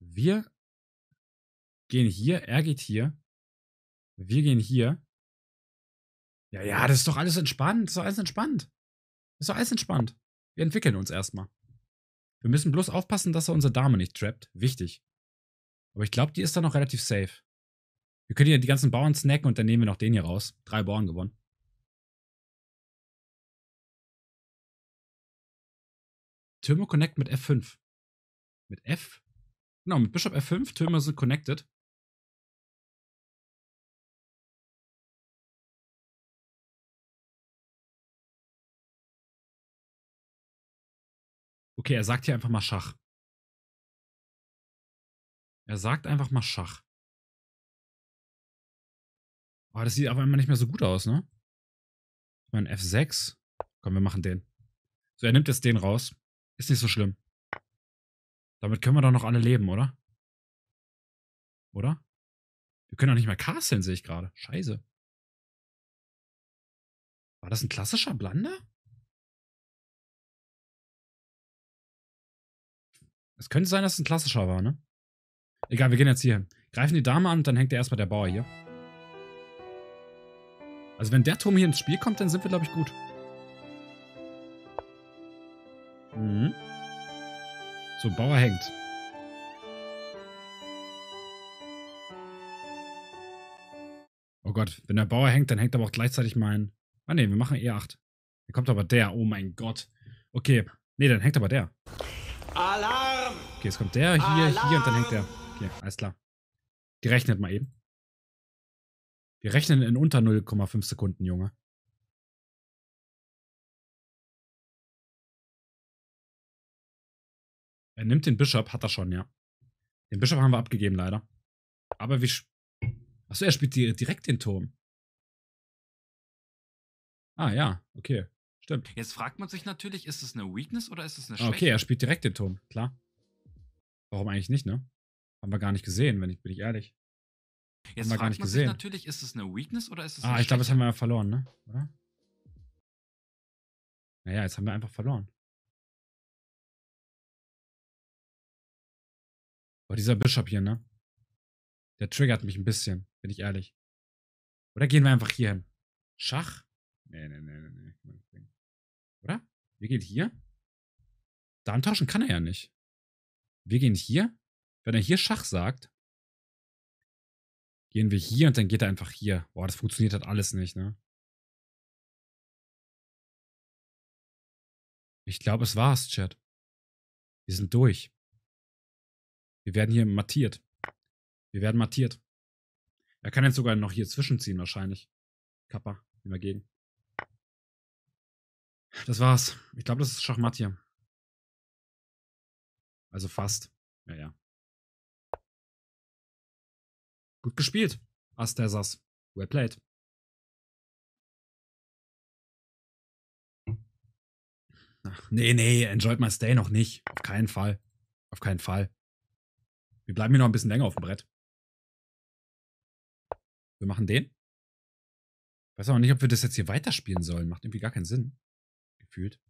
Speaker 2: Wir gehen hier, er geht hier. Wir gehen hier. Ja, ja, das ist doch alles entspannt. Das ist doch alles entspannt. Das ist doch alles entspannt.
Speaker 1: Wir entwickeln uns erstmal. Wir müssen bloß aufpassen, dass er unsere Dame nicht trappt. Wichtig.
Speaker 2: Aber ich glaube, die ist dann noch relativ safe. Wir können hier die ganzen Bauern snacken und dann nehmen wir noch den hier raus. Drei Bauern gewonnen. Türme connect mit F5. Mit F? Genau, mit Bishop F5. Türme sind connected. Okay, er sagt hier einfach mal Schach. Er sagt einfach mal Schach. Oh, das sieht auf einmal nicht mehr so gut aus, ne? Ich meine, F6. Komm, wir machen den. So, er nimmt jetzt den raus. Ist nicht so schlimm. Damit können wir doch noch alle leben, oder? Oder? Wir können doch nicht mehr casteln, sehe ich gerade. Scheiße. War das ein klassischer Blunder? Es könnte sein, dass es ein klassischer war, ne?
Speaker 1: Egal, wir gehen jetzt hier hin. Greifen die Dame an und dann hängt der erstmal der Bauer hier. Also wenn der Turm hier ins Spiel kommt, dann sind wir, glaube ich, gut. Mhm. So, Bauer hängt. Oh Gott, wenn der Bauer hängt, dann hängt aber auch gleichzeitig mein... Ah ne, wir machen E8. Hier kommt aber der. Oh mein Gott. Okay. Ne, dann hängt aber der. Alarm! Okay, jetzt kommt der, hier, Alarm. hier und dann hängt der.
Speaker 2: Okay, alles klar. Gerechnet mal eben. Wir rechnen in unter 0,5 Sekunden, Junge. Er nimmt den Bishop, hat er schon, ja. Den Bishop haben wir abgegeben, leider. Aber wie. Achso, er spielt direkt den Turm. Ah, ja, okay.
Speaker 1: Stimmt. Jetzt fragt man sich natürlich, ist es eine Weakness oder ist es eine Schwäche? Ah, okay, er spielt direkt den Turm, klar. Warum eigentlich nicht, ne? Haben wir gar nicht gesehen, wenn ich, bin ich ehrlich. Jetzt haben wir gar nicht gesehen. natürlich, ist es eine Weakness oder ist es Ah, ich glaube, das haben wir ja
Speaker 2: verloren, ne? Oder? Naja, jetzt haben wir einfach verloren. Aber dieser Bishop hier, ne? Der triggert mich ein bisschen, bin ich ehrlich. Oder gehen wir einfach hier hin? Schach? Nee, nee, nee, nee, nee. Oder? Wir gehen hier?
Speaker 1: Da tauschen kann er ja nicht wir gehen hier. Wenn er hier Schach
Speaker 2: sagt, gehen wir hier und dann geht er einfach hier. Boah, das funktioniert halt alles nicht, ne? Ich glaube, es war's, Chat. Wir sind durch. Wir werden hier mattiert.
Speaker 1: Wir werden mattiert. Er kann jetzt sogar noch hier zwischenziehen, wahrscheinlich.
Speaker 2: Kappa, immer gegen. Das war's. Ich glaube, das ist Schachmatt hier. Also fast. Ja, ja. Gut gespielt, Astesas. Well played. Ach, nee, nee, enjoyed my stay noch nicht. Auf keinen Fall. Auf keinen Fall. Wir bleiben hier noch ein bisschen länger auf dem Brett. Wir machen den. Ich weiß aber nicht, ob wir das jetzt hier weiterspielen sollen. Macht irgendwie gar keinen Sinn. Gefühlt.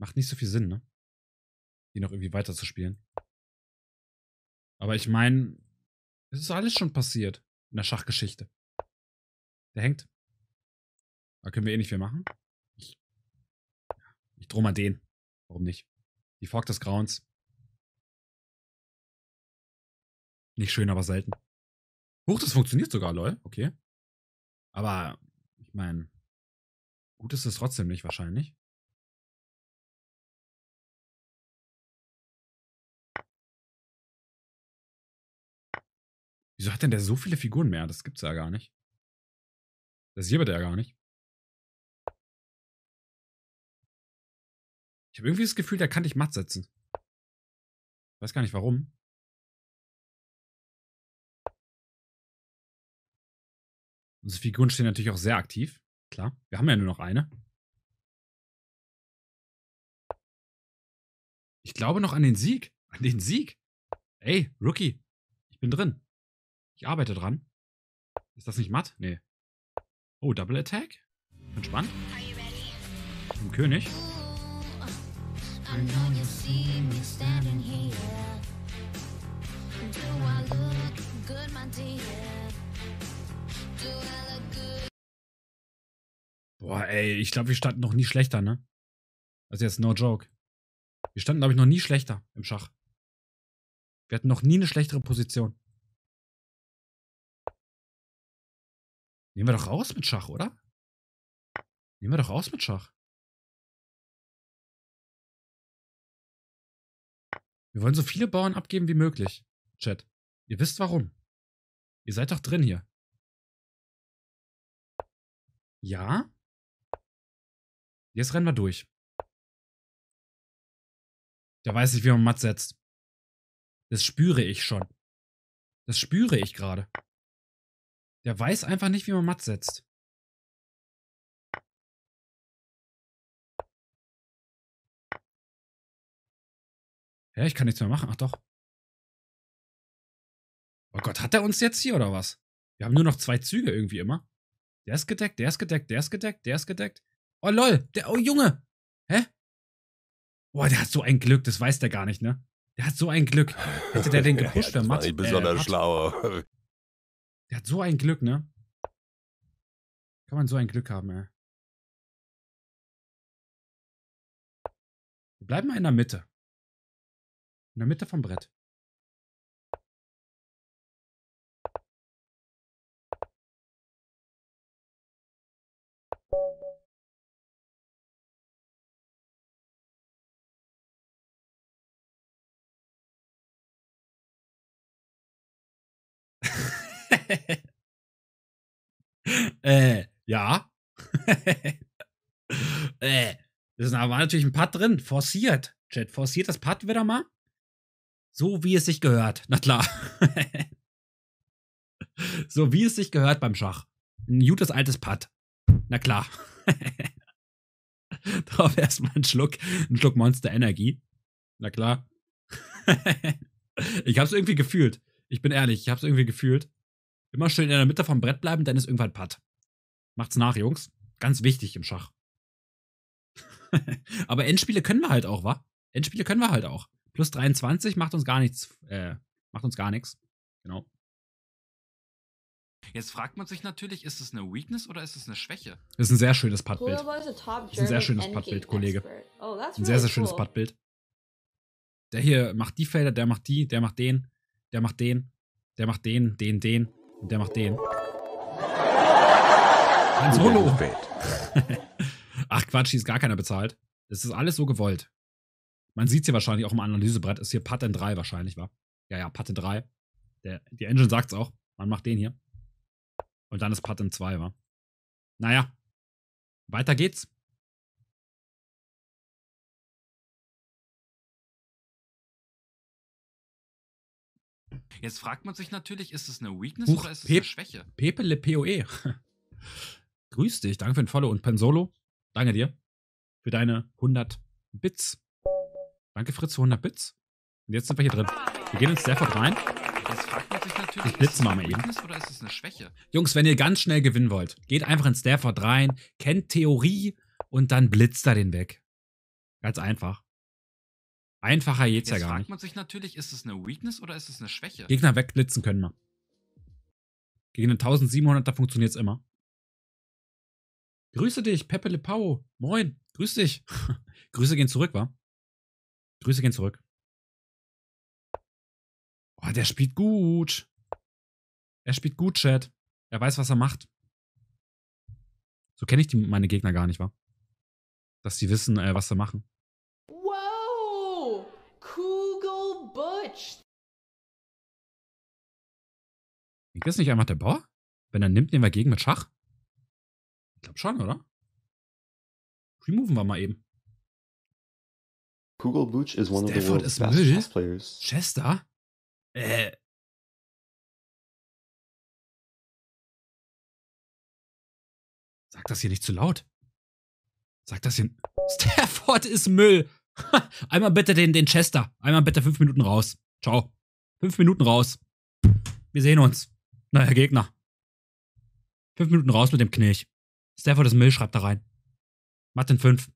Speaker 2: Macht nicht so viel Sinn, ne? die noch irgendwie weiterzuspielen. Aber ich meine, es ist alles schon passiert in der Schachgeschichte. Der hängt. Da können wir eh nicht viel machen. Ich, ich drum an den. Warum nicht? Die Fork des Grauens. Nicht schön, aber selten. Huch, das funktioniert sogar, lol. Okay. Aber, ich meine, gut ist es trotzdem nicht wahrscheinlich. Wieso hat denn der so viele Figuren mehr? Das gibt's ja gar nicht. Das hier wird er ja gar nicht. Ich habe irgendwie das Gefühl, der kann dich matt setzen. Ich weiß gar nicht warum. Unsere Figuren stehen natürlich auch sehr aktiv. Klar, wir haben ja nur noch eine. Ich glaube noch an den Sieg. An den Sieg. Ey, Rookie, ich bin drin. Ich arbeite dran. Ist das nicht matt? Nee.
Speaker 1: Oh, Double Attack? Entspannt. Vom König.
Speaker 2: Boah, ey, ich glaube, wir standen noch nie schlechter, ne? Also jetzt no joke. Wir standen, glaube ich, noch nie schlechter im Schach. Wir hatten noch nie eine schlechtere Position. Nehmen wir doch raus mit Schach, oder? Nehmen wir doch raus mit Schach. Wir wollen so viele Bauern abgeben wie möglich. Chat. Ihr wisst warum. Ihr seid doch drin hier. Ja? Jetzt rennen wir durch. Der weiß nicht, wie man matt setzt. Das spüre ich schon. Das spüre ich gerade. Der weiß einfach nicht, wie man matt setzt. Ja, ich kann nichts mehr machen. Ach doch. Oh Gott, hat er uns jetzt hier oder was? Wir haben nur noch zwei Züge irgendwie immer.
Speaker 1: Der ist gedeckt, der ist gedeckt, der ist gedeckt, der ist gedeckt. Oh lol, der, oh Junge. Hä? Boah, der hat so ein Glück, das weiß der gar nicht, ne? Der hat so ein Glück. Hätte der den gepusht, der Matt.
Speaker 2: Ich bin besonders äh, schlauer. Der hat so ein Glück, ne? Kann man so ein Glück haben, ey. Wir bleiben mal in der Mitte. In der Mitte vom Brett. äh, ja. äh, das war natürlich ein
Speaker 1: Putt drin. Forciert. Chat, forciert das Putt wieder mal. So wie es sich gehört. Na klar. so wie es sich gehört beim Schach. Ein gutes altes Putt. Na klar. Darauf erstmal einen Schluck, einen Schluck Monster Energie. Na klar. ich hab's irgendwie gefühlt. Ich bin ehrlich, ich hab's irgendwie gefühlt. Immer schön in der Mitte vom Brett bleiben, dann ist irgendwann Patt. Macht's nach, Jungs. Ganz wichtig im Schach. Aber Endspiele können wir halt auch, wa? Endspiele können wir halt auch. Plus 23 macht uns gar nichts. Äh, macht uns gar nichts. Genau. Jetzt fragt man sich natürlich, ist es eine Weakness oder ist es eine Schwäche? Das ist ein sehr schönes Puttbild.
Speaker 3: Das ist ein sehr schönes Puttbild, Kollege. Oh, really ein sehr, sehr schönes
Speaker 1: Puttbild. Der hier macht die Felder, der macht die, der macht den, der macht den, der macht den, den, den. Und der macht den. Ein Solo. Ach Quatsch, hier ist gar keiner bezahlt. Das ist alles so gewollt. Man sieht es hier wahrscheinlich auch im Analysebrett. Ist hier Pattern 3 wahrscheinlich, wa? Ja, ja, Patte
Speaker 2: 3. Der, die Engine sagt's auch. Man macht den hier. Und dann ist Pattern 2, wa? Naja. Weiter geht's. Jetzt fragt man sich natürlich, ist es eine Weakness Huch, oder ist es Pe eine Schwäche? Pepe le POE.
Speaker 1: Grüß dich, danke für den Follow und Pensolo. Danke dir für deine 100 Bits. Danke Fritz für 100 Bits. Und jetzt sind wir hier drin. Wir gehen ins Stafford rein. Jetzt fragt man sich natürlich, ist es eine Weakness oder ist es eine Schwäche? Jungs, wenn ihr ganz schnell gewinnen wollt, geht einfach ins Stafford rein, kennt Theorie und dann blitzt er den weg. Ganz einfach. Einfacher geht's Jetzt ja gar nicht. Jetzt fragt man sich natürlich, ist es eine Weakness oder ist es eine
Speaker 2: Schwäche? Gegner
Speaker 1: wegblitzen können wir. Gegen den 1700er funktioniert's immer.
Speaker 2: Grüße dich, Pepe Le Pau. Moin, grüß dich. Grüße gehen zurück, wa? Grüße gehen zurück. Oh, der spielt gut. Er spielt gut, Chat. Er weiß, was er macht.
Speaker 1: So kenne ich die, meine Gegner gar nicht, wa? Dass sie wissen, äh, was sie machen.
Speaker 2: Liegt das nicht einfach der Bauer? Wenn er nimmt, nehmen wir gegen mit Schach? Ich glaube schon, oder? Removen wir mal eben. Google Booch is one Stafford of the world's best Müll? chess players. Chester? Äh. Sag das hier nicht zu laut. Sag das hier. Stafford ist
Speaker 1: Müll. Einmal bitte den, den Chester. Einmal bitte fünf Minuten raus. Ciao. Fünf Minuten raus. Wir sehen uns. Neuer Gegner. Fünf Minuten raus mit dem Knilch. Stafford ist Müll, schreibt da rein. Martin fünf.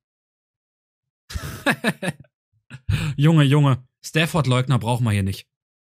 Speaker 1: Junge, Junge, Stafford-Leugner brauchen wir hier nicht.